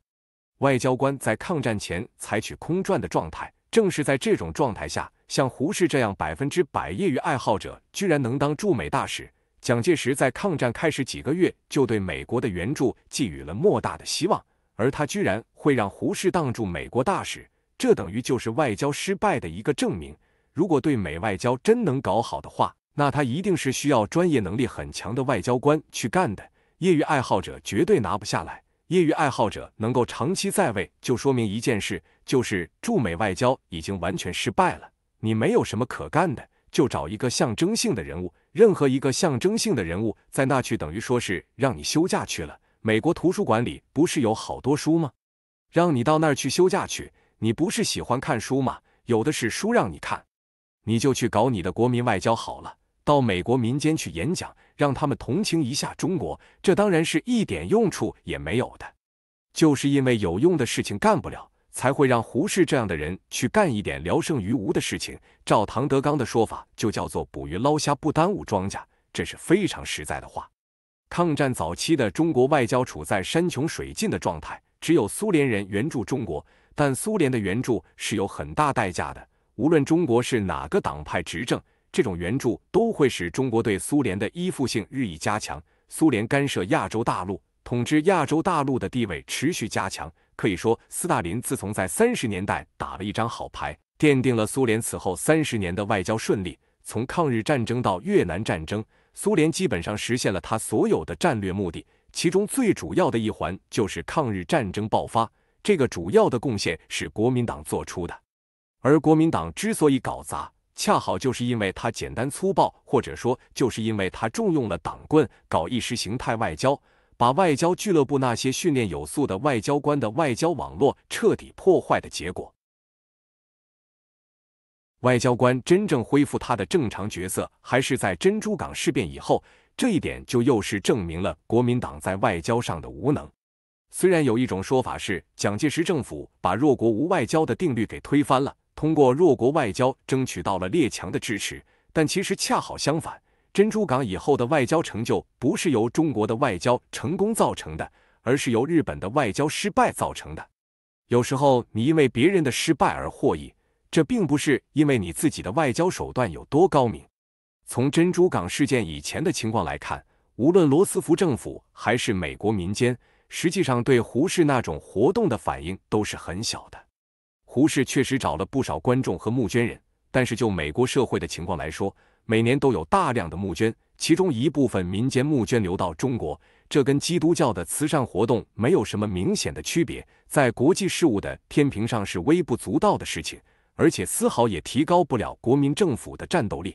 外交官在抗战前采取空转的状态，正是在这种状态下，像胡适这样百分之百业余爱好者居然能当驻美大使。蒋介石在抗战开始几个月就对美国的援助寄予了莫大的希望，而他居然会让胡适当驻美国大使，这等于就是外交失败的一个证明。如果对美外交真能搞好的话，那他一定是需要专业能力很强的外交官去干的，业余爱好者绝对拿不下来。业余爱好者能够长期在位，就说明一件事，就是驻美外交已经完全失败了。你没有什么可干的，就找一个象征性的人物。任何一个象征性的人物在那去，等于说是让你休假去了。美国图书馆里不是有好多书吗？让你到那儿去休假去，你不是喜欢看书吗？有的是书让你看，你就去搞你的国民外交好了。到美国民间去演讲，让他们同情一下中国，这当然是一点用处也没有的。就是因为有用的事情干不了，才会让胡适这样的人去干一点聊胜于无的事情。照唐德刚的说法，就叫做捕鱼捞虾不耽误庄稼，这是非常实在的话。抗战早期的中国外交处在山穷水尽的状态，只有苏联人援助中国，但苏联的援助是有很大代价的。无论中国是哪个党派执政。这种援助都会使中国对苏联的依附性日益加强，苏联干涉亚洲大陆、统治亚洲大陆的地位持续加强。可以说，斯大林自从在三十年代打了一张好牌，奠定了苏联此后三十年的外交顺利。从抗日战争到越南战争，苏联基本上实现了他所有的战略目的。其中最主要的一环就是抗日战争爆发，这个主要的贡献是国民党做出的，而国民党之所以搞砸。恰好就是因为他简单粗暴，或者说就是因为他重用了党棍，搞意识形态外交，把外交俱乐部那些训练有素的外交官的外交网络彻底破坏的结果。外交官真正恢复他的正常角色，还是在珍珠港事变以后，这一点就又是证明了国民党在外交上的无能。虽然有一种说法是蒋介石政府把弱国无外交的定律给推翻了。通过弱国外交争取到了列强的支持，但其实恰好相反，珍珠港以后的外交成就不是由中国的外交成功造成的，而是由日本的外交失败造成的。有时候你因为别人的失败而获益，这并不是因为你自己的外交手段有多高明。从珍珠港事件以前的情况来看，无论罗斯福政府还是美国民间，实际上对胡适那种活动的反应都是很小的。胡适确实找了不少观众和募捐人，但是就美国社会的情况来说，每年都有大量的募捐，其中一部分民间募捐流到中国，这跟基督教的慈善活动没有什么明显的区别，在国际事务的天平上是微不足道的事情，而且丝毫也提高不了国民政府的战斗力。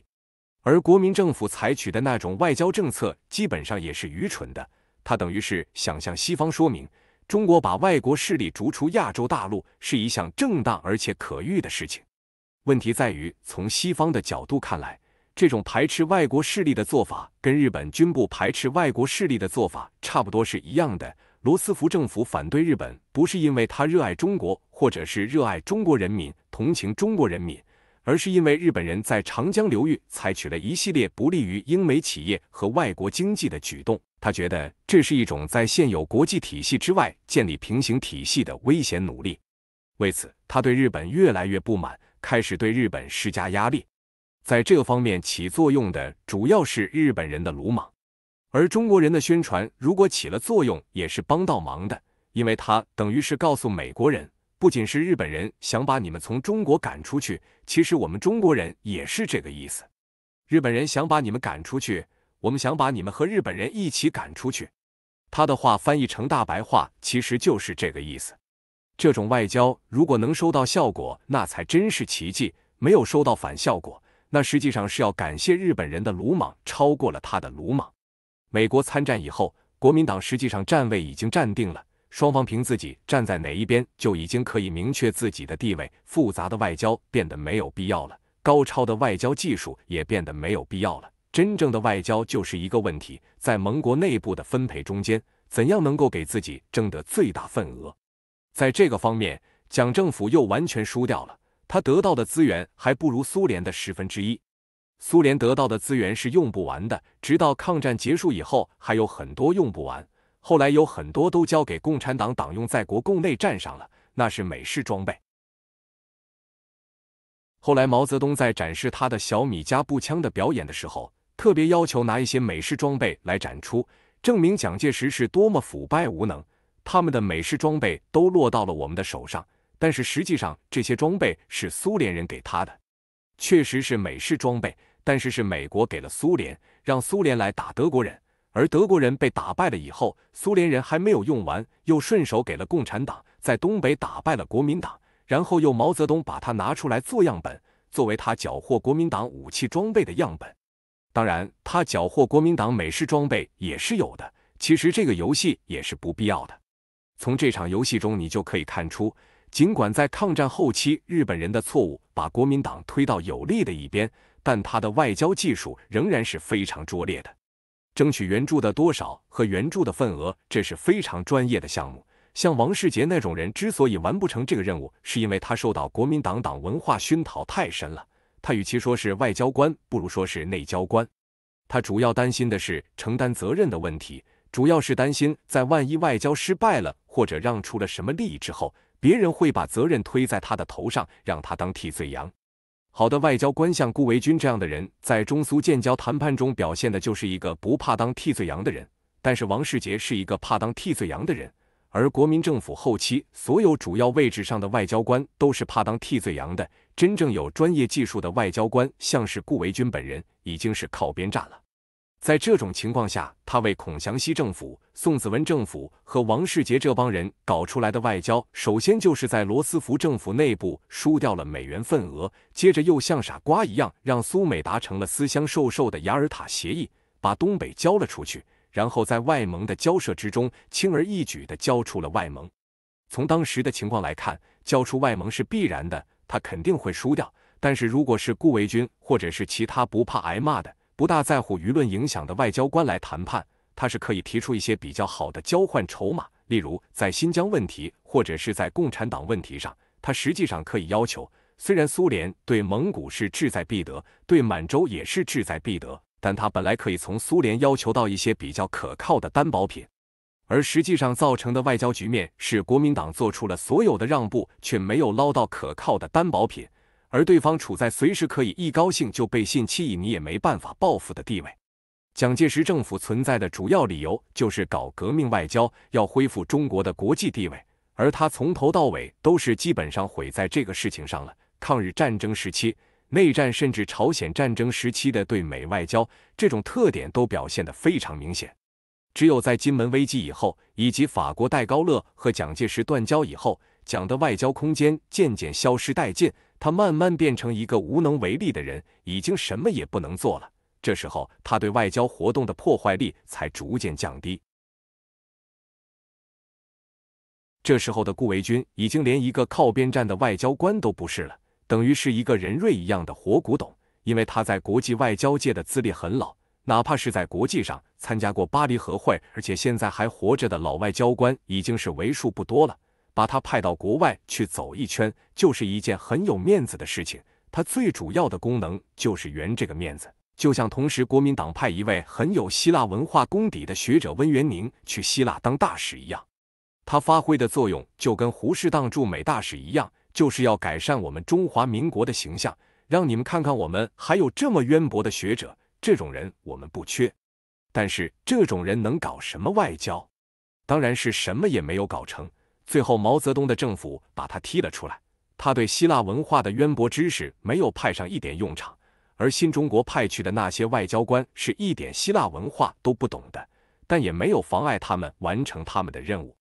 而国民政府采取的那种外交政策，基本上也是愚蠢的，它等于是想向西方说明。中国把外国势力逐出亚洲大陆是一项正当而且可遇的事情。问题在于，从西方的角度看来，这种排斥外国势力的做法跟日本军部排斥外国势力的做法差不多是一样的。罗斯福政府反对日本，不是因为他热爱中国，或者是热爱中国人民、同情中国人民，而是因为日本人在长江流域采取了一系列不利于英美企业和外国经济的举动。他觉得这是一种在现有国际体系之外建立平行体系的危险努力，为此他对日本越来越不满，开始对日本施加压力。在这方面起作用的主要是日本人的鲁莽，而中国人的宣传如果起了作用，也是帮到忙的，因为他等于是告诉美国人，不仅是日本人想把你们从中国赶出去，其实我们中国人也是这个意思。日本人想把你们赶出去。我们想把你们和日本人一起赶出去。他的话翻译成大白话，其实就是这个意思。这种外交如果能收到效果，那才真是奇迹；没有收到反效果，那实际上是要感谢日本人的鲁莽超过了他的鲁莽。美国参战以后，国民党实际上站位已经站定了，双方凭自己站在哪一边，就已经可以明确自己的地位。复杂的外交变得没有必要了，高超的外交技术也变得没有必要了。真正的外交就是一个问题，在盟国内部的分配中间，怎样能够给自己争得最大份额？在这个方面，蒋政府又完全输掉了，他得到的资源还不如苏联的十分之一。苏联得到的资源是用不完的，直到抗战结束以后还有很多用不完。后来有很多都交给共产党党用在国共内战上了，那是美式装备。后来毛泽东在展示他的小米加步枪的表演的时候。特别要求拿一些美式装备来展出，证明蒋介石是多么腐败无能。他们的美式装备都落到了我们的手上，但是实际上这些装备是苏联人给他的，确实是美式装备，但是是美国给了苏联，让苏联来打德国人。而德国人被打败了以后，苏联人还没有用完，又顺手给了共产党，在东北打败了国民党，然后又毛泽东把它拿出来做样本，作为他缴获国民党武器装备的样本。当然，他缴获国民党美式装备也是有的。其实这个游戏也是不必要的。从这场游戏中，你就可以看出，尽管在抗战后期，日本人的错误把国民党推到有利的一边，但他的外交技术仍然是非常拙劣的。争取援助的多少和援助的份额，这是非常专业的项目。像王世杰那种人，之所以完不成这个任务，是因为他受到国民党党文化熏陶太深了。他与其说是外交官，不如说是内交官。他主要担心的是承担责任的问题，主要是担心在万一外交失败了或者让出了什么利益之后，别人会把责任推在他的头上，让他当替罪羊。好的外交官像顾维钧这样的人，在中苏建交谈判中表现的就是一个不怕当替罪羊的人，但是王世杰是一个怕当替罪羊的人。而国民政府后期所有主要位置上的外交官都是怕当替罪羊的，真正有专业技术的外交官，像是顾维钧本人，已经是靠边站了。在这种情况下，他为孔祥熙政府、宋子文政府和王世杰这帮人搞出来的外交，首先就是在罗斯福政府内部输掉了美元份额，接着又像傻瓜一样让苏美达成了私相授受的雅尔塔协议，把东北交了出去。然后在外蒙的交涉之中，轻而易举地交出了外蒙。从当时的情况来看，交出外蒙是必然的，他肯定会输掉。但是如果是顾维钧或者是其他不怕挨骂的、不大在乎舆论影响的外交官来谈判，他是可以提出一些比较好的交换筹码，例如在新疆问题或者是在共产党问题上，他实际上可以要求，虽然苏联对蒙古是志在必得，对满洲也是志在必得。但他本来可以从苏联要求到一些比较可靠的担保品，而实际上造成的外交局面是国民党做出了所有的让步，却没有捞到可靠的担保品，而对方处在随时可以一高兴就背信弃义，你也没办法报复的地位。蒋介石政府存在的主要理由就是搞革命外交，要恢复中国的国际地位，而他从头到尾都是基本上毁在这个事情上了。抗日战争时期。内战甚至朝鲜战争时期的对美外交，这种特点都表现得非常明显。只有在金门危机以后，以及法国戴高乐和蒋介石断交以后，蒋的外交空间渐渐消失殆尽，他慢慢变成一个无能为力的人，已经什么也不能做了。这时候，他对外交活动的破坏力才逐渐降低。这时候的顾维钧已经连一个靠边站的外交官都不是了。等于是一个人瑞一样的活古董，因为他在国际外交界的资历很老，哪怕是在国际上参加过巴黎和会，而且现在还活着的老外交官已经是为数不多了。把他派到国外去走一圈，就是一件很有面子的事情。他最主要的功能就是圆这个面子，就像同时国民党派一位很有希腊文化功底的学者温元宁去希腊当大使一样，他发挥的作用就跟胡适当驻美大使一样。就是要改善我们中华民国的形象，让你们看看我们还有这么渊博的学者。这种人我们不缺，但是这种人能搞什么外交？当然是什么也没有搞成。最后毛泽东的政府把他踢了出来，他对希腊文化的渊博知识没有派上一点用场。而新中国派去的那些外交官是一点希腊文化都不懂的，但也没有妨碍他们完成他们的任务。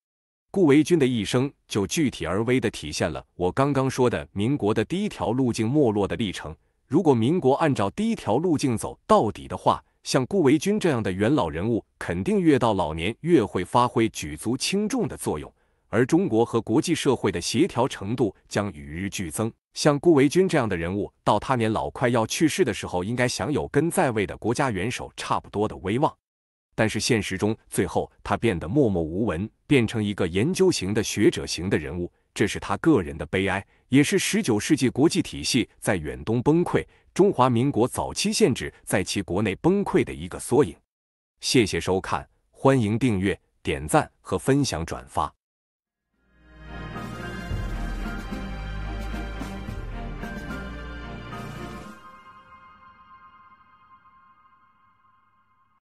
顾维钧的一生就具体而微地体现了我刚刚说的民国的第一条路径没落的历程。如果民国按照第一条路径走到底的话，像顾维钧这样的元老人物，肯定越到老年越会发挥举足轻重的作用，而中国和国际社会的协调程度将与日俱增。像顾维钧这样的人物，到他年老快要去世的时候，应该享有跟在位的国家元首差不多的威望。但是现实中，最后他变得默默无闻，变成一个研究型的学者型的人物，这是他个人的悲哀，也是十九世纪国际体系在远东崩溃、中华民国早期限制在其国内崩溃的一个缩影。谢谢收看，欢迎订阅、点赞和分享转发。